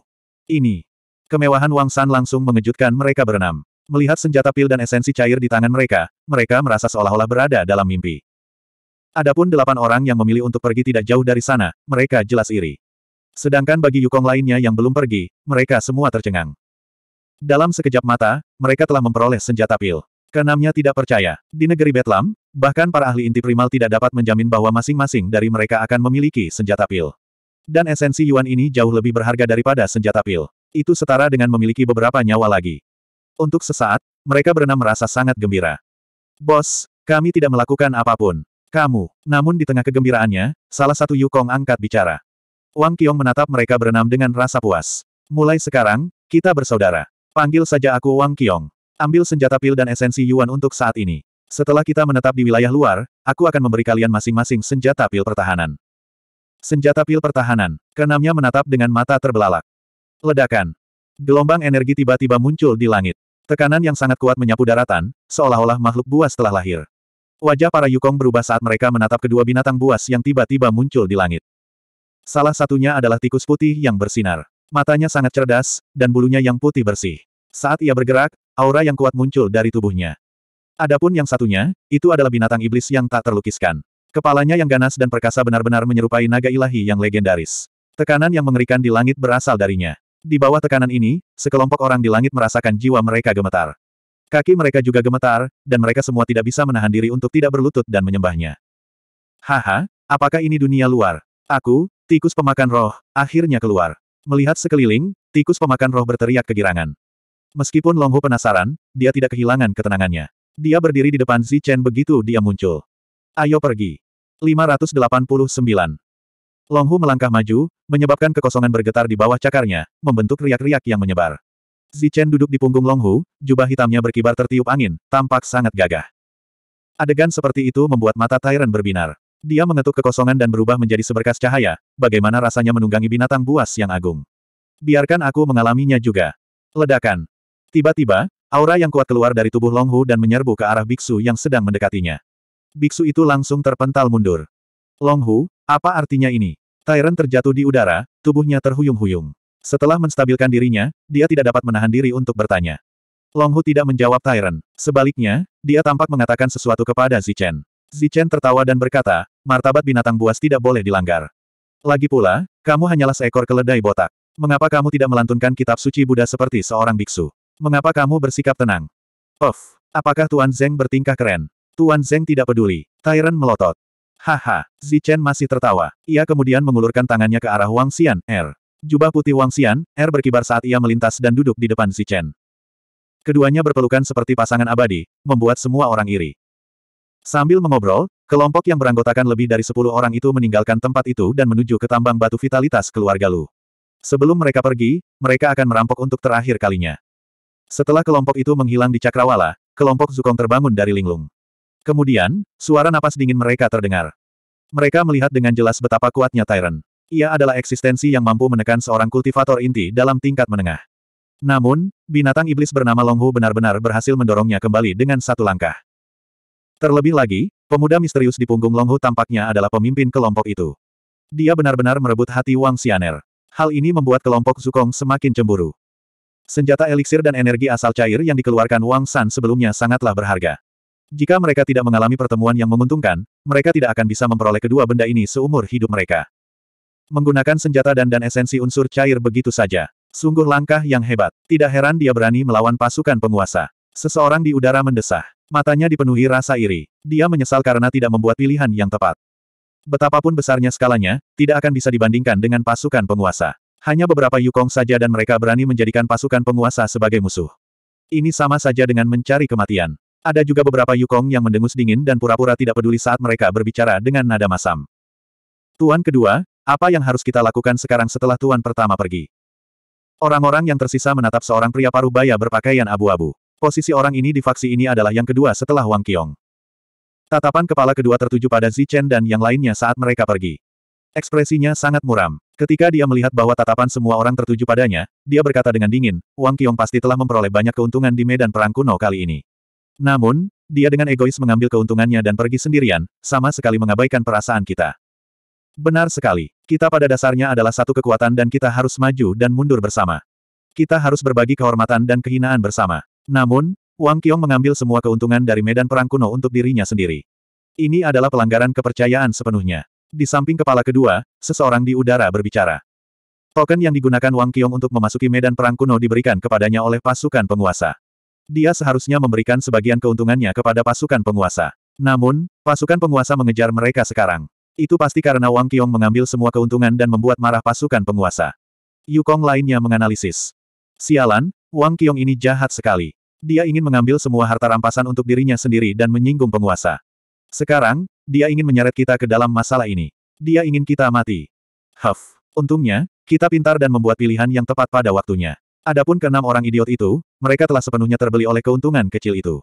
Ini. Kemewahan Wang San langsung mengejutkan mereka berenam. Melihat senjata pil dan esensi cair di tangan mereka, mereka merasa seolah-olah berada dalam mimpi. Adapun delapan orang yang memilih untuk pergi tidak jauh dari sana, mereka jelas iri. Sedangkan bagi Yukong lainnya yang belum pergi, mereka semua tercengang. Dalam sekejap mata, mereka telah memperoleh senjata pil. Kenamnya tidak percaya. Di negeri Betlam, bahkan para ahli inti primal tidak dapat menjamin bahwa masing-masing dari mereka akan memiliki senjata pil. Dan esensi Yuan ini jauh lebih berharga daripada senjata pil. Itu setara dengan memiliki beberapa nyawa lagi. Untuk sesaat, mereka berenam merasa sangat gembira. Bos, kami tidak melakukan apapun. Kamu. Namun di tengah kegembiraannya, salah satu Yukong angkat bicara. Wang Qiong menatap mereka berenam dengan rasa puas. Mulai sekarang, kita bersaudara. Panggil saja aku Wang Qiong. Ambil senjata pil dan esensi Yuan untuk saat ini. Setelah kita menetap di wilayah luar, aku akan memberi kalian masing-masing senjata pil pertahanan. Senjata pil pertahanan. Kenamnya menatap dengan mata terbelalak. Ledakan. Gelombang energi tiba-tiba muncul di langit. Tekanan yang sangat kuat menyapu daratan, seolah-olah makhluk buas telah lahir. Wajah para Yukong berubah saat mereka menatap kedua binatang buas yang tiba-tiba muncul di langit. Salah satunya adalah tikus putih yang bersinar. Matanya sangat cerdas, dan bulunya yang putih bersih. Saat ia bergerak, aura yang kuat muncul dari tubuhnya. Adapun yang satunya, itu adalah binatang iblis yang tak terlukiskan. Kepalanya yang ganas dan perkasa benar-benar menyerupai naga ilahi yang legendaris. Tekanan yang mengerikan di langit berasal darinya. Di bawah tekanan ini, sekelompok orang di langit merasakan jiwa mereka gemetar. Kaki mereka juga gemetar, dan mereka semua tidak bisa menahan diri untuk tidak berlutut dan menyembahnya. Haha, apakah ini dunia luar? Aku, tikus pemakan roh, akhirnya keluar. Melihat sekeliling, tikus pemakan roh berteriak kegirangan. Meskipun Longho penasaran, dia tidak kehilangan ketenangannya. Dia berdiri di depan Chen begitu dia muncul. Ayo pergi. 589. Longhu melangkah maju, menyebabkan kekosongan bergetar di bawah cakarnya, membentuk riak-riak yang menyebar. Zichen duduk di punggung Longhu, jubah hitamnya berkibar tertiup angin, tampak sangat gagah. Adegan seperti itu membuat mata Tyrant berbinar. Dia mengetuk kekosongan dan berubah menjadi seberkas cahaya, bagaimana rasanya menunggangi binatang buas yang agung. Biarkan aku mengalaminya juga. Ledakan. Tiba-tiba, aura yang kuat keluar dari tubuh Longhu dan menyerbu ke arah biksu yang sedang mendekatinya. Biksu itu langsung terpental mundur. Longhu, apa artinya ini? Tyrant terjatuh di udara, tubuhnya terhuyung-huyung. Setelah menstabilkan dirinya, dia tidak dapat menahan diri untuk bertanya. Longhu tidak menjawab Tyron. Sebaliknya, dia tampak mengatakan sesuatu kepada Zichen. Zichen tertawa dan berkata, martabat binatang buas tidak boleh dilanggar. Lagi pula, kamu hanyalah seekor keledai botak. Mengapa kamu tidak melantunkan kitab suci Buddha seperti seorang biksu? Mengapa kamu bersikap tenang? Of, apakah Tuan Zeng bertingkah keren? Tuan Zeng tidak peduli. Tyron melotot. Haha, Zichen masih tertawa. Ia kemudian mengulurkan tangannya ke arah Wang Xian, R. Er. Jubah putih Wang Xian, air er berkibar saat ia melintas dan duduk di depan Si Chen. Keduanya berpelukan seperti pasangan abadi, membuat semua orang iri. Sambil mengobrol, kelompok yang beranggotakan lebih dari sepuluh orang itu meninggalkan tempat itu dan menuju ke tambang batu vitalitas keluarga Lu. Sebelum mereka pergi, mereka akan merampok untuk terakhir kalinya. Setelah kelompok itu menghilang di Cakrawala, kelompok Zukong terbangun dari linglung. Kemudian, suara napas dingin mereka terdengar. Mereka melihat dengan jelas betapa kuatnya Tyrant. Ia adalah eksistensi yang mampu menekan seorang kultivator inti dalam tingkat menengah. Namun, binatang iblis bernama Longhu benar-benar berhasil mendorongnya kembali dengan satu langkah. Terlebih lagi, pemuda misterius di punggung Longhu tampaknya adalah pemimpin kelompok itu. Dia benar-benar merebut hati Wang Xianer. Hal ini membuat kelompok Zukong semakin cemburu. Senjata eliksir dan energi asal cair yang dikeluarkan Wang San sebelumnya sangatlah berharga. Jika mereka tidak mengalami pertemuan yang menguntungkan, mereka tidak akan bisa memperoleh kedua benda ini seumur hidup mereka. Menggunakan senjata dan dan esensi unsur cair begitu saja. Sungguh langkah yang hebat. Tidak heran dia berani melawan pasukan penguasa. Seseorang di udara mendesah. Matanya dipenuhi rasa iri. Dia menyesal karena tidak membuat pilihan yang tepat. Betapapun besarnya skalanya, tidak akan bisa dibandingkan dengan pasukan penguasa. Hanya beberapa Yukong saja dan mereka berani menjadikan pasukan penguasa sebagai musuh. Ini sama saja dengan mencari kematian. Ada juga beberapa Yukong yang mendengus dingin dan pura-pura tidak peduli saat mereka berbicara dengan nada masam. Tuan kedua, apa yang harus kita lakukan sekarang setelah tuan pertama pergi? Orang-orang yang tersisa menatap seorang pria paruh baya berpakaian abu-abu. Posisi orang ini di faksi ini adalah yang kedua setelah Wang Qiong. Tatapan kepala kedua tertuju pada Zichen dan yang lainnya saat mereka pergi. Ekspresinya sangat muram. Ketika dia melihat bahwa tatapan semua orang tertuju padanya, dia berkata dengan dingin, Wang Qiong pasti telah memperoleh banyak keuntungan di medan perang kuno kali ini. Namun, dia dengan egois mengambil keuntungannya dan pergi sendirian, sama sekali mengabaikan perasaan kita. Benar sekali. Kita pada dasarnya adalah satu kekuatan dan kita harus maju dan mundur bersama. Kita harus berbagi kehormatan dan kehinaan bersama. Namun, Wang Qiong mengambil semua keuntungan dari medan perang kuno untuk dirinya sendiri. Ini adalah pelanggaran kepercayaan sepenuhnya. Di samping kepala kedua, seseorang di udara berbicara. Token yang digunakan Wang Qiong untuk memasuki medan perang kuno diberikan kepadanya oleh pasukan penguasa. Dia seharusnya memberikan sebagian keuntungannya kepada pasukan penguasa. Namun, pasukan penguasa mengejar mereka sekarang. Itu pasti karena Wang Qiong mengambil semua keuntungan dan membuat marah pasukan penguasa. Yukong lainnya menganalisis. Sialan, Wang Qiong ini jahat sekali. Dia ingin mengambil semua harta rampasan untuk dirinya sendiri dan menyinggung penguasa. Sekarang, dia ingin menyeret kita ke dalam masalah ini. Dia ingin kita mati. Huff. Untungnya, kita pintar dan membuat pilihan yang tepat pada waktunya. Adapun keenam orang idiot itu, mereka telah sepenuhnya terbeli oleh keuntungan kecil itu.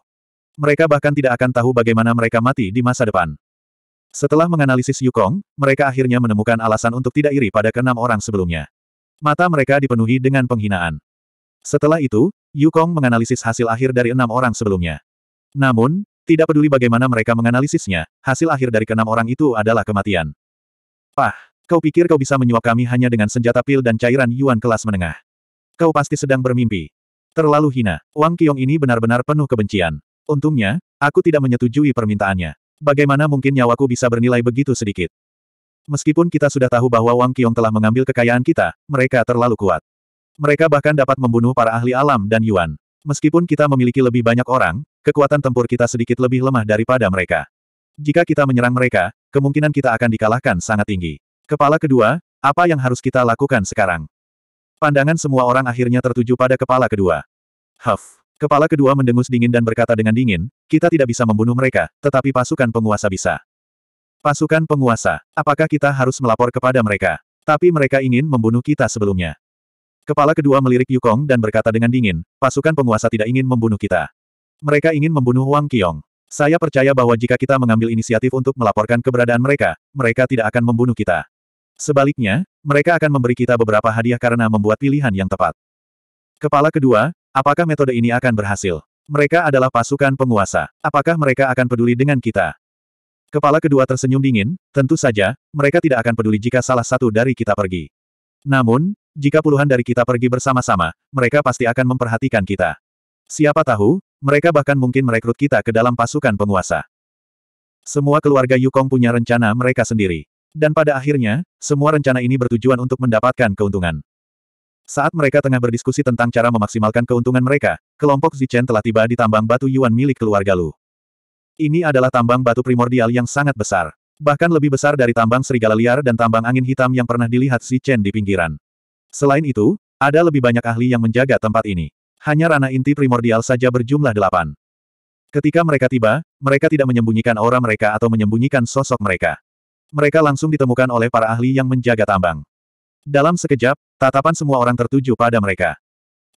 Mereka bahkan tidak akan tahu bagaimana mereka mati di masa depan. Setelah menganalisis Yukong, mereka akhirnya menemukan alasan untuk tidak iri pada keenam orang sebelumnya. Mata mereka dipenuhi dengan penghinaan. Setelah itu, Yukong menganalisis hasil akhir dari enam orang sebelumnya. Namun, tidak peduli bagaimana mereka menganalisisnya, hasil akhir dari keenam orang itu adalah kematian. Pah, kau pikir kau bisa menyuap kami hanya dengan senjata pil dan cairan yuan kelas menengah. Kau pasti sedang bermimpi. Terlalu hina, Wang Qiong ini benar-benar penuh kebencian. Untungnya, aku tidak menyetujui permintaannya. Bagaimana mungkin nyawaku bisa bernilai begitu sedikit? Meskipun kita sudah tahu bahwa Wang Qiong telah mengambil kekayaan kita, mereka terlalu kuat. Mereka bahkan dapat membunuh para ahli alam dan Yuan. Meskipun kita memiliki lebih banyak orang, kekuatan tempur kita sedikit lebih lemah daripada mereka. Jika kita menyerang mereka, kemungkinan kita akan dikalahkan sangat tinggi. Kepala kedua, apa yang harus kita lakukan sekarang? Pandangan semua orang akhirnya tertuju pada kepala kedua. Huff. Kepala kedua mendengus dingin dan berkata dengan dingin, kita tidak bisa membunuh mereka, tetapi pasukan penguasa bisa. Pasukan penguasa, apakah kita harus melapor kepada mereka? Tapi mereka ingin membunuh kita sebelumnya. Kepala kedua melirik Yukong dan berkata dengan dingin, pasukan penguasa tidak ingin membunuh kita. Mereka ingin membunuh Wang Qiong. Saya percaya bahwa jika kita mengambil inisiatif untuk melaporkan keberadaan mereka, mereka tidak akan membunuh kita. Sebaliknya, mereka akan memberi kita beberapa hadiah karena membuat pilihan yang tepat. Kepala kedua, Apakah metode ini akan berhasil? Mereka adalah pasukan penguasa. Apakah mereka akan peduli dengan kita? Kepala kedua tersenyum dingin, tentu saja, mereka tidak akan peduli jika salah satu dari kita pergi. Namun, jika puluhan dari kita pergi bersama-sama, mereka pasti akan memperhatikan kita. Siapa tahu, mereka bahkan mungkin merekrut kita ke dalam pasukan penguasa. Semua keluarga Yukong punya rencana mereka sendiri. Dan pada akhirnya, semua rencana ini bertujuan untuk mendapatkan keuntungan. Saat mereka tengah berdiskusi tentang cara memaksimalkan keuntungan mereka, kelompok Zichen telah tiba di tambang batu Yuan milik keluarga Lu. Ini adalah tambang batu primordial yang sangat besar. Bahkan lebih besar dari tambang serigala liar dan tambang angin hitam yang pernah dilihat Zichen di pinggiran. Selain itu, ada lebih banyak ahli yang menjaga tempat ini. Hanya ranah inti primordial saja berjumlah delapan. Ketika mereka tiba, mereka tidak menyembunyikan aura mereka atau menyembunyikan sosok mereka. Mereka langsung ditemukan oleh para ahli yang menjaga tambang. Dalam sekejap, tatapan semua orang tertuju pada mereka.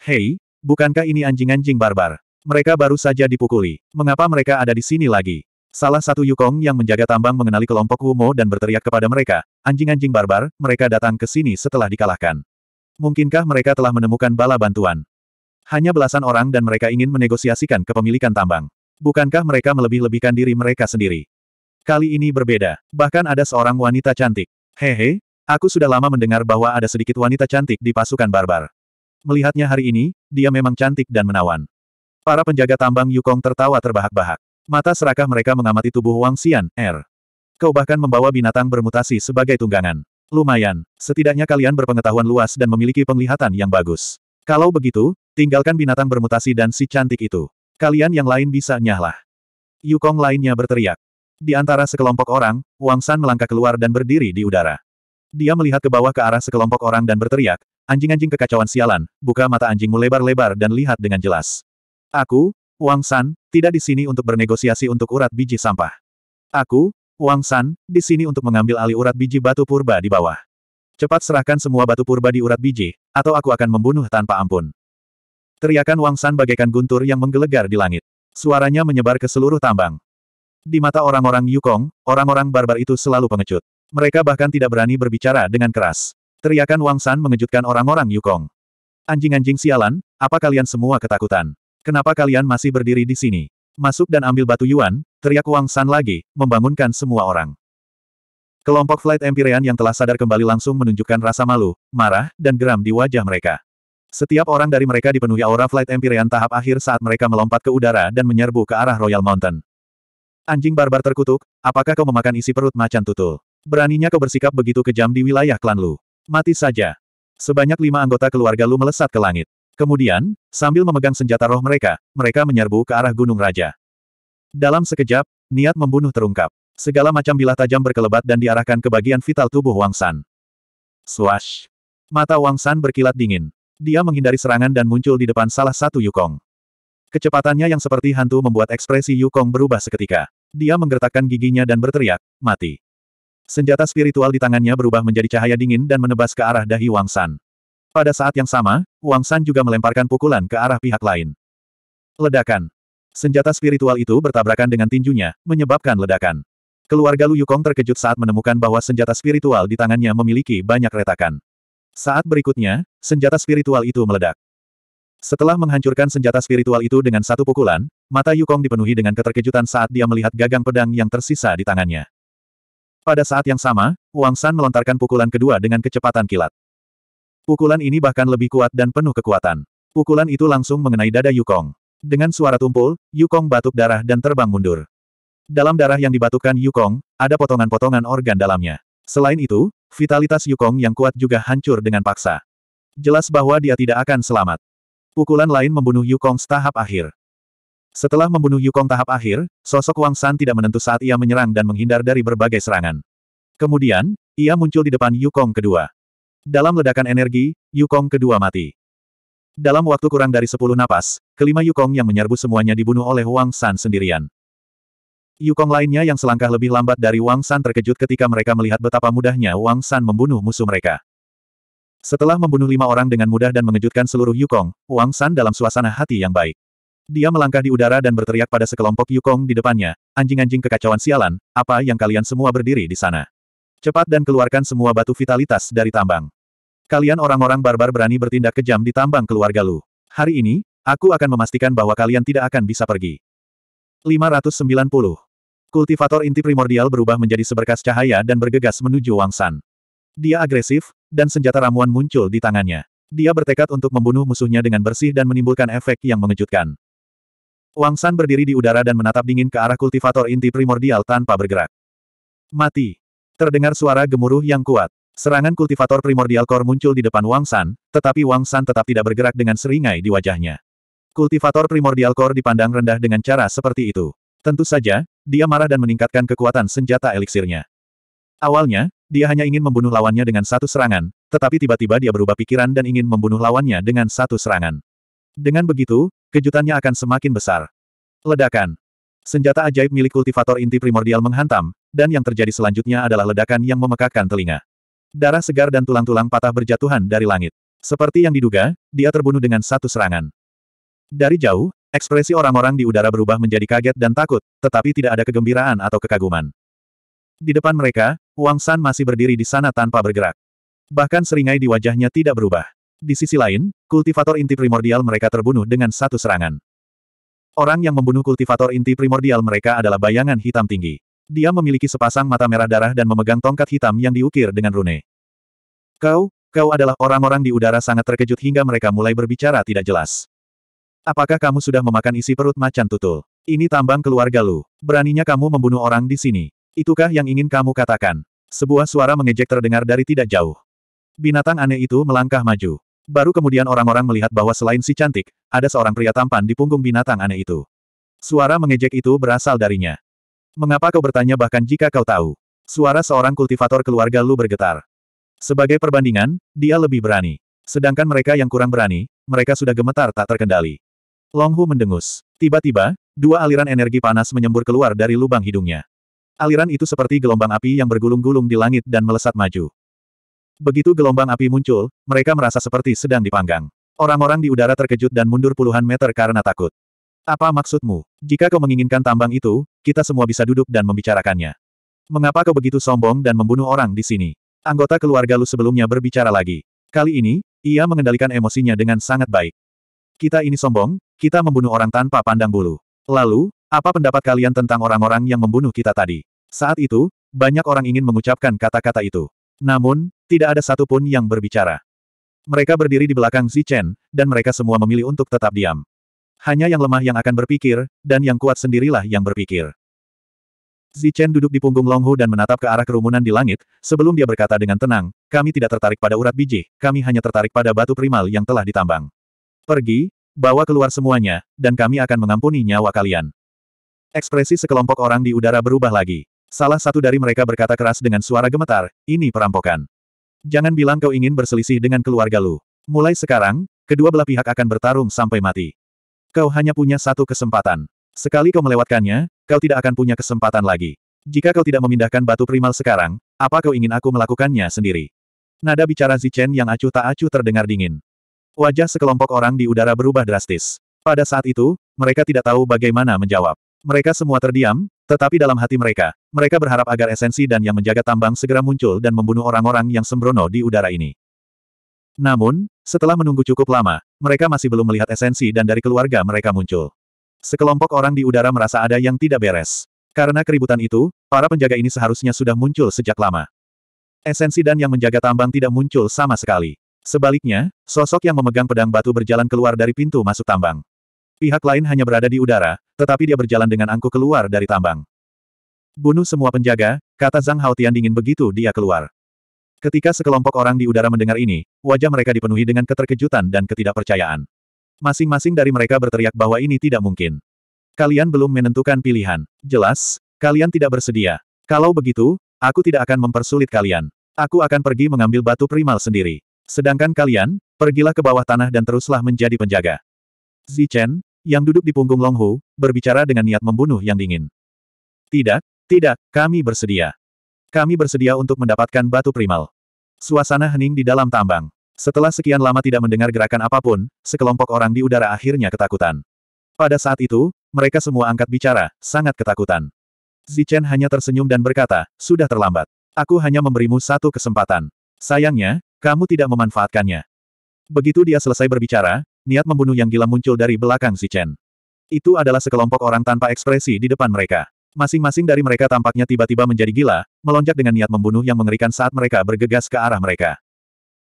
Hei, bukankah ini anjing-anjing barbar? Mereka baru saja dipukuli. Mengapa mereka ada di sini lagi? Salah satu Yukong yang menjaga tambang mengenali kelompok Humo dan berteriak kepada mereka, anjing-anjing barbar, mereka datang ke sini setelah dikalahkan. Mungkinkah mereka telah menemukan bala bantuan? Hanya belasan orang dan mereka ingin menegosiasikan kepemilikan tambang. Bukankah mereka melebih-lebihkan diri mereka sendiri? Kali ini berbeda, bahkan ada seorang wanita cantik. Hehe, Aku sudah lama mendengar bahwa ada sedikit wanita cantik di pasukan barbar. Melihatnya hari ini, dia memang cantik dan menawan. Para penjaga tambang Yukong tertawa terbahak-bahak. Mata serakah mereka mengamati tubuh Wang Xian, Er, Kau bahkan membawa binatang bermutasi sebagai tunggangan. Lumayan, setidaknya kalian berpengetahuan luas dan memiliki penglihatan yang bagus. Kalau begitu, tinggalkan binatang bermutasi dan si cantik itu. Kalian yang lain bisa nyahlah. Yukong lainnya berteriak. Di antara sekelompok orang, Wang San melangkah keluar dan berdiri di udara. Dia melihat ke bawah ke arah sekelompok orang dan berteriak, anjing-anjing kekacauan sialan, buka mata anjingmu lebar-lebar dan lihat dengan jelas. Aku, Wang San, tidak di sini untuk bernegosiasi untuk urat biji sampah. Aku, Wang San, di sini untuk mengambil alih urat biji batu purba di bawah. Cepat serahkan semua batu purba di urat biji, atau aku akan membunuh tanpa ampun. Teriakan Wang San bagaikan guntur yang menggelegar di langit. Suaranya menyebar ke seluruh tambang. Di mata orang-orang Yukong, orang-orang barbar itu selalu pengecut. Mereka bahkan tidak berani berbicara dengan keras. Teriakan Wang San mengejutkan orang-orang Yukong. Anjing-anjing sialan, apa kalian semua ketakutan? Kenapa kalian masih berdiri di sini? Masuk dan ambil batu Yuan, teriak Wang San lagi, membangunkan semua orang. Kelompok Flight Empyrean yang telah sadar kembali langsung menunjukkan rasa malu, marah, dan geram di wajah mereka. Setiap orang dari mereka dipenuhi aura Flight Empyrean tahap akhir saat mereka melompat ke udara dan menyerbu ke arah Royal Mountain. Anjing barbar terkutuk, apakah kau memakan isi perut macan tutul? Beraninya kau bersikap begitu kejam di wilayah klan Lu. Mati saja. Sebanyak lima anggota keluarga Lu melesat ke langit. Kemudian, sambil memegang senjata roh mereka, mereka menyerbu ke arah Gunung Raja. Dalam sekejap, niat membunuh terungkap. Segala macam bilah tajam berkelebat dan diarahkan ke bagian vital tubuh Wang San. Swash! Mata Wang San berkilat dingin. Dia menghindari serangan dan muncul di depan salah satu Yukong. Kecepatannya yang seperti hantu membuat ekspresi Yukong berubah seketika. Dia menggertakkan giginya dan berteriak, mati. Senjata spiritual di tangannya berubah menjadi cahaya dingin dan menebas ke arah dahi Wang San. Pada saat yang sama, Wang San juga melemparkan pukulan ke arah pihak lain. Ledakan. Senjata spiritual itu bertabrakan dengan tinjunya, menyebabkan ledakan. Keluarga Lu Yukong terkejut saat menemukan bahwa senjata spiritual di tangannya memiliki banyak retakan. Saat berikutnya, senjata spiritual itu meledak. Setelah menghancurkan senjata spiritual itu dengan satu pukulan, mata Yukong dipenuhi dengan keterkejutan saat dia melihat gagang pedang yang tersisa di tangannya. Pada saat yang sama, Wang San melontarkan pukulan kedua dengan kecepatan kilat. Pukulan ini bahkan lebih kuat dan penuh kekuatan. Pukulan itu langsung mengenai dada Yukong. Dengan suara tumpul, Yukong batuk darah dan terbang mundur. Dalam darah yang dibatukkan Yukong, ada potongan-potongan organ dalamnya. Selain itu, vitalitas Yukong yang kuat juga hancur dengan paksa. Jelas bahwa dia tidak akan selamat. Pukulan lain membunuh Yukong setahap akhir. Setelah membunuh Yukong tahap akhir, sosok Wang San tidak menentu saat ia menyerang dan menghindar dari berbagai serangan. Kemudian, ia muncul di depan Yukong kedua. Dalam ledakan energi, Yukong kedua mati. Dalam waktu kurang dari sepuluh napas, kelima Yukong yang menyerbu semuanya dibunuh oleh Wang San sendirian. Yukong lainnya yang selangkah lebih lambat dari Wang San terkejut ketika mereka melihat betapa mudahnya Wang San membunuh musuh mereka. Setelah membunuh lima orang dengan mudah dan mengejutkan seluruh Yukong, Wang San dalam suasana hati yang baik. Dia melangkah di udara dan berteriak pada sekelompok Yukong di depannya, anjing-anjing kekacauan sialan, apa yang kalian semua berdiri di sana? Cepat dan keluarkan semua batu vitalitas dari tambang. Kalian orang-orang barbar berani bertindak kejam di tambang keluarga Lu. Hari ini, aku akan memastikan bahwa kalian tidak akan bisa pergi. 590. Kultivator inti primordial berubah menjadi seberkas cahaya dan bergegas menuju Wangsan. Dia agresif, dan senjata ramuan muncul di tangannya. Dia bertekad untuk membunuh musuhnya dengan bersih dan menimbulkan efek yang mengejutkan. Wang San berdiri di udara dan menatap dingin ke arah kultivator inti primordial tanpa bergerak. Mati. Terdengar suara gemuruh yang kuat. Serangan kultivator primordial core muncul di depan Wang San, tetapi Wang San tetap tidak bergerak dengan seringai di wajahnya. Kultivator primordial core dipandang rendah dengan cara seperti itu. Tentu saja, dia marah dan meningkatkan kekuatan senjata eliksirnya. Awalnya, dia hanya ingin membunuh lawannya dengan satu serangan, tetapi tiba-tiba dia berubah pikiran dan ingin membunuh lawannya dengan satu serangan. Dengan begitu, kejutannya akan semakin besar. Ledakan. Senjata ajaib milik kultivator inti primordial menghantam, dan yang terjadi selanjutnya adalah ledakan yang memekakkan telinga. Darah segar dan tulang-tulang patah berjatuhan dari langit. Seperti yang diduga, dia terbunuh dengan satu serangan. Dari jauh, ekspresi orang-orang di udara berubah menjadi kaget dan takut, tetapi tidak ada kegembiraan atau kekaguman. Di depan mereka, Wang San masih berdiri di sana tanpa bergerak. Bahkan seringai di wajahnya tidak berubah. Di sisi lain, kultivator inti primordial mereka terbunuh dengan satu serangan. Orang yang membunuh kultivator inti primordial mereka adalah bayangan hitam tinggi. Dia memiliki sepasang mata merah darah dan memegang tongkat hitam yang diukir dengan rune. Kau, kau adalah orang-orang di udara sangat terkejut hingga mereka mulai berbicara tidak jelas. Apakah kamu sudah memakan isi perut macan tutul? Ini tambang keluarga lu. Beraninya kamu membunuh orang di sini. Itukah yang ingin kamu katakan? Sebuah suara mengejek terdengar dari tidak jauh. Binatang aneh itu melangkah maju. Baru kemudian orang-orang melihat bahwa selain si cantik, ada seorang pria tampan di punggung binatang aneh itu. Suara mengejek itu berasal darinya. Mengapa kau bertanya bahkan jika kau tahu? Suara seorang kultivator keluarga Lu bergetar. Sebagai perbandingan, dia lebih berani. Sedangkan mereka yang kurang berani, mereka sudah gemetar tak terkendali. Longhu mendengus. Tiba-tiba, dua aliran energi panas menyembur keluar dari lubang hidungnya. Aliran itu seperti gelombang api yang bergulung-gulung di langit dan melesat maju. Begitu gelombang api muncul, mereka merasa seperti sedang dipanggang. Orang-orang di udara terkejut dan mundur puluhan meter karena takut. Apa maksudmu? Jika kau menginginkan tambang itu, kita semua bisa duduk dan membicarakannya. Mengapa kau begitu sombong dan membunuh orang di sini? Anggota keluarga lu sebelumnya berbicara lagi. Kali ini, ia mengendalikan emosinya dengan sangat baik. Kita ini sombong, kita membunuh orang tanpa pandang bulu. Lalu, apa pendapat kalian tentang orang-orang yang membunuh kita tadi? Saat itu, banyak orang ingin mengucapkan kata-kata itu. Namun, tidak ada satupun yang berbicara. Mereka berdiri di belakang Zichen, dan mereka semua memilih untuk tetap diam. Hanya yang lemah yang akan berpikir, dan yang kuat sendirilah yang berpikir. Zichen duduk di punggung Longhu dan menatap ke arah kerumunan di langit, sebelum dia berkata dengan tenang, kami tidak tertarik pada urat biji, kami hanya tertarik pada batu primal yang telah ditambang. Pergi, bawa keluar semuanya, dan kami akan mengampuni nyawa kalian. Ekspresi sekelompok orang di udara berubah lagi. Salah satu dari mereka berkata keras dengan suara gemetar, ini perampokan. Jangan bilang kau ingin berselisih dengan keluarga Lu. Mulai sekarang, kedua belah pihak akan bertarung sampai mati. Kau hanya punya satu kesempatan. Sekali kau melewatkannya, kau tidak akan punya kesempatan lagi. Jika kau tidak memindahkan batu primal sekarang, apa kau ingin aku melakukannya sendiri? Nada bicara Zichen yang acuh tak acuh terdengar dingin. Wajah sekelompok orang di udara berubah drastis. Pada saat itu, mereka tidak tahu bagaimana menjawab. Mereka semua terdiam, tetapi dalam hati mereka, mereka berharap agar esensi dan yang menjaga tambang segera muncul dan membunuh orang-orang yang sembrono di udara ini. Namun, setelah menunggu cukup lama, mereka masih belum melihat esensi dan dari keluarga mereka muncul. Sekelompok orang di udara merasa ada yang tidak beres. Karena keributan itu, para penjaga ini seharusnya sudah muncul sejak lama. Esensi dan yang menjaga tambang tidak muncul sama sekali. Sebaliknya, sosok yang memegang pedang batu berjalan keluar dari pintu masuk tambang. Pihak lain hanya berada di udara, tetapi dia berjalan dengan angku keluar dari tambang. Bunuh semua penjaga, kata Zhang Haotian dingin begitu dia keluar. Ketika sekelompok orang di udara mendengar ini, wajah mereka dipenuhi dengan keterkejutan dan ketidakpercayaan. Masing-masing dari mereka berteriak bahwa ini tidak mungkin. Kalian belum menentukan pilihan. Jelas, kalian tidak bersedia. Kalau begitu, aku tidak akan mempersulit kalian. Aku akan pergi mengambil batu primal sendiri. Sedangkan kalian, pergilah ke bawah tanah dan teruslah menjadi penjaga. Zichen, yang duduk di punggung Long Hu, berbicara dengan niat membunuh yang dingin. Tidak, tidak, kami bersedia. Kami bersedia untuk mendapatkan batu primal. Suasana hening di dalam tambang. Setelah sekian lama tidak mendengar gerakan apapun, sekelompok orang di udara akhirnya ketakutan. Pada saat itu, mereka semua angkat bicara, sangat ketakutan. Zichen hanya tersenyum dan berkata, sudah terlambat. Aku hanya memberimu satu kesempatan. Sayangnya, kamu tidak memanfaatkannya. Begitu dia selesai berbicara, niat membunuh yang gila muncul dari belakang si Chen. Itu adalah sekelompok orang tanpa ekspresi di depan mereka. Masing-masing dari mereka tampaknya tiba-tiba menjadi gila, melonjak dengan niat membunuh yang mengerikan saat mereka bergegas ke arah mereka.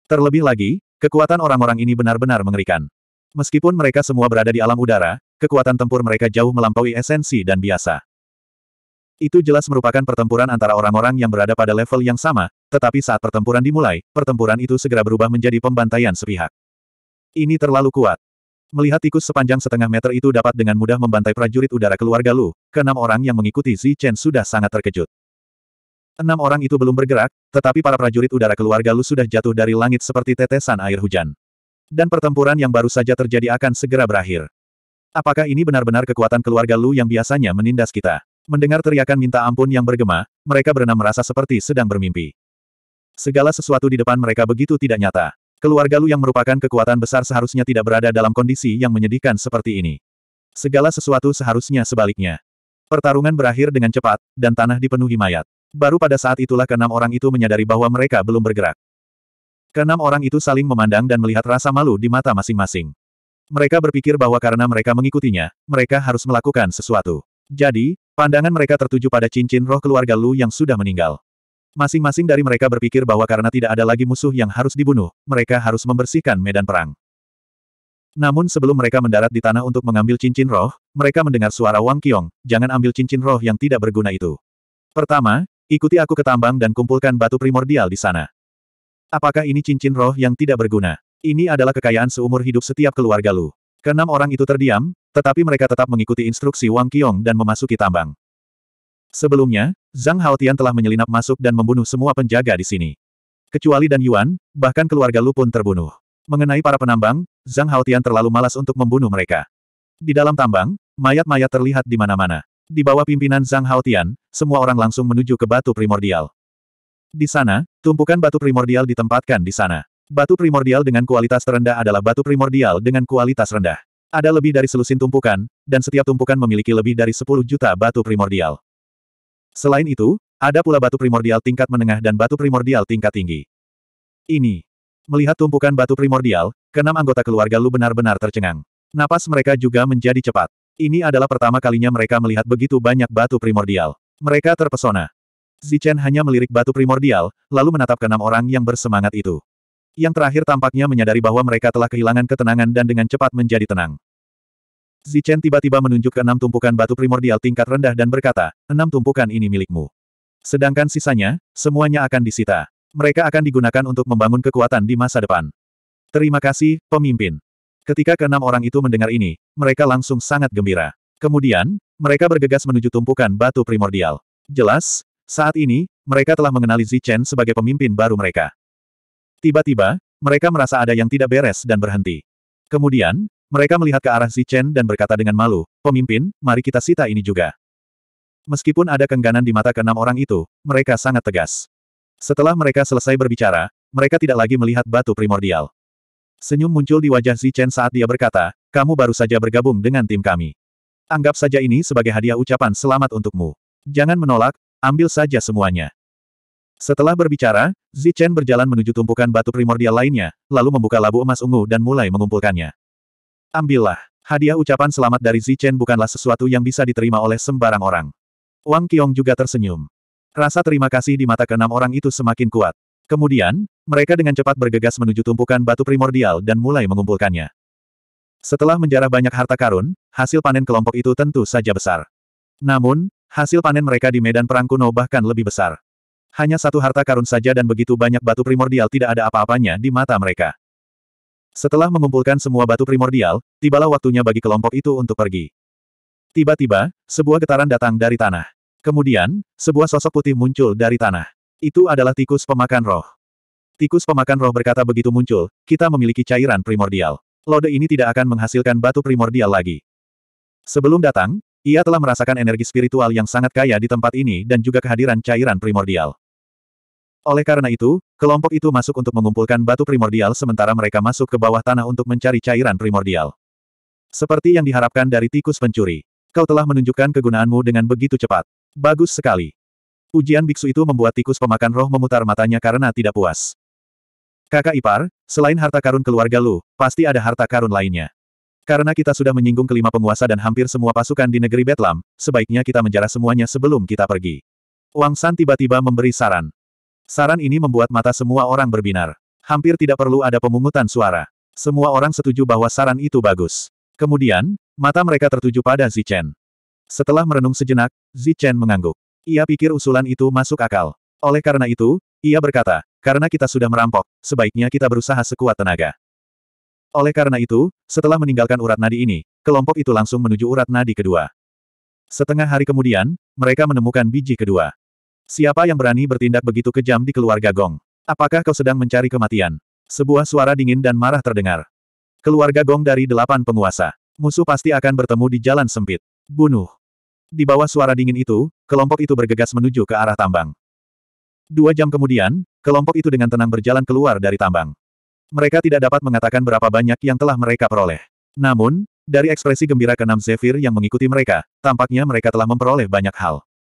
Terlebih lagi, kekuatan orang-orang ini benar-benar mengerikan. Meskipun mereka semua berada di alam udara, kekuatan tempur mereka jauh melampaui esensi dan biasa. Itu jelas merupakan pertempuran antara orang-orang yang berada pada level yang sama, tetapi saat pertempuran dimulai, pertempuran itu segera berubah menjadi pembantaian sepihak. Ini terlalu kuat. Melihat tikus sepanjang setengah meter itu dapat dengan mudah membantai prajurit udara keluarga Lu, keenam orang yang mengikuti Zi Chen sudah sangat terkejut. Enam orang itu belum bergerak, tetapi para prajurit udara keluarga Lu sudah jatuh dari langit seperti tetesan air hujan. Dan pertempuran yang baru saja terjadi akan segera berakhir. Apakah ini benar-benar kekuatan keluarga Lu yang biasanya menindas kita? Mendengar teriakan minta ampun yang bergema, mereka berenam merasa seperti sedang bermimpi. Segala sesuatu di depan mereka begitu tidak nyata. Keluarga Lu yang merupakan kekuatan besar seharusnya tidak berada dalam kondisi yang menyedihkan seperti ini. Segala sesuatu seharusnya sebaliknya. Pertarungan berakhir dengan cepat, dan tanah dipenuhi mayat. Baru pada saat itulah keenam orang itu menyadari bahwa mereka belum bergerak. Keenam orang itu saling memandang dan melihat rasa malu di mata masing-masing. Mereka berpikir bahwa karena mereka mengikutinya, mereka harus melakukan sesuatu. Jadi, pandangan mereka tertuju pada cincin roh keluarga Lu yang sudah meninggal. Masing-masing dari mereka berpikir bahwa karena tidak ada lagi musuh yang harus dibunuh, mereka harus membersihkan medan perang. Namun sebelum mereka mendarat di tanah untuk mengambil cincin roh, mereka mendengar suara Wang Qiong, jangan ambil cincin roh yang tidak berguna itu. Pertama, ikuti aku ke tambang dan kumpulkan batu primordial di sana. Apakah ini cincin roh yang tidak berguna? Ini adalah kekayaan seumur hidup setiap keluarga Lu. Kenam orang itu terdiam, tetapi mereka tetap mengikuti instruksi Wang Qiong dan memasuki tambang. Sebelumnya, Zhang Haotian telah menyelinap masuk dan membunuh semua penjaga di sini. Kecuali Dan Yuan, bahkan keluarga Lu pun terbunuh. Mengenai para penambang, Zhang Haotian terlalu malas untuk membunuh mereka. Di dalam tambang, mayat-mayat terlihat di mana-mana. Di bawah pimpinan Zhang Haotian, semua orang langsung menuju ke batu primordial. Di sana, tumpukan batu primordial ditempatkan di sana. Batu primordial dengan kualitas terendah adalah batu primordial dengan kualitas rendah. Ada lebih dari selusin tumpukan, dan setiap tumpukan memiliki lebih dari 10 juta batu primordial. Selain itu, ada pula batu primordial tingkat menengah dan batu primordial tingkat tinggi. Ini. Melihat tumpukan batu primordial, keenam anggota keluarga Lu benar-benar tercengang. Napas mereka juga menjadi cepat. Ini adalah pertama kalinya mereka melihat begitu banyak batu primordial. Mereka terpesona. Zichen hanya melirik batu primordial, lalu menatap keenam orang yang bersemangat itu. Yang terakhir tampaknya menyadari bahwa mereka telah kehilangan ketenangan dan dengan cepat menjadi tenang. Zichen tiba-tiba menunjuk ke enam tumpukan batu primordial tingkat rendah dan berkata, enam tumpukan ini milikmu. Sedangkan sisanya, semuanya akan disita. Mereka akan digunakan untuk membangun kekuatan di masa depan. Terima kasih, pemimpin. Ketika keenam orang itu mendengar ini, mereka langsung sangat gembira. Kemudian, mereka bergegas menuju tumpukan batu primordial. Jelas, saat ini, mereka telah mengenali Zichen sebagai pemimpin baru mereka. Tiba-tiba, mereka merasa ada yang tidak beres dan berhenti. Kemudian, mereka melihat ke arah Chen dan berkata dengan malu, Pemimpin, mari kita sita ini juga. Meskipun ada kengganan di mata keenam orang itu, mereka sangat tegas. Setelah mereka selesai berbicara, mereka tidak lagi melihat batu primordial. Senyum muncul di wajah Chen saat dia berkata, kamu baru saja bergabung dengan tim kami. Anggap saja ini sebagai hadiah ucapan selamat untukmu. Jangan menolak, ambil saja semuanya. Setelah berbicara, Zichen berjalan menuju tumpukan batu primordial lainnya, lalu membuka labu emas ungu dan mulai mengumpulkannya. Ambillah. Hadiah ucapan selamat dari Zichen bukanlah sesuatu yang bisa diterima oleh sembarang orang. Wang Qiong juga tersenyum. Rasa terima kasih di mata keenam orang itu semakin kuat. Kemudian, mereka dengan cepat bergegas menuju tumpukan batu primordial dan mulai mengumpulkannya. Setelah menjarah banyak harta karun, hasil panen kelompok itu tentu saja besar. Namun, hasil panen mereka di medan perang kuno bahkan lebih besar. Hanya satu harta karun saja dan begitu banyak batu primordial tidak ada apa-apanya di mata mereka. Setelah mengumpulkan semua batu primordial, tibalah waktunya bagi kelompok itu untuk pergi. Tiba-tiba, sebuah getaran datang dari tanah. Kemudian, sebuah sosok putih muncul dari tanah. Itu adalah tikus pemakan roh. Tikus pemakan roh berkata begitu muncul, kita memiliki cairan primordial. Lode ini tidak akan menghasilkan batu primordial lagi. Sebelum datang, ia telah merasakan energi spiritual yang sangat kaya di tempat ini dan juga kehadiran cairan primordial. Oleh karena itu, kelompok itu masuk untuk mengumpulkan batu primordial sementara mereka masuk ke bawah tanah untuk mencari cairan primordial. Seperti yang diharapkan dari tikus pencuri. Kau telah menunjukkan kegunaanmu dengan begitu cepat. Bagus sekali. Ujian biksu itu membuat tikus pemakan roh memutar matanya karena tidak puas. Kakak ipar, selain harta karun keluarga lu, pasti ada harta karun lainnya. Karena kita sudah menyinggung kelima penguasa dan hampir semua pasukan di negeri Betlam, sebaiknya kita menjarah semuanya sebelum kita pergi. Wang San tiba-tiba memberi saran. Saran ini membuat mata semua orang berbinar. Hampir tidak perlu ada pemungutan suara. Semua orang setuju bahwa saran itu bagus. Kemudian, mata mereka tertuju pada Zichen. Setelah merenung sejenak, Zichen mengangguk. Ia pikir usulan itu masuk akal. Oleh karena itu, ia berkata, karena kita sudah merampok, sebaiknya kita berusaha sekuat tenaga. Oleh karena itu, setelah meninggalkan urat nadi ini, kelompok itu langsung menuju urat nadi kedua. Setengah hari kemudian, mereka menemukan biji kedua. Siapa yang berani bertindak begitu kejam di keluarga Gong? Apakah kau sedang mencari kematian? Sebuah suara dingin dan marah terdengar. Keluarga Gong dari delapan penguasa. Musuh pasti akan bertemu di jalan sempit. Bunuh. Di bawah suara dingin itu, kelompok itu bergegas menuju ke arah tambang. Dua jam kemudian, kelompok itu dengan tenang berjalan keluar dari tambang. Mereka tidak dapat mengatakan berapa banyak yang telah mereka peroleh. Namun, dari ekspresi gembira keenam Zephyr yang mengikuti mereka, tampaknya mereka telah memperoleh banyak hal.